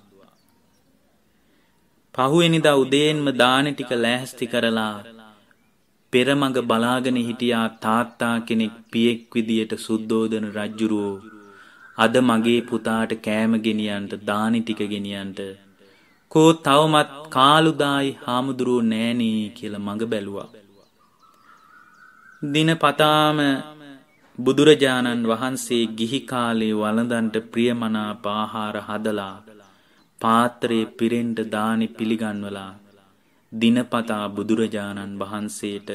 පහුවෙනිදා උදේන්ම දාන ටික ලෑස්ති කරලා පෙරමඟ බලාගෙන හිටියා තාත්තා කෙනෙක් පියෙක් විදියට සුද්ධෝදන රජ්ජුරුවෝ අද මගේ පුතාට කෑම ගෙනියන්ට දානි ටික ගෙනියන්ට කෝ තවමත් කාලුදායි හාමුදුරුවෝ නෑනේ කියලා මඟ බැලුවා. දින පතාම බුදුරජාණන් වහන්සේ ගිහි කාලේ වළඳන්ට ප්‍රියමනාප ආහාර හදලා පාත්‍රයේ පිරෙන්ට දානි පිළිගන්වලා දිනපතා බුදුරජාණන් වහන්සේට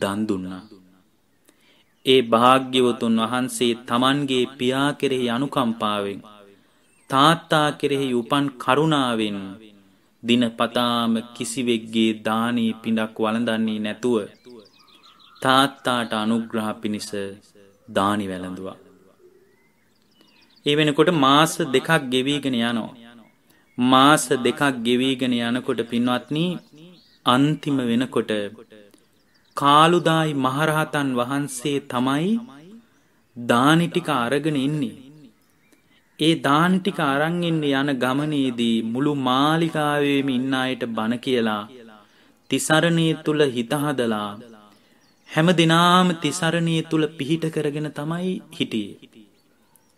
දන් දුන්නා. ඒ භාග්‍යවතුන් වහන්සේ තමන්ගේ පියා කෙරෙහි අනුකම්පාවෙන් තාත්තා කෙරෙහි උපන් කරුණාවෙන් දිනපතාම කිසිවෙක්ගේ දානී පිඩක් වළඳන්නේ නැතුව තාත්තාට අනුග්‍රහ පිණිස දානි වැළඳවා. ඒ වෙනකොට මාස දෙකක් ගෙවීගෙන යනවා. මාස දෙකක් ගෙවීගෙන යනකොට පින්වත්නී අන්තිම වෙනකොට කාලුදායි මහරහතන් වහන්සේ තමයි දානි ටික අරගෙන ඉන්නේ. ඒ දානි ටික අරන් ඉන්න යන ගමනේදී මුළු මාලිකාවේම ඉන්න අයට බණ කියලා තිසරණයේ තුල හිත හදලා හැම දිනාම තිසරණයේ තුල පිහිට කරගෙන තමයි හිටියේ.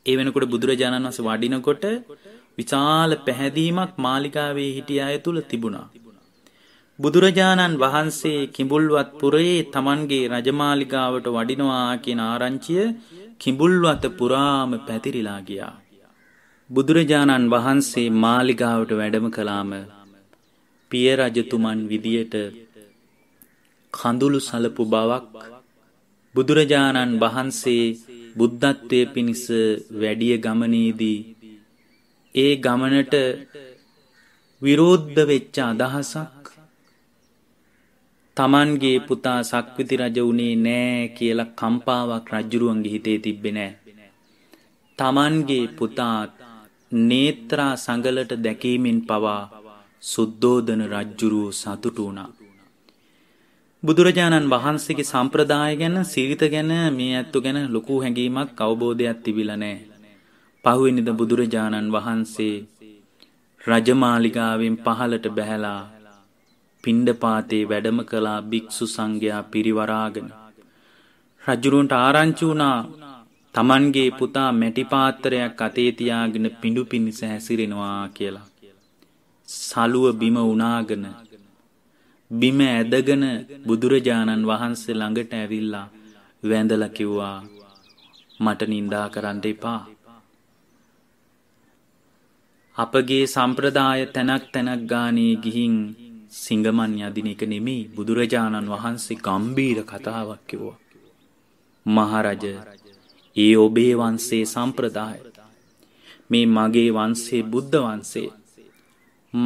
ඒ වෙනකොට බුදුරජාණන් වහන්සේ වඩිනකොට විශාල පැහැදීමක් මාලිකාවේ හිටිය අය තුල තිබුණා. බුදුරජාණන් වහන්සේ කිඹුල්වත් පුරයේ තමන්ගේ රජමාලිගාවට වඩිනවා කියන ආරංචිය කිඹුල්වත පුරාම පැතිරිලා ගියා. බුදුරජාණන් වහන්සේ මාලිගාවට වැඩම කළාම පිය රජතුමන් විදියට කඳුළු සලපු බවක් බුදුරජාණන් වහන්සේ බුද්ධත්වය පිණිස වැඩිය ගමනේදී ඒ ගමනට විරෝද්ධ වෙච්ච අදහසක් තමන්ගේ පුතා සක්විති රජ වුණේ නෑ කියලා කම්පාවක් රජ්ජුරුවන්ගේ හිතේ තිබ්බේ නෑ. තමන්ගේ පුතා නේත්‍රා සඟලට දැකීමෙන් පවා සුද්දෝදන රජ්ජුරුවෝ සතුටු වුණා. බුදුරජාණන් වහන්සේගේ සම්ප්‍රදාය ගැන සීවිත ගැන මේ ඇත්තු ගැන ලොකු හැඟීමක් අවබෝධයක් තිබිලා නෑ. පහුවෙනිද බුදුරජාණන් වහන්සේ රජමාලිගාවෙන් පහලට බැහැලා පිණ්ඩපාතේ වැඩම කළා භික්‍ෂු සංඝයා පිරිවරාගෙන. රජුරුන්ට ආරංචි වුණා තමන්ගේ පුතා මැටිපාත්තරයක් අතේ තියාගෙන පිඬු පිණිස හැසිරෙනවා කියලා. සලුව බිම උනාගෙන බිම ඇදගෙන බුදුරජාණන් වහන්සේ ළඟට ඇවිල්ලා වැඳලා කිව්වා මට නිඳා කරන්න එපා. අපගේ සම්ප්‍රදාය තැනක් තැනක් ගානේ ගිහින් සිංගමන් යදින එක නෙමෙයි බුදුරජාණන් වහන්සේ ගම්බීර කතාවක් කිව්වා. මහරජ ඒ ඔබේ වන්සේ සම්ප්‍රදාය මේ මගේ වන්සේ බුද්ධ වන්සේ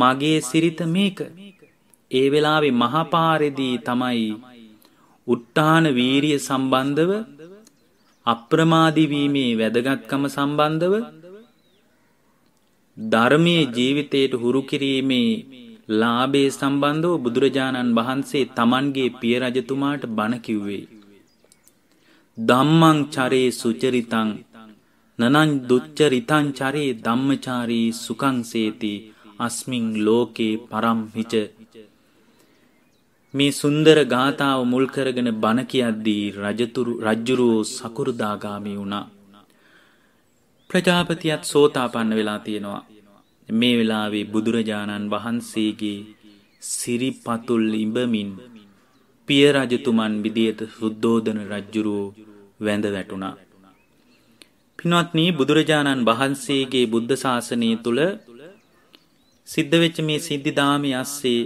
මගේ සිරිත මේක ඒ වෙලාවේ මහපාරෙදී තමයි උට්ටාන වීරිය සම්බන්ධව අප්‍රමාදිවීමේ වැදගත්කම සම්බන්ධව ධර්මය ජීවිතයට හුරු කිරීමේ ලාභේ සම්බන්ධව බුදුරජාණන් වහන්සේ තමන්ගේ පිය රජතුමාට බණ කිව්වේ. ධම්මං චරේ සුචරිතං නනං දුච්චරිතං චරේ ධම්මචාරී සුඛං සේති අස්මින් ලෝකේ පරම්හිච මේ සුන්දර ගාථාව මුල් කරගෙන බණ කියද්දී රජතුරු රජ්ජුරුවෝ සකුරුදාගාමී වුණා. ප්‍රජාපතියත් සෝතාපන්න වෙලා තියෙනවා. මේ වෙලාවේ බුදුරජාණන් වහන්සේගේ සිරිපතුල් ඉඹමින් පිය රජතුමන් විදියට සුද්ධෝදන රජ්ජුරුවෝ වැඳ වැටුණා. පින්වත්නි බුදුරජාණන් වහන්සේගේ බුද්ධ ශාසනය තුල සිද්ධ වෙච්ච මේ සිද්ධි දාමයේ ඇස්සේ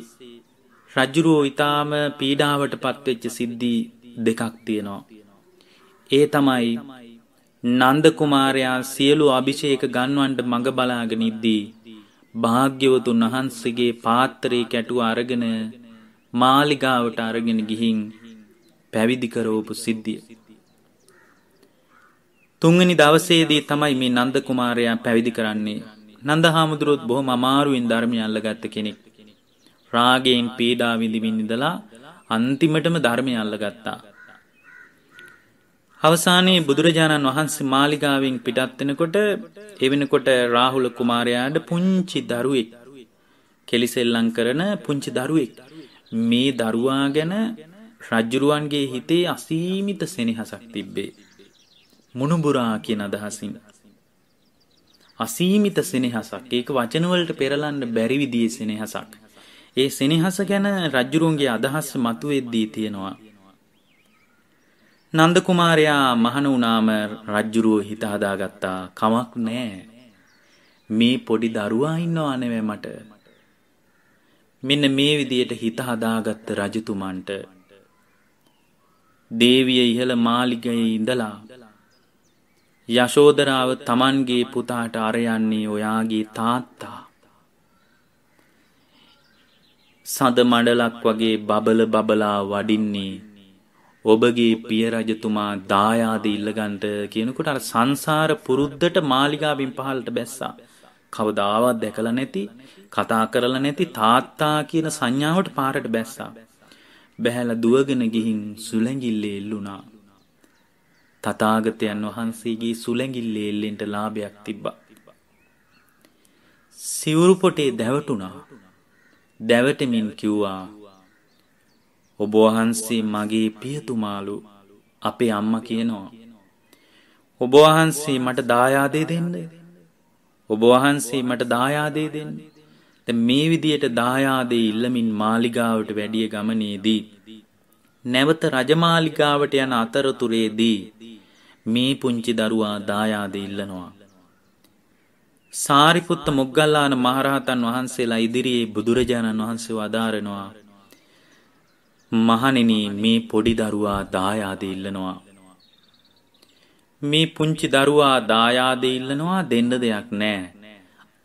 රජ්ජුරුවෝ ඊටාම පීඩාවට පත්වෙච්ච සිද්ධි දෙකක් තියෙනවා. ඒ තමයි නන්ද කුමාරයා සියලු අභිෂේක ගන්වන්ට මඟ බලාගෙන ඉද්දී භාග්‍යවතුන් වහන්සේගේ පාත්‍රයේ කැටුව අරගෙන මාලිගාවට අරගෙන ගිහින් පැවිදි කරවපු සිද්ධිය. තුන්වෙනි දවසේදී තමයි මේ නන්ද කුමාරයා පැවිදි කරන්නේ. නන්ද හාමුදුරුවොත් බොහොම අමාරුවෙන් ධර්මය අල්ලගත්ත කෙනෙක්. රාගයෙන් පීඩා විඳින්න ඉඳලා අන්තිමටම ධර්මය අල්ලගත්තා. අවසානයේ බුදුරජාණන් වහන්සේ මාලිගාවෙන් පිටත්වෙනකොට එවෙනකොට රාහුල කුමාරයාට පුංචි දරුවෙක් කෙලිසෙල්ලං කරන පුංචි දරුවෙක් මේ දරුවා ගැන රජ්ජුරුවන්ගේ හිතේ අසීමිත සෙනෙහසක් තිබ්බේ. මුණුබුරා කියන අදහසින්. අසීමිත සෙනෙහසක් ඒක වචනවලට පෙරලන්න බැරි විදිහේ සෙනෙහසක්. ඒ සෙනෙහස ගැන රජ්ජුරුවන්ගේ අදහස් මතුවෙද්දී තියෙනවා. නන්දකුමාරයා මහන වුණාම රජ්ජුරුව හිත හදාගත්තා කමක් නෑ. මේ පොඩි දරුවා ඉන්නවා නෙවෙයි මට. මෙන්න මේ විදියට හිත හදාගත්ත රජතුමන්ට දේවිය ඉහළ මාලිගයේ ඉඳලා යශෝදරාව තමන්ගේ පුතාට අරයන්නේ ඔයාගේ තාත්තා. සඳ මඩලක් වගේ බබල බබලා වඩින්නේ ඔබගේ පිය රජතුමා දායාද ඉල්ලගන්ට කියනකොට අර සංසාර පුරුද්දට මාලිගාවෙන් පහළට බැස්සා. කවදාවත් දැකලා නැති කතා කරලා නැති තාත්තා කියන සංඥාවට පාරට බැස්සා. බැහැලා දුවගෙන ගිහින් සුලැඟිල්ලේ එල්ලුණා. තථාගතයන් වහන්සේගේ සුලැඟිල්ලේ එල්ලෙන්ට ලාභයක් තිබ්බා. සිවුරු පොටේ දැවටුණා. දැවටමින් කිව්වා ඔබ වහන්සේ මගේ පියතුමාලු අපේ අම්ම කියනවා. ඔබ වහන්සේ මට දායාදේ දෙන්න. ඔබ වහන්සේ මට දායාදේ දෙන්න. මේ විදියට දායාදේ ඉල්ලමින් මාලිගාවට වැඩිය ගමනේදී. නැවත රජමාලිකාවට යන අතරතුරේදී මේ පුංචි දරුවා දායාදේ ඉල්ලනවා. සාරිපුත්ත මොග්ගල්ලාන මහරහතන් වහන්සේලා ඉදිරියේ බුදුරජාණන් වහන්සේ වදාරනවා මහණෙනි මේ පොඩි දරුවා දායාද ඉල්ලනවා. මේ පුංචි දරුවා දායාද ඉල්ලනවා දෙන්න දෙයක් නෑ.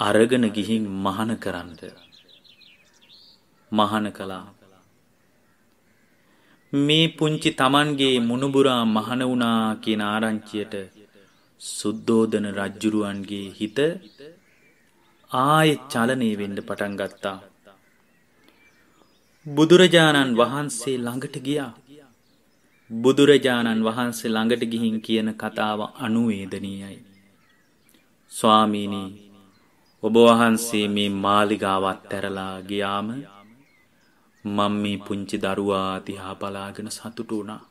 අරගෙන ගිහින් මහන කරන්නට. මහන කළා. මේ පුංචි Tamanගේ මුණුබුරා මහන වුණා කියන ආරංචියට සුද්ධෝදන රජ්ජුරුවන්ගේ හිත ආයෙ චලනය වෙන්න පටන් ගත්තා. බුදුරජාණන් වහන්සේ ළඟට ගියා. බුදුරජාණන් වහන්සේ ළඟට ගිහින් කියන කතාව අනුවේදනීයයි. ස්වාමීනී ඔබ වහන්සේ මේ මාලිගාවත් ඇරලා ගියාම මං මේ පුංචි දරුවා දිහා බලාගෙන සතුටු වුණා.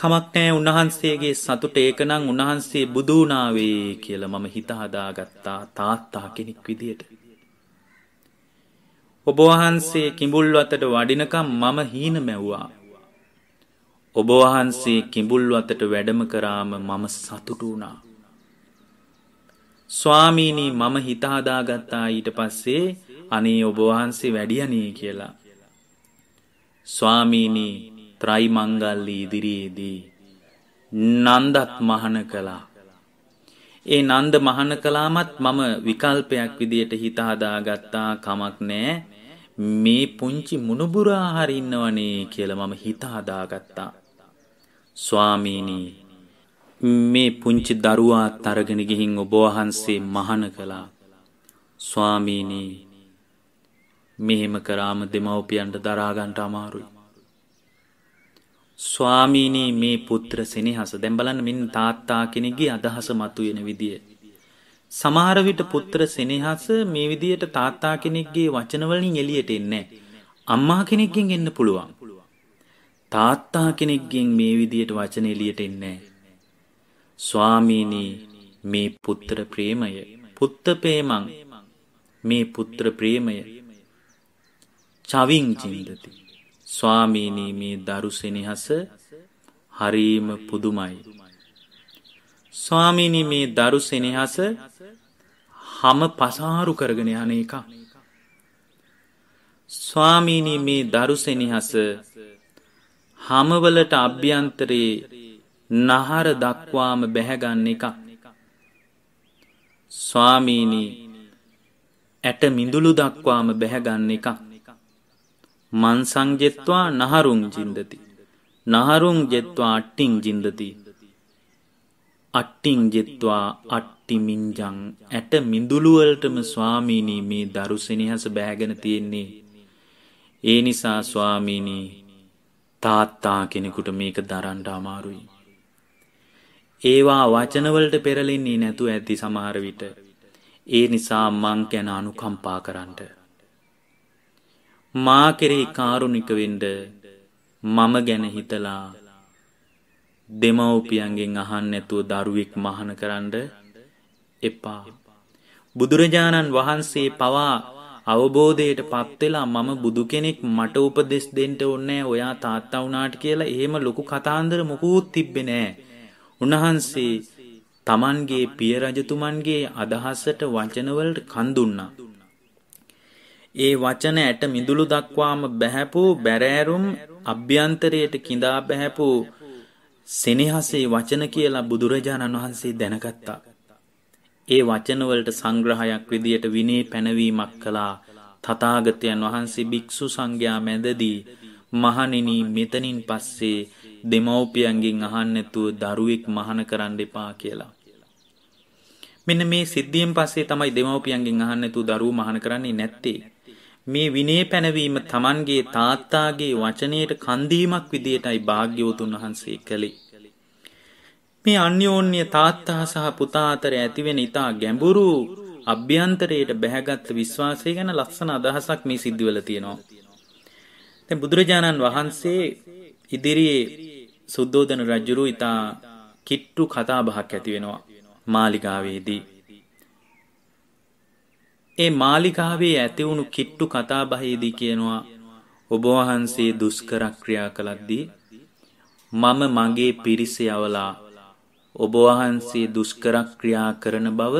කමක් නෑ උන්වහන්සේගේ සතුට ඒකනම් උන්වහන්සේ බුදු වුණාවේ කියලා මම හිත හදාගත්තා තාත්තා කෙනෙක් විදියට. ඔබවහන්සේ කිඹුල් අතට වඩිනකම් මම හීන මැව්වා. ඔබවහන්සේ කිඹුල් අතට වැඩම කරාම මම සතුටු වුණා. ස්වාමීනී මම හිතාදාගත්තා ඊට පස්සේ අනේ ඔබවහන්සේ වැඩියනී කියලා. ස්වාමීනී ත්‍රයිමංගල්ලි ඉදිරියේදී. නන්දත් මහන කලා. ඒ නන්ද මහන කලාමත් මම විකල්පයක් විදියට හිතාදාගත්තා කමක් නෑ මේ පුංචි මුණුබුරා හරි ඉන්නවනේ කියලා මම හිත හදාගත්තා. ස්වාමීනි මේ පුංචි දරුවා තරගෙන ගිහින් ඔබ වහන්සේ මහාන කළා. ස්වාමීනි මෙහෙම කරාම දෙමව්පියන්ට දරා ගන්න අමාරුයි. ස්වාමීනි මේ පුත්‍ර සෙනෙහස දැන් බලන්න මින් තාත්තා කෙනෙක්ගේ අදහස මතුවෙන විදිය. සමහරවිට පුත්‍ර සෙනෙහස මේ විදියට තාත්තා කෙනෙක්ගේ වචනවලින් එලියට එන්නේ. අම්මා කෙනෙක්ගෙන් එන්න පුළුවන්. තාත්තා කෙනෙක්ගෙන් මේ විදියට වචන එලියට එන්නේ. ස්වාමීනී මේ පුත්‍ර ප්‍රේමය පුත්ත ප්‍රේමං මේ පුත්‍ර ප්‍රේමය චවින් ජීවිතති. ස්වාමීනී මේ දරු සෙනෙහස හරීම පුදුමයි. ස්වාමීනී මේ දරු සෙනෙහස හම පසාරු කරගෙන යන එක. ස්වාමීනී මේ දරුසෙනිහස හමවලට අභ්‍යන්තරයේ නහර දක්වාම බැහැගන්න එක. ස්වාමීනී ඇට මිඳුළු දක්වාම බැහැගන්න එක. මන් සංජෙත්වා නහරුම් ජින්දති. නහරුම් ජෙත්වා අට්ටිං ජින්දති. අට්ටිං ජෙත්වා අට්ට අට්ටිමින්ජං ඇට මිඳුළුවලටම ස්වාමීනී මේ දරු සෙනෙහස බෑගෙන තියෙන්නේ. ඒ නිසා ස්වාමීනී තාත්තා කෙනෙකුට මේක දරන්ට අමාරුයි. ඒවා වචනවලට පෙරලෙන්නේ නැතු ඇති සමහර විට. ඒ නිසා මං ගැන අනුකම්පා කරන්නට. මා කෙරෙහි කාරුණික වෙන්ඩ මම ගැන හිතලා දෙමව්පියන්ගෙන් අහන් නැතුව දරුවෙක් මහන කරන්ඩ එපා. බුදුරජාණන් වහන්සේ පවා අවබෝධයට පත්වෙලා මම බුදු කෙනෙක් මට උපදෙස් දෙන්ට ඔන්නෑ ඔයා තාත්තා වුණාට කියලා එහෙම ලොකු කතාන්දර මොකූත් තිබ්බෙ නෑ. උන්වහන්සේ තමන්ගේ පිය රජතුමන්ගේ අදහස්සට වචනවලට කන්දුන්නා. ඒ වචන ඇට මිදුළු දක්වාම බැහැපූ බැරෑරුම් අභ්‍යන්තරයට කිඳා බැහැපූ සෙනෙහසේ වචන කියලා බුදුරජාණන් වහන්සේ දැනගත්තා. ඒ වචනවලට සංග්‍රහයක් විදියට විනේ පැනවීමක් කළා තථාගතයන් වහන්සේ භික්ෂු සංඝයා මැදදී මහණෙනි මෙතනින් පස්සේ දෙමව්පියන්ගෙන් අහන්න නැතුව දරුවෙක් මහාන කරන්න එපා කියලා. මෙන්න මේ සිද්ධියෙන් පස්සේ තමයි දෙමව්පියන්ගෙන් අහන්න නැතුව දරුවෝ මහාන කරන්නේ නැත්තේ. මේ විනේ පැනවීම Tamanගේ තාත්තාගේ වචනයට කන් දීමක් විදියටයි භාග්‍යවතුන් වහන්සේ කළේ. මේ අන්‍යෝන්‍ය තාත්තා සහ පුතා අතර ඇතිවෙන ඉතා ගැඹුරු අභ්‍යන්තරයට බැහැගත් විශ්වාසය ගැන ලස්සන අදහසක් මේ සිද්ධිවල තියෙනවා. තැ බුදුරජාණන් වහන්සේ ඉදිරියේ සුද්දෝදන රජ්ජුරු ඉතා කිට්ටු කතාබහක් ඇතිවෙනවා මාලිගාවේදී. ඒ මාලිකාවේ ඇතිවුණු කිට්ටු කතාබහේදී කියනවා ඔබවහන්සේ දුස්කරක්‍රියා කළද්දී මම මගේ පිරිස යවලා ඔබ වහන්සේ දුෂ්කර ක්‍රියා කරන බව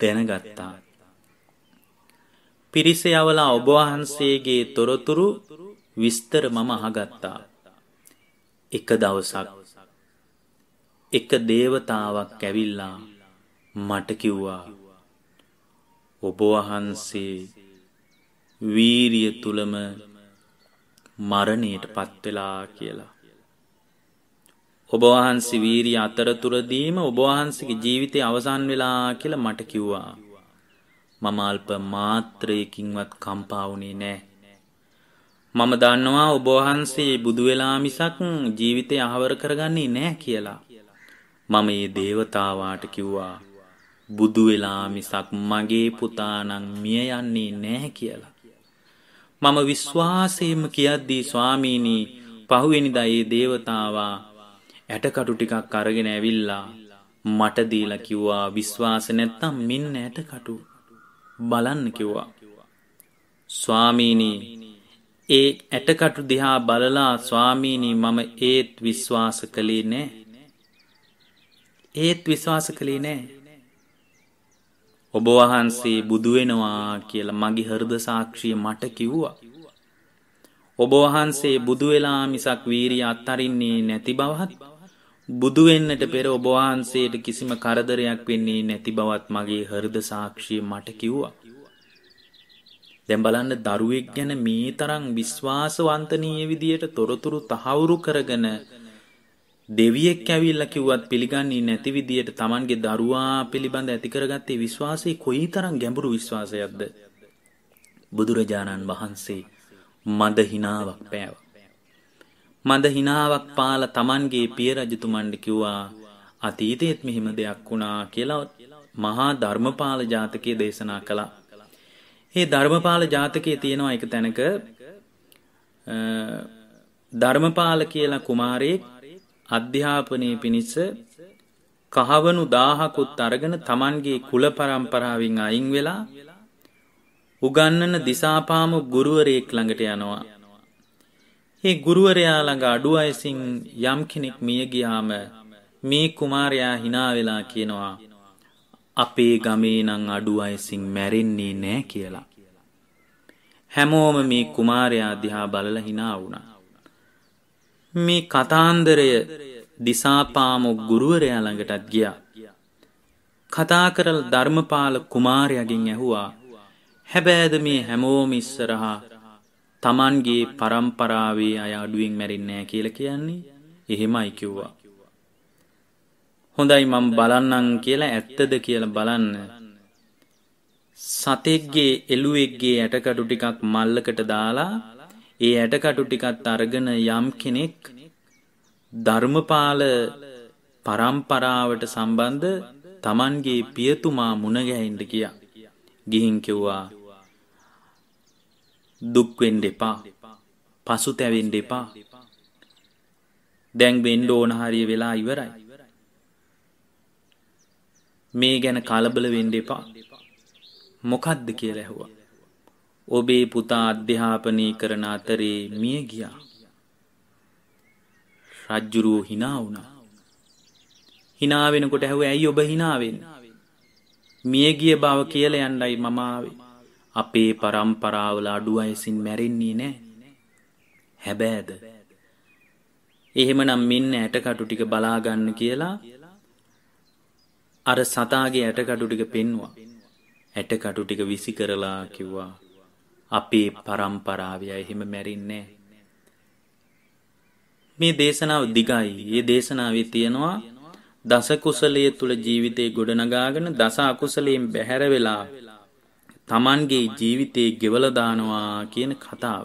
දැනගත්තා. පිරිස යවලා ඔබ වහන්සේගේ තොරතුරු විස්තර මම අහගත්තා. එක දවසක් එක දේවතාවක් ඇවිල්ලා මට කිව්වා ඔබ වහන්සේ වීරිය තුලම මරණයට පත් වෙලා කියලා ඔබවහන්සි වීරී අතරතුරදීම ඔබවහන්සගේ ජීවිතය අවසන් වෙලා කියල මට කිව්වා. මමල්ප මාත්‍රයකින්වත් කම්පාවුනේ නෑ. මම දන්නවා ඔබවහන්සේ බුදුවෙලා මිසක් ජීවිතය අහවර කරගන්නේ නෑ කියලා. මම ඒ දේවතාවාට කිව්වා. බුදුවෙලා මිසක් මගේ පුතානං මිය යන්නේ නෑ කියලා. මම විශ්වාසයම කියද්දී ස්වාමීණී පහුවෙනිදයේ දේවතාවා ඇටකටු ටිකක් අරගෙන ඇවිල්ලා මට දීලා කිව්වා විශ්වාස නැත්තම් මෙන්න ඇටකටු බලන්න කිව්වා. ස්වාමීනි ඒ ඇටකටු දිහා බලලා ස්වාමීනි මම ඒත් විශ්වාස කළේ නෑ. ඒත් විශ්වාස කළේ නෑ. ඔබ වහන්සේ බුදු වෙනවා කියලා මගේ හෘද සාක්ෂිය මට කිව්වා. ඔබ වහන්සේ බුදු වෙලා මිසක් වීරිය අත්හරින්නේ නැති බවත් බුදු වෙන්නට පෙර ඔබ වහන්සේට කිසිම කරදරයක් වෙන්නේ නැති බවත් මගේ හෘද සාක්ෂිය මට කිව්වා. දැන් බලන්න දරුවෙක් ගැන මේ තරම් විශ්වාසවන්තනීය විදියට තොරතුරු තහවුරු කරගෙන දෙවියෙක් ඇවිල්ලා කිව්වත් පිළිගන්නේ නැති විදියට Tamanගේ දරුවා පිළිබඳ ඇති කරගත්තේ විශ්වාසය කොයිතරම් ගැඹුරු විශ්වාසයක්ද බුදුරජාණන් වහන්සේ මද හිනාවක් පෑවා මඳ හිනාවක් පාල තමන්ගේ පිය රජතුමන්ට කිව්වා අතීතයේත් මෙහෙම දෙයක් වුණා කියලා මහා ධර්මපාල ජාතකයේ දේශනා කළා. ඒ ධර්මපාල ජාතකයේ තියෙනවා එක තැනක ධර්මපාල කියලා කුමාරයෙක් අධ්‍යාපනය පිණිස කහවනු දාහකුත් අරගෙන තමන්ගේ කුල පරම්පරාවෙන් අයින් වෙලා උගන්නන දිසාපාම ගුරුවරයෙක් ළඟට යනවා. ඒ ගුරුවරයා ළඟ අඩු අයසින් යම් කෙනෙක් මිය ගියාම මේ කුමාරයා hina වෙලා කියනවා අපේ ගමේ නම් අඩු අයසින් මැරෙන්නේ නෑ කියලා. හැමෝම මේ කුමාරයා දිහා බලලා hina වුණා. මේ කතාන්දරය දිසාපාමොක් ගුරුවරයා ළඟටත් ගියා. කතා කරල ධර්මපාල කුමාරයගෙන් ඇහුවා හැබෑද මේ හැමෝම ඉස්සරහා Tamanගේ પરම්පරාවේ අය අඩුවෙන් මැරෙන්නේ නැහැ කියලා කියන්නේ එහෙමයි කිව්වා. හොඳයි මම බලන්නම් කියලා ඇත්තද කියලා බලන්න. සතෙක්ගේ එළුවෙක්ගේ ඇටකටු ටිකක් මල්ලකට දාලා ඒ ඇටකටු ටිකත් අරගෙන යම් කෙනෙක් ධර්මපාල પરම්පරාවට සම්බන්ධ Tamanගේ පියතුමා මුණ ගැහින්න ගියා. ගිහින් කිව්වා දුක් වෙන්න එපා. පසුතැවෙන්න එපා. දැන් වෙන්න ඕන හරිය වෙලා ඉවරයි. මේ ගැන කලබල වෙන්න එපා. මොකද්ද කියලා ඇහුවා. ඔබේ පුතා අධ්‍යාපනය කරන අතරේ මිය ගියා. රජ්ජුරුවෝ හිනා වුණා. හිනා වෙනකොට ඇහුව ඇයි ඔබ හිනා වෙන්නේ? මිය ගිය බව කියලා යන්නයි මම ආවේ. අපේ පරම්පරාවල අඩු අයසින් මැරෙන්නේ නෑ. හැබෑද. එහෙමනම් මෙන්න ඇටකටු ටික බලාගන්න කියලා අර සතාගේ ඇටකටු ටික පෙන්වා. ඇටකටු ටික විසි කරලා කිව්වා. අපේ පරම්පරාවය එහෙම මැරින්නේ. මේ දේශනාව දිගයි. ඒ දේශනාවේ තියෙනවා දස කුසලයේ තුල ජීවිතේ ගොඩනගාගෙන දස අකුසලයෙන් බැහැර වෙලා තමන්ගේ ජීවිතේ ගෙවල දානවා කියන කතාව.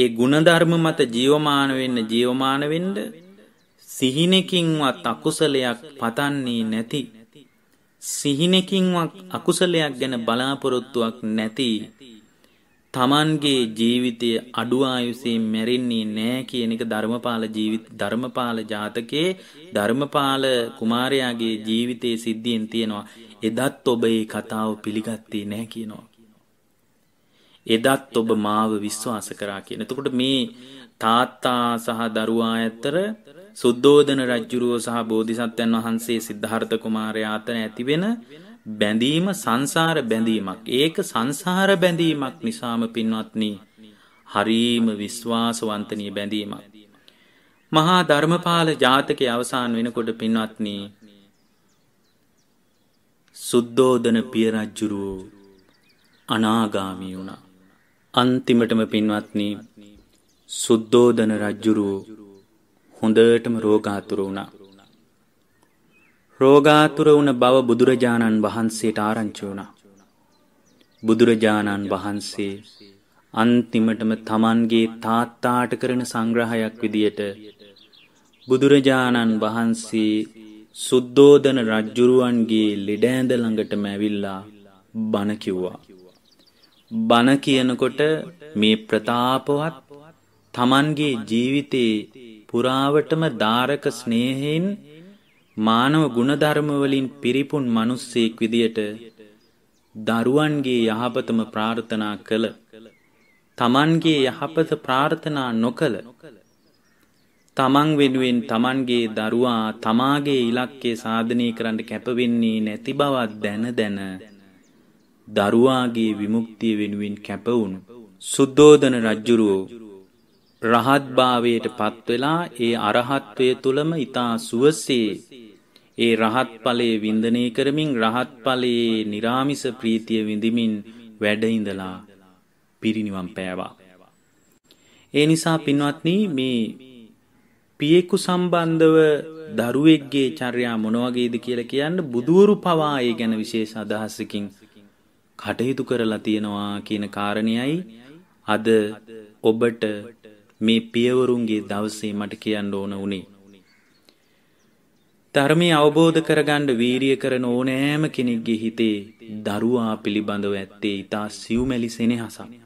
ඒ ಗುಣධර්ම මත ජීවමාන වෙන්න ජීවමාන වෙන්න සිහිනකින්වත් අකුසලයක් පතන්නේ නැති සිහිනකින්වත් අකුසලයක් ගැන බලාපොරොත්තුවක් නැති තමන්ගේ ජීවිතය අඩු ආයුෂේ මැරෙන්නේ නැහැ කියන එක ධර්මපාල ජීවිත ධර්මපාල ජාතකයේ ධර්මපාල කුමාරයාගේ ජීවිතයේ සිද්ධියෙන් තියෙනවා එදත් ඔබ ඒ කතාව පිළිගත්තේ නැහැ කියනවා. එදත් ඔබ මාව විශ්වාස කරා කියන. එතකොට මේ තාත්තා සහ දරුවා අතර සුද්ධෝදන රජ්ජුරුව සහ බෝධිසත්වයන් වහන්සේ සිද්ධාර්ථ කුමාරයා අතර ඇතිවෙන බැඳීම සංසාර බැඳීමක්. ඒක සංසාර බැඳීමක් නිසාම පින්වත්නි හරීම විශ්වාසවන්තනී බැඳීමක්. මහා ධර්මපාල ජාතකයේ අවසාන වෙනකොට පින්වත්නි සුද්ධෝදන පිය රජ්ජුරුවෝ අනාගාමී වුණා. අන්තිමටම පින්වත්නි සුද්ධෝදන රජ්ජුරුවෝ හොඳටම රෝගාතුර වුණා. රෝගාතුර වුණ බව බුදුරජාණන් වහන්සේට ආරංචි වුණා. බුදුරජාණන් වහන්සේ අන්තිමටම තමන්ගේ තාත්තාට කරන සංග්‍රහයක් විදියට බුදුරජාණන් වහන්සේ සුද්ධෝදන රජ්ජුරුවන්ගේ ලෙඩෑඳ ළඟටම ඇවිල්ලා බණ කිව්වා. බණ කියනකොට මේ ප්‍රතාපවත් තමන්ගේ ජීවිතේ පුරාවටම දාරක ස්නේහයෙන් මානව ගුණධර්ම වලින් පිරිපුන් මිනිස්සෙක් විදියට දරුවන්ගේ යහපතම ප්‍රාර්ථනා කළ තමන්ගේ යහපත ප්‍රාර්ථනා නොකළ තමන් වෙනුවෙන් තමන්ගේ දරුවා තමාගේ ඉලක්කේ සාධනය කරන්න කැපවෙන්නේ නැති බවත් දැන දැන දරුවාගේ විමුක්තිය වෙනුවෙන් කැපවුණු. සුද්දෝධන රජ්ජුරුවෝ රහත්භාවයට පත්වෙලා ඒ අරහත්වය තුළම ඉතා සුවසේ ඒ රහත්ඵලයේ වින්දනය කරමින් රහත්ඵලයේ නිරාමිස ප්‍රීතිය විඳමින් වැඩඉඳලා පිරිනිවම් පෑවා. ඒ නිසා පින්වත්නී මේ පියෙකු සම්බන්ධව දරුවෙක්ගේ චර්යා මොනවගේද කියලා කියන්න බුදුවරු පවා ඒ ගැන විශේෂ අදහස්සකින් කටයුතු කරලා තියෙනවා කියන කාරණයයි අද ඔබට මේ පියවරුන්ගේ දවසේ මට කියන්න ඕන වුණේ. ධර්මය අවබෝධ කරගන්න වීරිය කරන ඕනෑම කෙනෙක්ගේ හිතේ දරුවා පිළිබඳව ඇත්තේ ඉතා සිව්මැලි සෙනෙහසක්.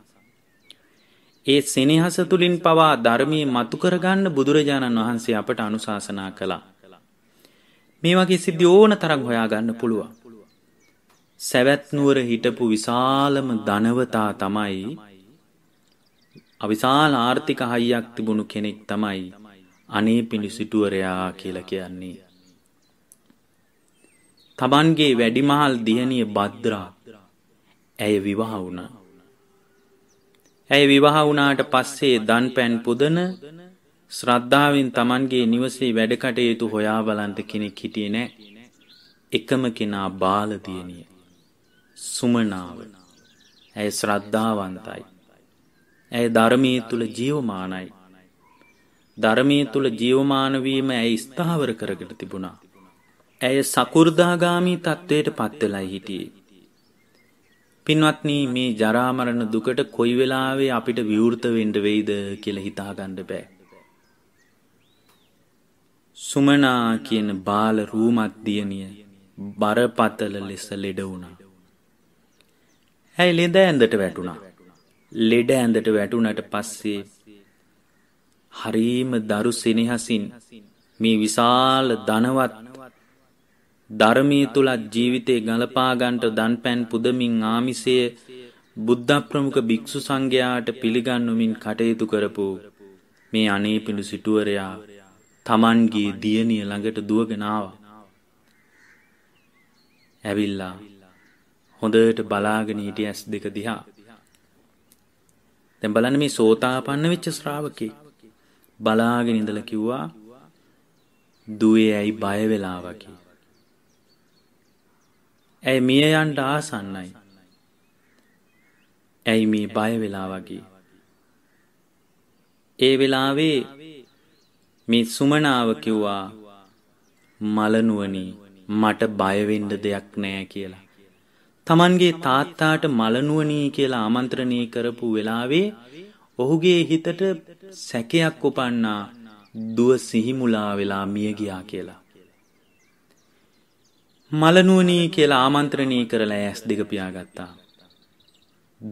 ඒ සෙනෙහස තුලින් පවා ධර්මයේ මතු කරගන්න බුදුරජාණන් වහන්සේ අපට අනුශාසනා කළා. මේ වගේ සිද්ධි ඕන තරම් හොයාගන්න පුළුවන්. සැවැත් නුවර හිටපු විශාලම ධනවතා තමයි අවිශාල ආර්ථික හයියක් තිබුණු කෙනෙක් තමයි අනේ පිණිසිටුවරයා කියලා කියන්නේ. තමන්ගේ වැඩිමහල් දියණිය භද්‍රා ඇය විවාහ වුණා. ඇය විවාහ වුණාට පස්සේ දන් පැන් පුදන ශ්‍රද්ධාවෙන් Tamanගේ නිවසේ වැඩ කටයුතු හොයා බලන්න කෙනෙක් හිටියේ නෑ. එකම කෙනා බාල දියණිය. සුමනාව. ඇය ශ්‍රද්ධාවන්තයි. ඇය ධර්මයේ තුල ජීවමානයි. ධර්මයේ තුල ජීවමාන වීම ඇය ස්ථාවර කරගෙන තිබුණා. ඇය සකු르දාගාමි තත්වයට පත් වෙලා හිටියේ. පින්වත්නි මේ ජරා මරණ දුකට කොයි වෙලාවෙ අපිට විවෘත වෙන්න වෙයිද කියලා හිතා ගන්න බෑ. සුමනා කියන බාල රූමත් දියණිය බරපතල ලෙස ලෙඩ වුණා. ඇයි ලෙඩ ඇඳට වැටුණා. ලෙඩ ඇඳට වැටුණට පස්සේ හරීම දරු සෙනෙහසින් මේ විශාල ධනවත් ධර්මී තුළත් ජීවිතේ ගලපාගන්ට දන් පැන් පුදමින් ආමිසය බුද්ධ ප්‍රමුඛ භික්‍ෂු සංඝයාට පිළිගන්නුමින් කටයුතු කරපු මේ අනේ පිඬු සිටුවරයා තමන්ගේ දියණිය ළඟට දුවගෙනාව. ඇවිල්ලා හොඳට බලාගෙන හිටිය ඇස් දෙක දිහා. දැන් බලන්න මේ සෝතාපන්න වෙච්ච ශ්‍රාවකේ බලාගෙන ඉඳලා කිව්වා දුවේ ඇයි බය වෙලා වගේ ඇයි මියයන්ට ආසන්නයි. ඇයි මේ බය වෙලා වගේ. ඒ වෙලාවේ මේ සුමනාව කිව්වා මලනුවනී මට බයවෙන්ඩ දෙයක් නෑ කියලා. තමන්ගේ තාත්තාට මලනුවනී කියලා ආමන්ත්‍රණය කරපු වෙලාවේ ඔහුගේ හිතට සැකයක් උපන්නා දුව සිහිමුලා වෙලා මියගියා කියලා. මලනුවනී කියලා ආමන්ත්‍රණී කරලා ඇස් දෙක පියාගත්තා.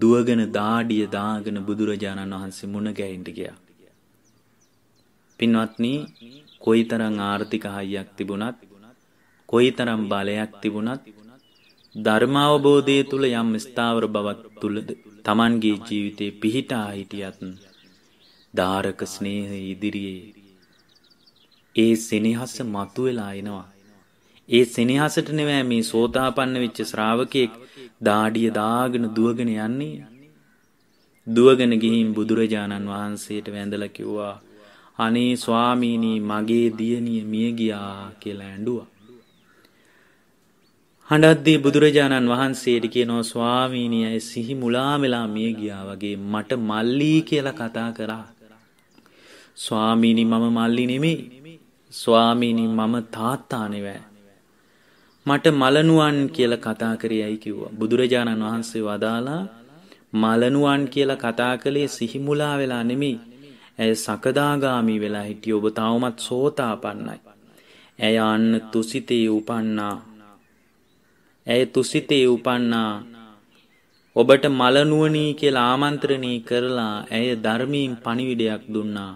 දුවගෙන දාඩිය දාගෙන බුදුරජාණන් වහන්සේ මුණ ගැහින්ට ගියා. පින්වත්නි කොයිතරම් ආර්ථික හයියක් තිබුණත් කොයිතරම් බලයක් තිබුණත් ධර්ම අවබෝධය තුල යම් ස්ථාවර බවක් තුලද Tamanගේ ජීවිතේ පිහිටා හිටියත් ධාරක ස්නේහ ඉදිරියේ ඒ සෙනෙහස මතුවලා එනවා. ඒ සෙනෙහසට නෙවෙයි මේ සෝතාපන්න වෙච්ච ශ්‍රාවකෙක් දාඩිය දාගෙන දුවගෙන යන්නේ. දුවගෙන ගිහින් බුදුරජාණන් වහන්සේට වැඳලා කිව්වා අනේ ස්වාමීනී මගේ දියණිය මිය ගියා කියලා ඇඬුවා. හඬද්දී බුදුරජාණන් වහන්සේට කියනවා ස්වාමීනී අය සිහි මුලාමෙලා මිය ගියා වගේ මට මල්ලී කියලා කතා කරා. ස්වාමීනි මම මල්ලි නෙමේ. ස්වාමීනි මම තාත්තා නෙවෙයි. මට මලනුවන් කියලා කතා කරයයි කිව්වා. බුදුරජාණන් වහන්සේ වදාලා මලනුවන් කියලා කතා කළේ සිහිමුලා වෙලා නෙමෙයි. ඇය සකදාගාමි වෙලා හිටිය ඔබ තවමත් සෝතාපන්නයි. ඇය අන්න තුසිතේ උපන්නා. ඇය තුසිතේ උපන්නා. ඔබට මලනුවනී කියලා ආමන්ත්‍රණී කරලා ඇය ධර්මීන් පණිවිඩයක් දුන්නා.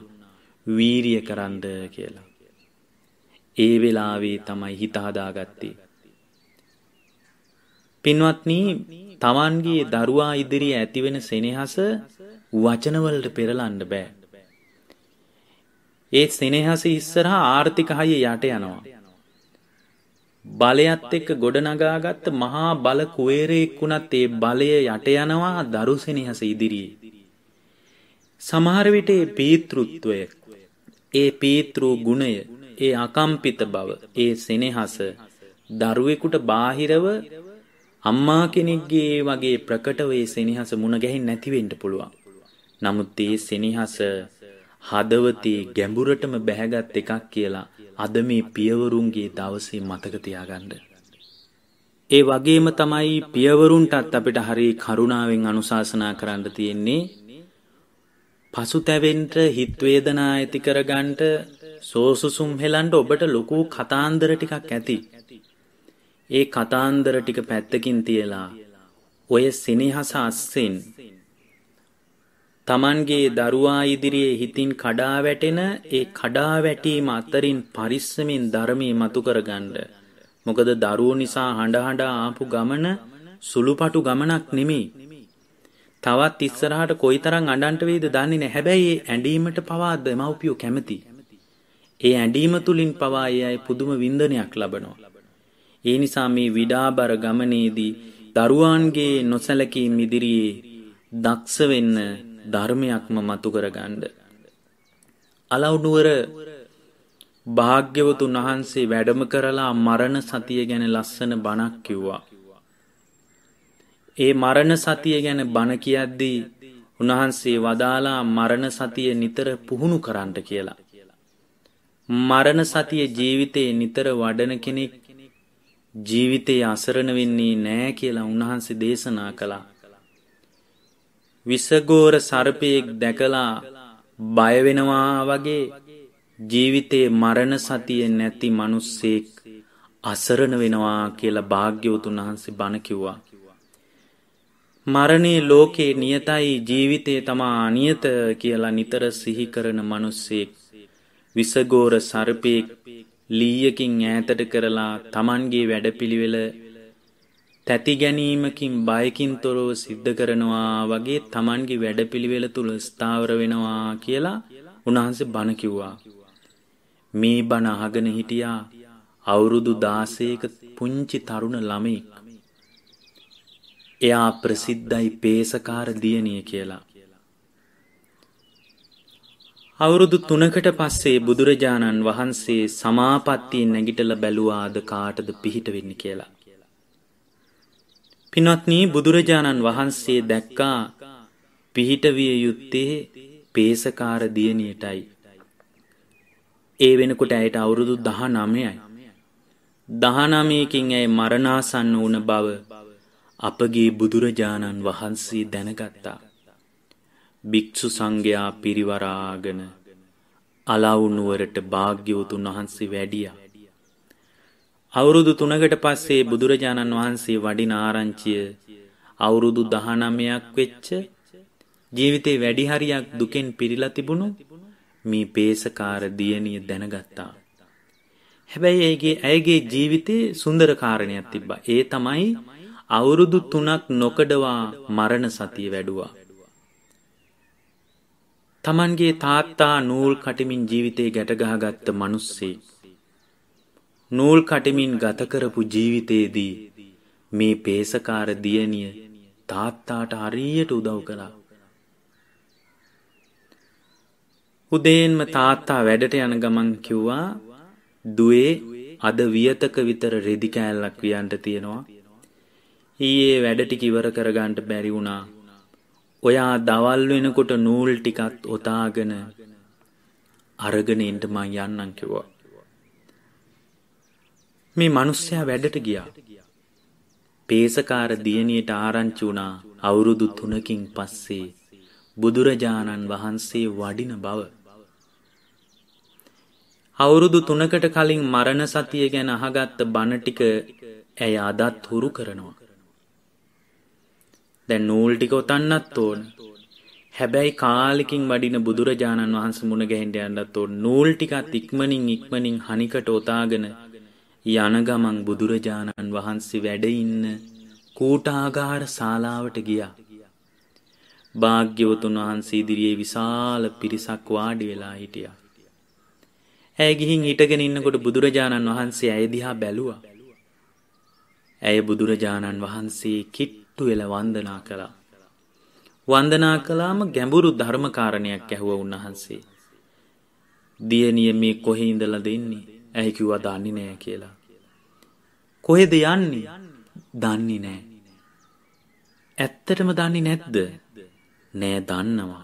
වීරිය කරන්ද කියලා. ඒ වෙලාවේ තමයි හිත හදාගත්තේ. පින්වත්නි තමන්ගේ දරුවා ඉදිරියේ ඇතිවෙන සෙනෙහස වචනවලට පෙරලන්න බෑ. ඒ සෙනෙහස ඉස්සරහා ආර්ථික හය යට යනවා. බලයත් එක්ක ගොඩනගාගත්ත මහා බල කුවේරයෙක් වුණත් ඒ බලය යට යනවා දරු සෙනෙහස ඉදිරියේ. සමහර විට ඒ පීතෘත්වය, ඒ පීතෘ ගුණය, ඒ අකම්පිත බව, ඒ සෙනෙහස දරුවෙකුට බාහිරව අම්මා කෙනෙක්ගේ වගේ ප්‍රකටව ඒ සෙනෙහස මුණ ගැහෙන්නේ නැති වෙන්න පුළුවන්. නමුත් ඒ සෙනෙහස හදවතේ ගැඹුරටම බැහැගත් එකක් කියලා අද මේ පියවරුන්ගේ දවසේ මතක තියාගන්න. ඒ වගේම තමයි පියවරුන්ටත් අපිට හරි කරුණාවෙන් අනුශාසනා කරන්න තියෙන්නේ. පසුතැවෙන්න හිත වේදනා ඇති කරගන්න සෝසුසුම් හෙලන්න ඔබට ලොකු කතාන්දර ටිකක් ඇති. ඒ කතාන්දර ටික පැත්තකින් තියලා ඔය සෙනෙහස අස්සෙන් තමන්ගේ දරුවා ඉදිරියේ හිතින් කඩා වැටෙන ඒ කඩා වැටීම අතරින් පරිස්සමින් ධර්මයේ මතු කරගන්න. මොකද දරුවෝ නිසා හඬ හඬ ආපු ගමන සුළුපටු ගමනක් නෙමෙයි. තවත් ඉස්සරහට කොයිතරම් අඬන්ට වේද දන්නේ නැහැ. හැබැයි ඒ ඇඬීමට පවා දෙමව්පියෝ කැමති. ඒ ඇඬීම තුලින් පවා අය පුදුම වින්දනයක් ලබනවා. ඒ නිසා මේ විඩාබර ගමනේදී දරුවන්ගේ නොසැලකීම් ඉදිරියේ දක්ෂ වෙන්න ධර්මයක්ම මතු කරගන්න. අලවුනුවර භාග්‍යවතුන් වහන්සේ වැඩම කරලා මරණ සතිය ගැන ලස්සන බණක් කිව්වා. ඒ මරණ සතිය ගැන බණ කියද්දී උන්වහන්සේ වදාලා මරණ සතිය නිතර පුහුණු කරන්නට කියලා. මරණ සතිය ජීවිතේ නිතර වඩන කෙනෙක් ජීවිතයේ අසරණ වෙන්නේ නෑ කියලා උන්වහන්සේ දේශනා කළා. විසගෝර සර්පයෙක් දැකලා බයවෙනවා වගේ ජීවිතයේ මරණ සතිය නැති මිනිස්සෙක් අසරණ වෙනවා කියලා භාග්‍යවතුන් වහන්සේ බණ කිව්වා. මරණේ ලෝකේ නියතයි ජීවිතේ තමා අනියත කියලා නිතර සිහි කරන මිනිස්සෙක් විසගෝර සර්පයෙක් ලීයකින් ඈතට කරලා Tamanගේ වැඩපිළිවෙල තැති ගැනීමකින් බයකින් තොරව සිද්ධ කරනවා වගේ Tamanගේ වැඩපිළිවෙල තුල ස්ථාවර වෙනවා කියලා උන්වහන්සේ බණ කිව්වා. මේ බණ අහගෙන හිටියා අවුරුදු 16ක පුංචි තරුණ ළමෙක්. එයා ප්‍රසිද්ධයි පේසකාර දියණිය කියලා. අවුරුදු තුනකට පස්සේ බුදුරජාණන් වහන්සේ සමාපත්තියෙන් නැගිටල බැලුවාද කාටද පිහිට වෙන්න කියලා. පින්වත්නී බුදුරජාණන් වහන්සේ දැක්කා පිහිටවිය යුත්තේ පේසකාර දියණියටයි. ඒ වෙනකොට ඇයට අවුරුදු 19යි. 19කින් ඇය මරණාසන්න වුණ බව අපගේ බුදුරජාණන් වහන්සේ දැනගත්තා. භික්‍ෂු සංඝයා පිරිවරාගෙන අලවුනුවරට භාග්‍යවතුන් වහන්සේ වැඩිය. අවුරුදු තුනකට පස්සේ බුදුරජාණන් වහන්සේ වඩින ආරංචිය අවුරුදු දහනමයක් වෙච්ච ජීවිතේ වැඩිහරියක් දුකෙන් පිරිලා තිබුණු මේ පේසකාර දියණිය දැනගත්තා. හැබැයි ඇගේ ඇයගේ ජීවිතේ සුන්දර කාරණයක් තිබ්බා. ඒ තමයි අවුරුදු 3ක් නොකඩවා මරණ සතිය වැඩුවා. තමන්ගේ තාත්තා නූල් කටිමින් ජීවිතේ ගැටගහගත්ත මිනිස්සේ නූල් කටිමින් ගත කරපු ජීවිතේදී මේ පේසකාර දියණිය තාත්තාට හරියට උදව් කළා. උදේන්ම තාත්තා වැඩට යන ගමන් කිව්වා දුවේ අද වියතක විතර රෙදි කෑල්ලක් වියන්ට තියෙනවා. ඊයේ වැඩ ටික ඉවර කරගන්න බැරි වුණා. ඔයා දවල් වෙනකොට නූල් ටිකත් ඔතාගෙන අරගෙන එන්න මං යන්නම් කිව්වා. මේ මිනිස්සයා වැඩට ගියා. පේසකාර දියණියට ආරංචි වුණා අවුරුදු 3කින් පස්සේ බුදුරජාණන් වහන්සේ වඩින බව. අවුරුදු 3කට කලින් මරණ සතිය ගැන අහගත්ත බණ ටික ඇය අදත් හුරු කරනවා. දැන් නූල් ටික ඔතන්නත් ඕන. හැබැයි කාලෙකින් වඩින බුදුරජාණන් වහන්සේ මුණ ගැහෙන්න යන්නත් ඕන. නූල් ටිකත් ඉක්මනින් ඉක්මනින් හනිකට ඔතාගෙන යන ගමන් බුදුරජාණන් වහන්සේ වැඩ ඉන්න කූටාගාර ශාලාවට ගියා. භාග්‍යවතුන් වහන්සේ ඉදිරියේ විශාල පිරිසක් වාඩි වෙලා හිටියා. ඇය ගිහින් හිටගෙන ඉන්නකොට බුදුරජාණන් වහන්සේ ඇය දිහා බැලුවා. ඇය බුදුරජාණන් වහන්සේ කිට් තුයල වන්දනා කළා. වන්දනා කලාම ගැඹුරු ධර්මකාරණයක් ඇහුව උන්වහන්සේ. දියනිය මේ කොහෙ ඉඳලා දෙන්නේ ඇහිකිව්වා දන්නේ නෑ කියලා. කොහෙද යන්නේ දන්නේ නෑ. ඇත්තටම දන්නේ නැද්ද නෑ දන්නවා.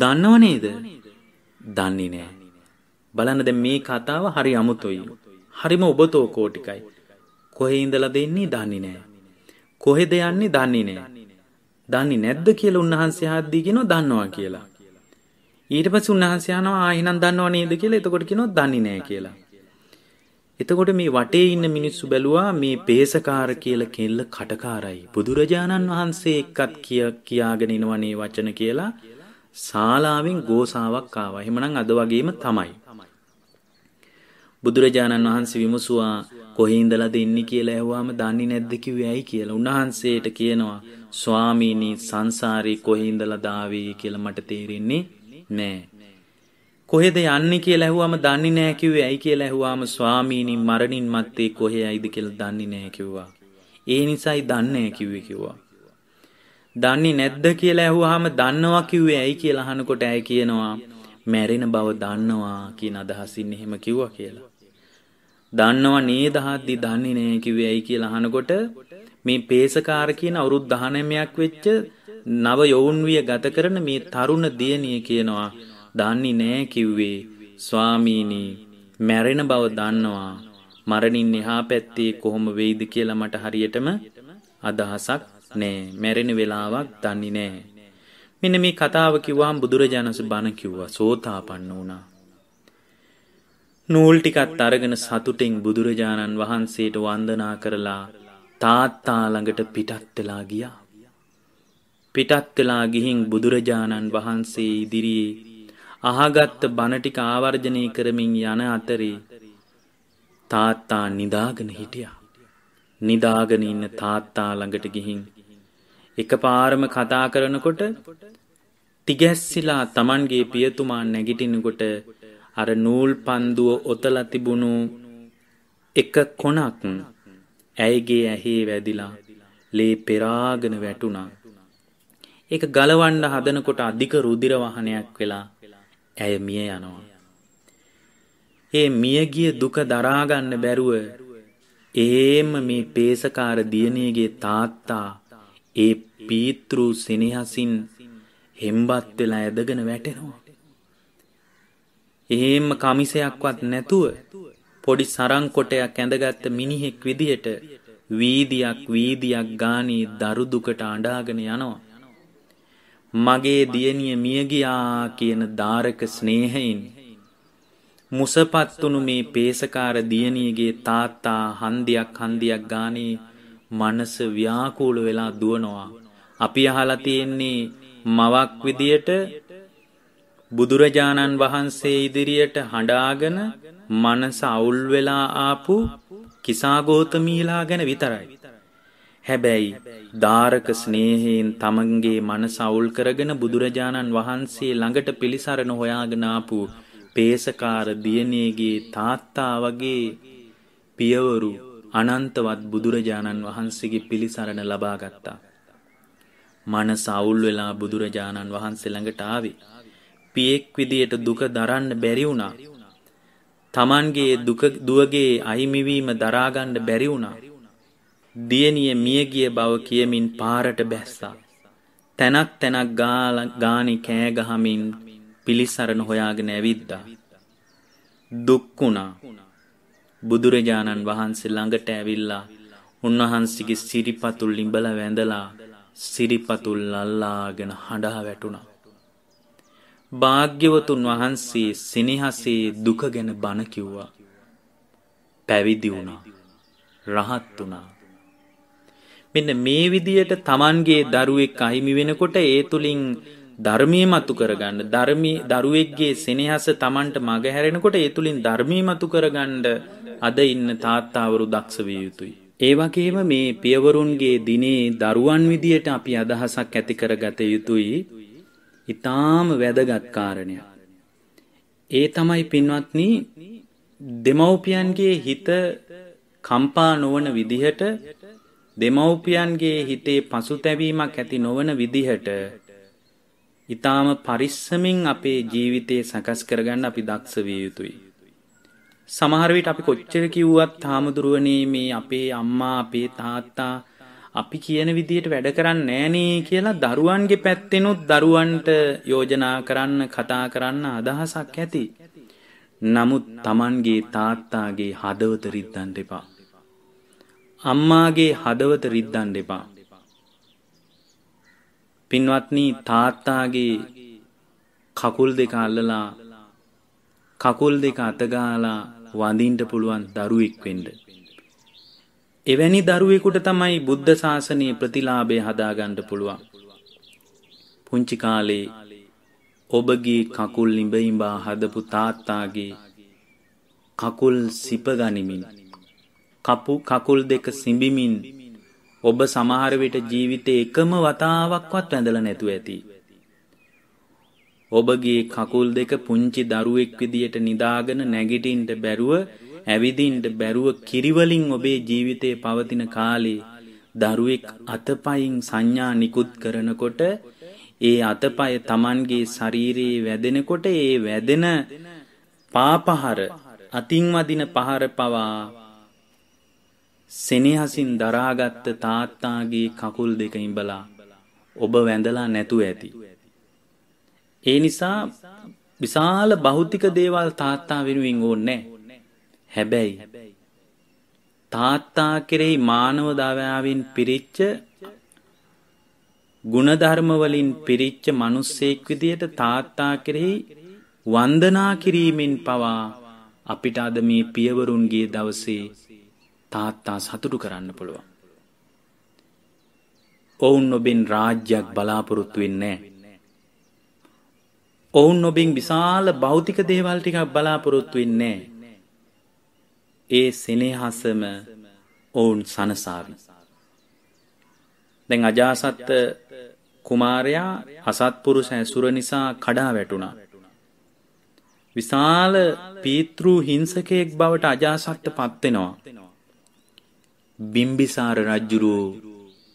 දන්නව නේද දන්නේ නෑ. බලන්න දැන් මේ කතාව හරි අමුතුයි. හරිම ඔබතෝ කෝටිකයි. කොහේ ඉඳලා දෙන්නේ දන්නේ නැහැ. කොහෙද යන්නේ දන්නේ නැහැ. දන්නේ නැද්ද කියලා උන්වහන්සේ ආද්දී කියනවා දන්නවා කියලා. ඊට පස්සේ උන්වහන්සේ අහනවා ආ එහෙනම් දන්නව නේද කියලා. එතකොට කියනවා දන්නේ නැහැ කියලා. එතකොට මේ වටේ ඉන්න මිනිස්සු බැලුවා මේ පේසකාර කියලා කෙල්ල කටකාරයි. බුදුරජාණන් වහන්සේ එක්කත් කියාගෙන ඉනවනේ වචන කියලා ශාලාවෙන් ගෝසාවක් ආවා. එහෙමනම් අද වගේම තමයි. බුදුරජාණන් වහන්සේ විමසුවා කොහේ ඉඳලාද ඉන්නේ කියලා ඇහුවාම දන්නේ නැද්ද කිව්වේ ඇයි කියලා. උන්වහන්සේට කියනවා ස්වාමීනි සංසාරේ කොහේ ඉඳලාද ආවේ කියලා මට තේරෙන්නේ නැහැ. කොහෙද යන්නේ කියලා ඇහුවාම දන්නේ නැහැ කිව්වේ ඇයි කියලා ඇහුවාම ස්වාමීනි මරණින් මත්තේ කොහේයිද කියලා දන්නේ නැහැ කිව්වා. ඒ නිසායි දන්නේ නැහැ කිව්වේ කිව්වා. දන්නේ නැද්ද කියලා ඇහුවාම දන්නවා කිව්වේ ඇයි කියලා අහනකොට ඇයි කියනවා මැරෙන බව දන්නවා කියන අදහසින් එහෙම කිව්වා කියලා. දන්නව නේ දහද්දි දන්නේ නෑ කිව්වේ ඇයි කියලා අහනකොට මේ පේසකාර කියන අවුරුදු 19ක් වෙච්ච නව යෞවන්විය ගත කරන මේ තරුණ දියණිය කියනවා දන්නේ නෑ කිව්වේ ස්වාමීනි මැරෙන බව දන්නවා මරණින් එහා පැත්තේ කොහොම වෙයිද කියලා මට හරියටම අදහසක් නෑ මැරෙන වෙලාවක් දන්නේ නෑ මෙන්න මේ කතාව කිව්වහම බුදුරජාණන් වහන්සේ බණ කිව්වා සෝතාපන්න වුණා නූල් ටිකත් අරගෙන සතුටෙන් බුදුරජාණන් වහන්සේට වන්දනා කරලා තාත්තා ළඟට පිටත් වෙලා ගියා. පිටත් වෙලා ගිහින් බුදුරජාණන් වහන්සේ ඉදිරියේ අහගත්ත බණ ටික ආවර්ජනය කරමින් යන අතරේ තාත්තා නිදාගෙන හිටියා. නිදාගෙන ඉන්න තාත්තා ළඟට ගිහින් එකපාරම කතා කරනකොට තිගැස්සිලා Tamanගේ පියතුමා නැගිටිනකොට අර නූල් පන්දුව ඔතලා තිබුණු එක කොනක් ඇයිගේ ඇහි වැදිලා ලේ පෙරාගෙන වැටුණා. ඒක ගලවන්න හදනකොට අධික රුධිර වහනයක් වෙලා ඇය මිය යනවා. ඒ මියගිය දුක දරා ගන්න බැරුව එහෙම මේ පේසකාර දියණියගේ තාත්තා ඒ පීතෘ සෙනෙහසින් හෙම්බත් වෙලා ඇදගෙන වැටෙනවා. එහෙම කමිසයක්වත් නැතුව පොඩි සරං කොටයක් ඇඳගත්ත මිනිහෙක් විදිහට වීදියක් වීදියක් ගානේ දරු දුකට අඬාගෙන යනවා. මගේ දියණිය මිය ගියා කියන දාරක ස්නේහයෙන් මුසපත්තුණු මේ පේසකාර දියණියගේ තාත්තා හන්දියක් හන්දියක් ගානේ මනස ව්‍යාකූල වෙලා දුවනවා. අපි අහලා තියෙන්නේ මවක් විදියට බුදුරජාණන් වහන්සේ ඉදිරියට හඬාගෙන මනස අවුල් වෙලා ආපු කිසාගෝතමීලා ගැන විතරයි. හැබැයි ධාරක ස්නේහයෙන් තමන්ගේ මනස අවුල් කරගෙන බුදුරජාණන් වහන්සේ ළඟට පිළිසරණ හොයාගෙන ආපු පේසකාර දියණියගේ තාත්තා වගේ පියවරු අනන්තවත් බුදුරජාණන් වහන්සේගේ පිළිසරණ ලබා ගත්තා. මනස අවුල් වෙලා බුදුරජාණන් වහන්සේ ළඟට ආවේ. පියෙක් විදියට දුක දරන්න බැරි වුණා. Tamanගේ දුක දුවගේ අහිමිවීම දරා ගන්න බැරි වුණා. දියණිය මියගිය බව කියමින් පාරට බැස්සා. තැනක් තැනක් ගානේ කෑ ගහමින් පිලිසරණ හොයාගෙන ඇවිද්දා. දුක් වුණා. බුදුරජාණන් වහන්සේ ළඟට ඇවිල්ලා උන්වහන්සේගේ සිරිපතුල් ඉඹලා වැඳලා සිරිපතුල් අල්ලාගෙන හඬා වැටුණා. භාග්‍යවතුන් වහන්සේ සෙනෙහසේ දුක ගැන බණ කිව්වා. පැවිදි වුණා. රහත් වුණා. මෙන්න මේ විදියට Tamanගේ දරුවෙක් අහිමි වෙනකොට ඒ තුලින් ධර්මීය මතු කරගන්න ධර්මී දරුවෙක්ගේ සෙනෙහස Tamanට මග හැරෙනකොට ඒ තුලින් ධර්මීය මතු කරගන්න අද ඉන්න තාත්තාවරු දක්ෂ විය යුතුයි. ඒ වගේම මේ පියවරුන්ගේ දිනේ දරුවන් විදියට අපි අදහසක් ඇති කරගත යුතුයි. ඉතාම වැදගත් කාරණය. ඒ තමයි පින්වත්නි දෙමව්පියන්ගේ හිත කම්පා නොවන විදිහට දෙමව්පියන්ගේ හිතේ පසුතැවීමක් ඇති නොවන විදිහට ඊටාම පරිස්සමින් අපේ ජීවිතේ සකස් කරගන්න අපි දක්ෂ විය යුතුයි. සමහර විට අපි කොච්චර කිව්වත් හාමුදුරුවනේ මේ අපේ අම්මා අපේ තාත්තා අපි කියන විදියට වැඩ කරන්නේ නෑනේ කියලා දරුවන්ගේ පැත්තෙනුත් දරුවන්ට යෝජනා කරන්න කතා කරන්න අදහසක් ඇති. නමුත් Tamanගේ තාත්තාගේ හදවත රිද්දන්න එපා. අම්මාගේ හදවත රිද්දන්න එපා. පින්වත්නි තාත්තාගේ කකුල් දෙක අල්ලලා කකුල් දෙක අතගාලා වඳින්න පුළුවන් දරුවෙක් වෙන්න. එවැනි දරුවෙකුට තමයි බුද්ධ ශාසනයේ ප්‍රතිලාභය හදාගන්න පුළුවන්. පුංචි කාලේ ඔබගේ කකුල් ඉඹ ඉඹා හදපු තාත්තාගේ කකුල් සිප ගනිමින් කපු කකුල් දෙක සිඹිමින් ඔබ සමහර විට ජීවිතේ එකම වතාවක්වත් වැඳලා නැතුව ඇති. ඔබගේ කකුල් දෙක පුංචි දරුවෙක් විදියට නිදාගෙන නැගිටින්න බැරුව ඇවිදින්ට බැරුව කිරිවලින් ඔබේ ජීවිතයේ පවතින කාලේ දරුවෙක් අතපයින් සංඥා නිකුත් කරනකොට ඒ අතපය Tamanගේ ශරීරයේ වැදෙනකොට ඒ වැදෙන පාපහර අතින් වදින පහර පවා සෙනෙහසින් දරාගත්ත තාත්තාගේ කකුල් දෙක ඉඹලා ඔබ වැඳලා නැතුව ඇති. ඒ නිසා විශාල භෞතික දේවල් තාත්තා වෙනුවෙන් ඕනේ නැහැ. හැබැයි තාත්තා කෙරෙහි මානව දයාවෙන් පිරිච්ච ಗುಣධර්ම වලින් පිරිච්ච මිනිස්සෙක් විදියට තාත්තා කෙරෙහි වන්දනා කිරීමෙන් පවා අපිට අද මේ පියවරුන්ගේ දවසේ තාත්තා සතුටු කරන්න පුළුවන්. ඔවුන් ඔබෙන් රාජ්‍යයක් බලාපොරොත්තු වෙන්නේ ඔවුන් ඔබෙන් විශාල භෞතික දේවල් ටිකක් බලාපොරොත්තු වෙන්නේ නැහැ. ඒ සෙනෙහසම ඔවුන් සනසාවි. දැන් අජාසත්ත කුමාරයා අසත්පුරුෂ ඇසුර නිසා කඩා වැටුණා. විශාල පීතෘ හිංසකයෙක් බවට අජාසත්ත පත්වෙනවා. බිම්බිසාර රජ්ජුරුවෝ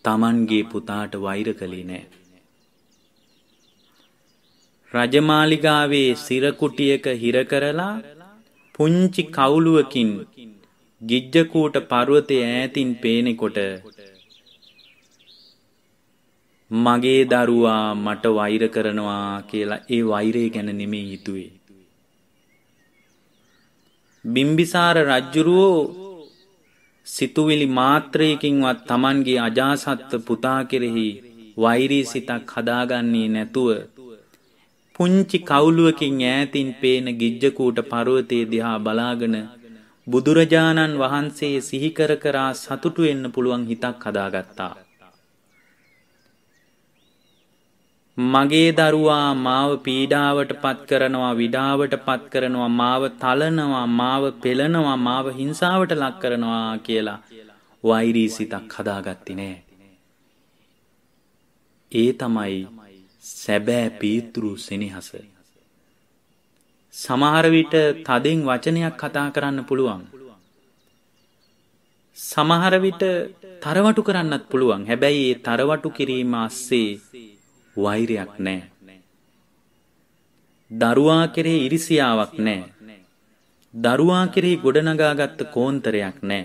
තමන්ගේ පුතාට වෛර කළේ නෑ. රජමාලිගාවේ සිරකුටියක හිර කරලා පුංචි කවුලුවකින් ගිජ්ජකූට පර්වතය ඈතින් පේනෙකොට මගේ දරුවා මට වෛර කරනවා කියලා ඒ වෛරය ගැන නෙමේ හිතුවේ. බිම්බිසාර රජ්ජුරුවෝ සිතුවිලි මාත්‍රයකින්වත් තමන්ගේ අජාසත්ව පුතා කෙරෙහි වෛරී සිතක් හදාගන්නේ නැතුව පුංචි කවුලුවකින් ඈතින් පේන ගිජ්ජකූට පරුවතේ දිහා බලාගෙන බුදුරජාණන් වහන්සේ සිහිකර කරා සතුටු වෙන්න පුළුවන් හිතක් හදාගත්තා. මගේ දරුවා මාව පීඩාවට පත් කරනවා විඩාවට පත් කරනවා මාව තලනවා මාව පෙළනවා මාව හිංසාවට ලක් කරනවා කියලා වෛරී සිතක් හදාගත්ති නෑ. ඒ තමයි සැබෑ පීතෘ සෙනෙහස. සමහරවිට තදෙන් වචනයක් කතා කරන්න පුළුවන්. සමහරවිට තරවටු කරන්නත් පුළුවන් හැබැයි ඒ තරවටු කිරීම අස්සේ වෛරයක් නෑ. දරුවා කෙරේ ඉරිසියාවක් නෑ. දරුවා කෙරේ ගොඩනගාගත්ත කෝන්තරයක් නෑ.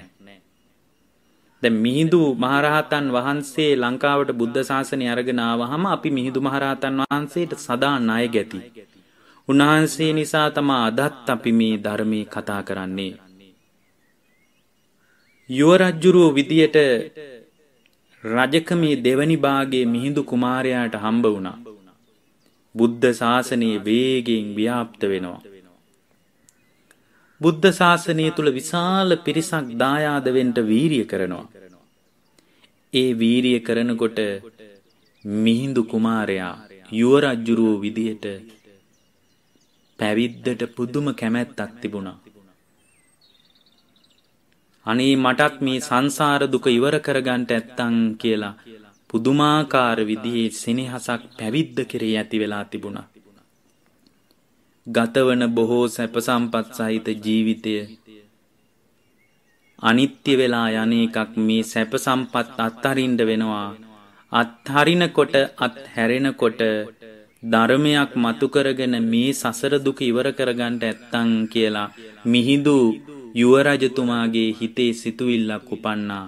දැ මිහිදු මහරහතන් වහන්සේ ලංකාවට බුද්ධ ශාසනය අරගෙනාව හම අපි මිහිදු මහරහතන් වහන්සේට සදා නාය ගැති. උන්වහන්සේ නිසා තමා අදත් අපි මේ ධර්මයේ කතා කරන්නේ. යුව රජ්ජුරුව විදියට රජකමේ දෙවනි භාගයේ මිහිඳු කුමාරයාට හම්බ වුණා. බුද්ධ ශාසනයේ වේගයෙන් ව්‍යාප්ත වෙනවා. බුද්ධ ශාසනය තුළ විශාල පිරිසක් දායාද වෙන්න වීරිය කරනවා. ඒ වීරිය කරනකොට මිහිඳු කුමාරයා යුව රජ්ජුරුව විදියට පැවිද්දට පුදුම කැමැත්තක් තිබුණා. අනේ මටත් මේ සංසාර දුක ඉවර කරගන්න ඇත්තන් කියලා පුදුමාකාර විදිහේ සෙනෙහසක් පැවිද්ද කෙරේ ඇති වෙලා තිබුණා. ගතවන බොහෝ සැප සම්පත් සහිත ජීවිතය අනිත්‍ය වෙලා යන එකක් මේ සැප සම්පත් අත්හරින්න වෙනවා අත්හරිනකොට අත්හැරෙනකොට ධර්මයක් මතු කරගෙන මේ සසර දුක ඉවර කරගන්නට ඇත්තන් කියලා මිහිඳු යුවරජතුමාගේ හිතේ සිතුවිල්ලක් උපන්නා.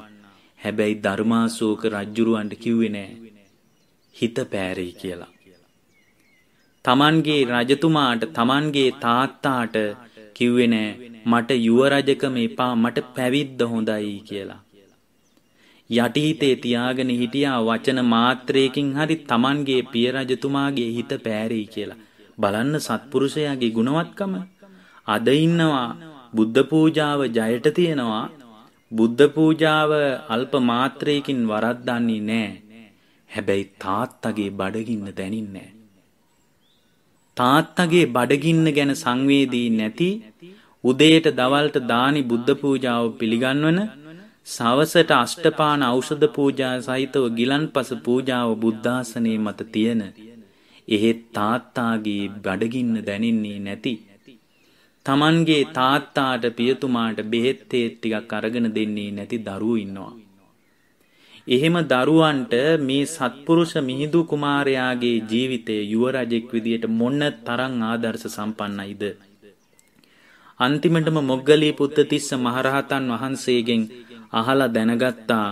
හැබැයි ධර්මාශෝක රජ්ජුරුවන්ට කිව්වේ නෑ. හිත පෑරී කියලා. තමන්ගේ රජතුමාට තමන්ගේ තාත්තාට කිව්වේ නෑ මට යුවරජකම එපා මට පැවිද්ද හොඳයි කියලා. යටිහිතේ තියාගෙන හිටියා වචන මාත්‍රයකින් හරි Tamanගේ පිය රජතුමාගේ හිත පෑරෙයි කියලා. බලන්න සත්පුරුෂයාගේ ගුණවත්කම. අද ඉන්නවා බුද්ධ පූජාව ජයට තියෙනවා. බුද්ධ පූජාව අල්ප මාත්‍රයකින් වරද්දන්නේ නැහැ. හැබැයි තාත්තගේ බඩගින්න දැනින්නේ තාත්තගේ බඩගින්න ගැන සංවේදී නැති උදේට දවල්ට දානි බුද්ධ පූජාව පිළිගන්වන සවසට අෂ්ටපාන ඖෂධ පූජා සහිතව ගිලන්පස පූජාව බුද්ධාසනයේ මත තියෙන. එහෙත් තාත්තාගේ බඩගින්න දැනින්නේ නැති. Tamanගේ තාත්තාට පියතුමාට බෙහෙත් තේත් ටිකක් අරගෙන දෙන්නේ නැති දරුවෝ ඉන්නවා. එහෙම දරුවන්ට මේ සත්පුරුෂ මිහිඳු කුමාරයාගේ ජීවිතය යුවරජෙක් විදියට මොන තරම් ආදර්ශ සම්පන්නයිද? අන්තිමටම මොග්ගලී පුත්ත තිස්ස මහරහතන් වහන්සේගෙන් අහලා දැනගත්තා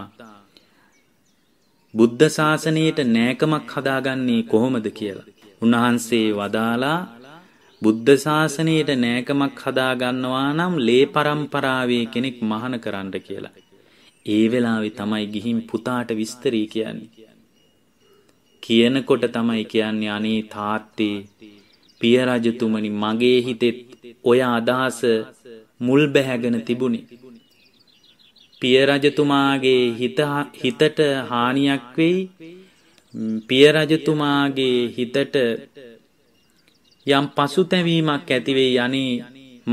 බුද්ධ ශාසනයට නෑකමක් හදාගන්නේ කොහොමද කියලා. උන්වහන්සේ වදාලා බුද්ධ ශාසනයට නෑකමක් හදාගන්නවා නම් ලේ පරම්පරාවේ කෙනෙක් මහාන කරන්න කියලා. ඒ වෙලාවේ තමයි ගිහින් පුතාට විස්තරී කියන්නේ. කියනකොට තමයි කියන්නේ අනේ තාත්තේ පිය රජතුමනි මගේ හිතෙත් ඔය අදහස මුල් බැහැගෙන තිබුණේ පියරජතුමාගේ හිතට හානියක් වෙයි පියරජතුමාගේ හිතට යම් පසුතැවීමක් ඇතිවේ යනේ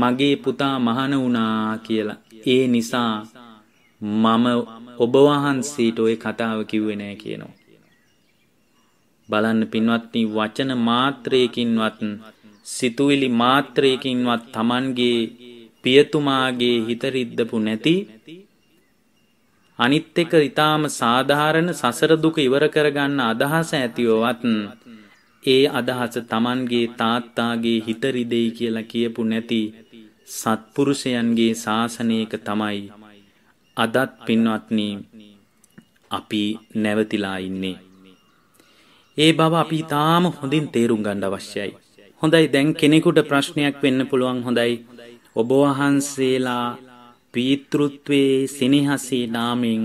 මගේ පුතා මහන වුණා කියලා. ඒ නිසා මම ඔබවහන්සේට ඔය කතාව කිව්වේ නෑ කියනවා. බලන්න පින්වත්නි වචන මාත්‍රයකින්වත් සිතුවිලි මාත්‍රයකින්වත් Tamanගේ පියතුමාගේ හිත රිද්දපු නැති අනිත් එක ඊටාම සාධාරණ සසර දුක ඉවර කරගන්න අදහස ඇතිවවත් ඒ අදහස Tamanගේ තාත්තාගේ හිත රිදෙයි කියලා කියපු නැති සත්පුරුෂයන්ගේ ශාසනයක තමයි අදත් පින්වත්නි අපි නැවතිලා ඉන්නේ ඒ බව අපි තාම හොඳින් තේරුම් ගණ්ඩ අවශ්‍යයි. හොඳයි දැන් කෙනෙකුට ප්‍රශ්නයක් වෙන්න පුළුවන් හොඳයි. ඔබ වහන්සේලා පීතෘත්වයේ සෙනෙහසේ නාමයෙන්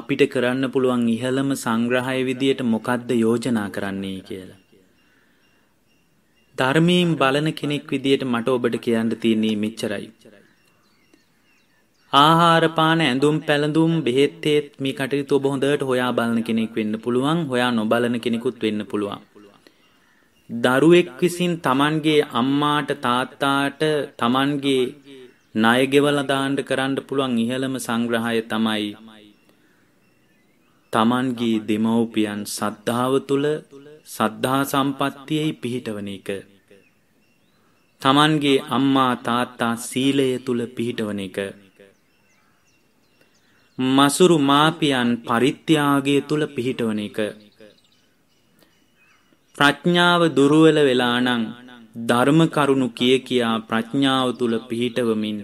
අපිට කරන්න පුළුවන් ඉහළම සංග්‍රහය විදියට මොකද්ද යෝජනා කරන්නේ කියලා. ධර්මයෙන් බලන කෙනෙක් විදියට මට ඔබට කියන්න තියෙන්නේ මෙච්චරයි. ආහාර පාන ඇඳුම් පැළඳුම් බෙහෙත් තේත් මේ කටයුතු ඔබ හොඳට හොයා බලන කෙනෙක් වෙන්න පුළුවන් හොයා නොබලන කෙනෙකුත් වෙන්න පුළුවන් දරුවෙක් විසින් Tamanගේ අම්මාට තාත්තාට Tamanගේ ණය ගෙවලා දාන්න කරන්න පුළුවන් ඉහළම සංග්‍රහය තමයි Tamanගේ දෙමව්පියන් සද්ධාව තුල සද්ධා සම්පත්තියේ පිහිටවන එක. Tamanගේ අම්මා තාත්තා සීලය තුල පිහිටවන එක. මසුරු මාපියන් පරිත්‍යාගය තුල පිහිටවන එක. ප්‍රඥාව දුර්වල වෙලා නම් ධර්ම කරුණු කිය කියා ප්‍රඥාව තුල පිහිටවමින්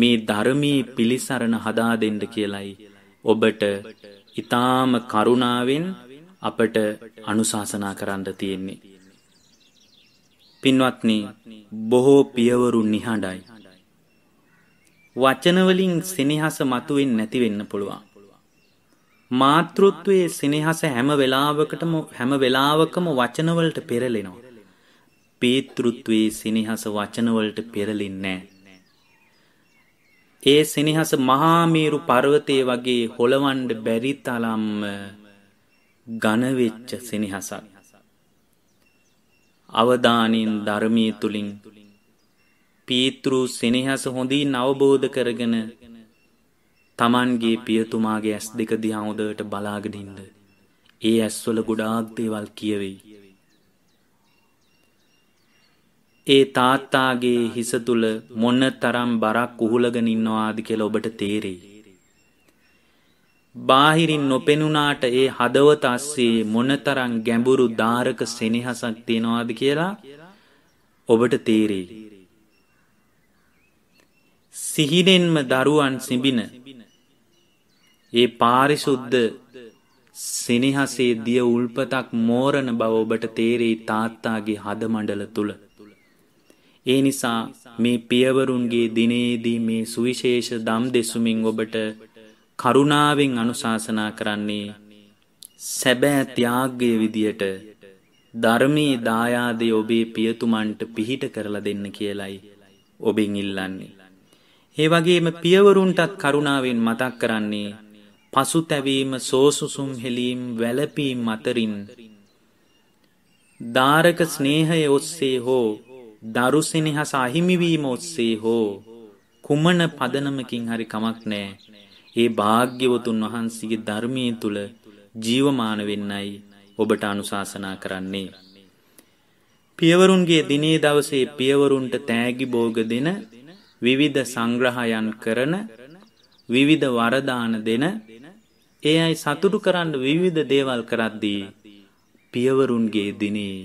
මේ ධර්මී පිලිසරණ හදා දෙන්න කියලයි ඔබට ඊ타ම කරුණාවෙන් අපට අනුශාසනා කරන්න තියෙන්නේ. පින්වත්නි බොහෝ පියවරු නිහඬයි. වචන වලින් සෙනෙහස මතුවෙන්නේ නැති වෙන්න පුළුවන්. මාතෘත්වයේ සෙනෙහස හැම වෙලාවකටම හැම වෙලාවකම වචන වලට පෙරලෙනවා. පේතෘත්වයේ සෙනෙහස වචනවලට පෙරලෙන්නේ ඒ සෙනෙහස මහා මේරු පර්වතයේ වගේ හොලවන්න බැරි තරම්ම ඝන වෙච්ච සෙනෙහසක්. අවදානෙන් ධර්මයේ තුලින් පීතෘ සෙනෙහස හොඳින් අවබෝධ කරගෙන Tamanගේ පියතුමාගේ ඇස් දෙක දිහා හොඳට බලාගෙන ඉන්න. ඒ ඇස්වල ගොඩාක් දේවල් කියවෙයි. ඒ තාත්තාගේ හිස තුල මොන තරම් බරක් උහුලගෙන ඉන්නවාද කියලා ඔබට තේරෙයි. බාහිරින් නොපෙනුනාට ඒ හදවත ASCII මොනතරම් ගැඹුරු ධාරක සෙනෙහසක් තියනවාද කියලා ඔබට තේරෙයි. සිහිනෙන්ම දරුවන් සිඹින ඒ පාරිශුද්ධ සෙනෙහසේ දිය උල්පතක් මෝරණ බව ඔබට තේරෙයි තාත්තාගේ හදමඬල තුල. ඒ නිසා මේ පියවරුන්ගේ දිනේදී මේ සුවිශේෂ දම් දෙසුමින් ඔබට කරුණාවෙන් අනුශාසනා කරන්නේ සැබෑ ත්‍යාග්ගය විදියට ධර්මයේ දායාදය ඔබේ පියතුමන්ට පිහිට කරලා දෙන්න කියලයි ඔබෙන් ඉල්ලන්නේ. ඒ වගේම පියවරුන්ටත් කරුණාවෙන් මතක් කරන්නේ පසුතැවීම සෝසුසුම් හෙලීම් වැළපීම් අතරින් දාරක ස්නේහය ඔස්සේ හෝ දරු සෙනෙහස අහිමිවීම ඔස්සේ හෝ කුමන පදනමකින් හරි කමක් නෑ. ඒ භාග්‍යවතුන් වහන්සේගේ ධර්මයේ තුල ජීවමාන වෙන්නයි ඔබට අනුශාසනා කරන්නේ. පියවරුන්ගේ දිනේ දවසේ පියවරුන්ට තෑගි භෝග දෙන විවිධ සංග්‍රහයන් කරන විවිධ වරදාන දෙන ඒ අයි සතුටු කරන්න විවිධ දේවල් කරද්දී පියවරුන්ගේ දිනේ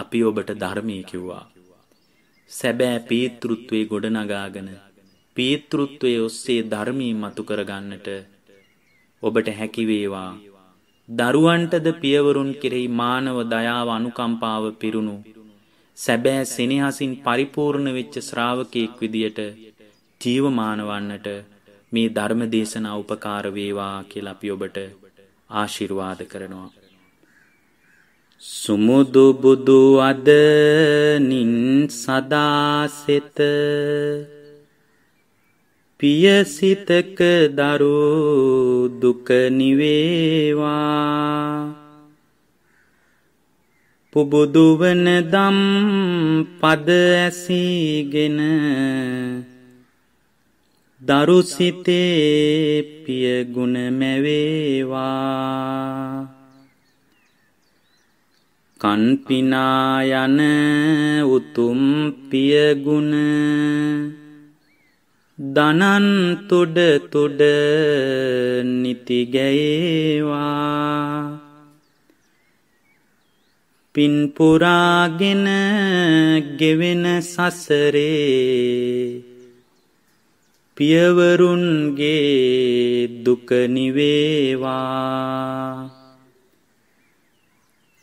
අපි ඔබට ධර්මී කිව්වා. සැබෑ පේතෘත්වේ ගොඩනගාගෙන පේතෘත්වය ඔස්සේ ධර්මී මතු කරගන්නට ඔබට හැකිවේවා දරුවන්ටද පියවරුන් කෙරෙහි මානව දයාව අනුකම්පාව පිරුණු සැබෑ සෙනෙහසින් පරිපූර්ණ වෙච්ච ශ්‍රාවකයෙක් විදියට ජීවමාන වන්නට මේ ධර්ම දේශනා උපකාර වේවා කියලා අපි ඔබට ආශිර්වාද කරනවා සුමුදු බුදු අදනින් සදාසෙත පියසිතක දරු දුක නිවේවා පුබුදුවන දම් පද ඇසීගෙන දරුසිතේ පියගුණ මැවේවා කන්පිනායන උතුම් පියගුණ දනන් තොඩ තොඩ නිතිගැයේවා පින්පුරාගෙන ගෙවෙන සසරේ පියවරුන්ගේ දුකනිවේවා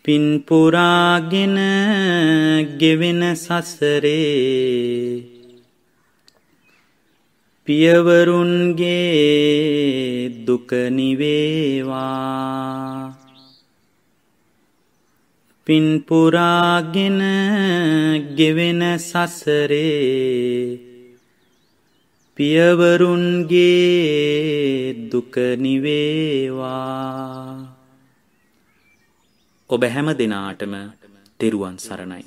පින්පුරාගෙන ගෙවෙන සසරේ පියවරුන්ගේ දුකනිවේවා පින්පුරාගෙන ගෙවෙන සසරේ පියවරුන්ගේ දුකනිවේවා ඔබ හැම දෙනාටම තෙරුවන් සරණයි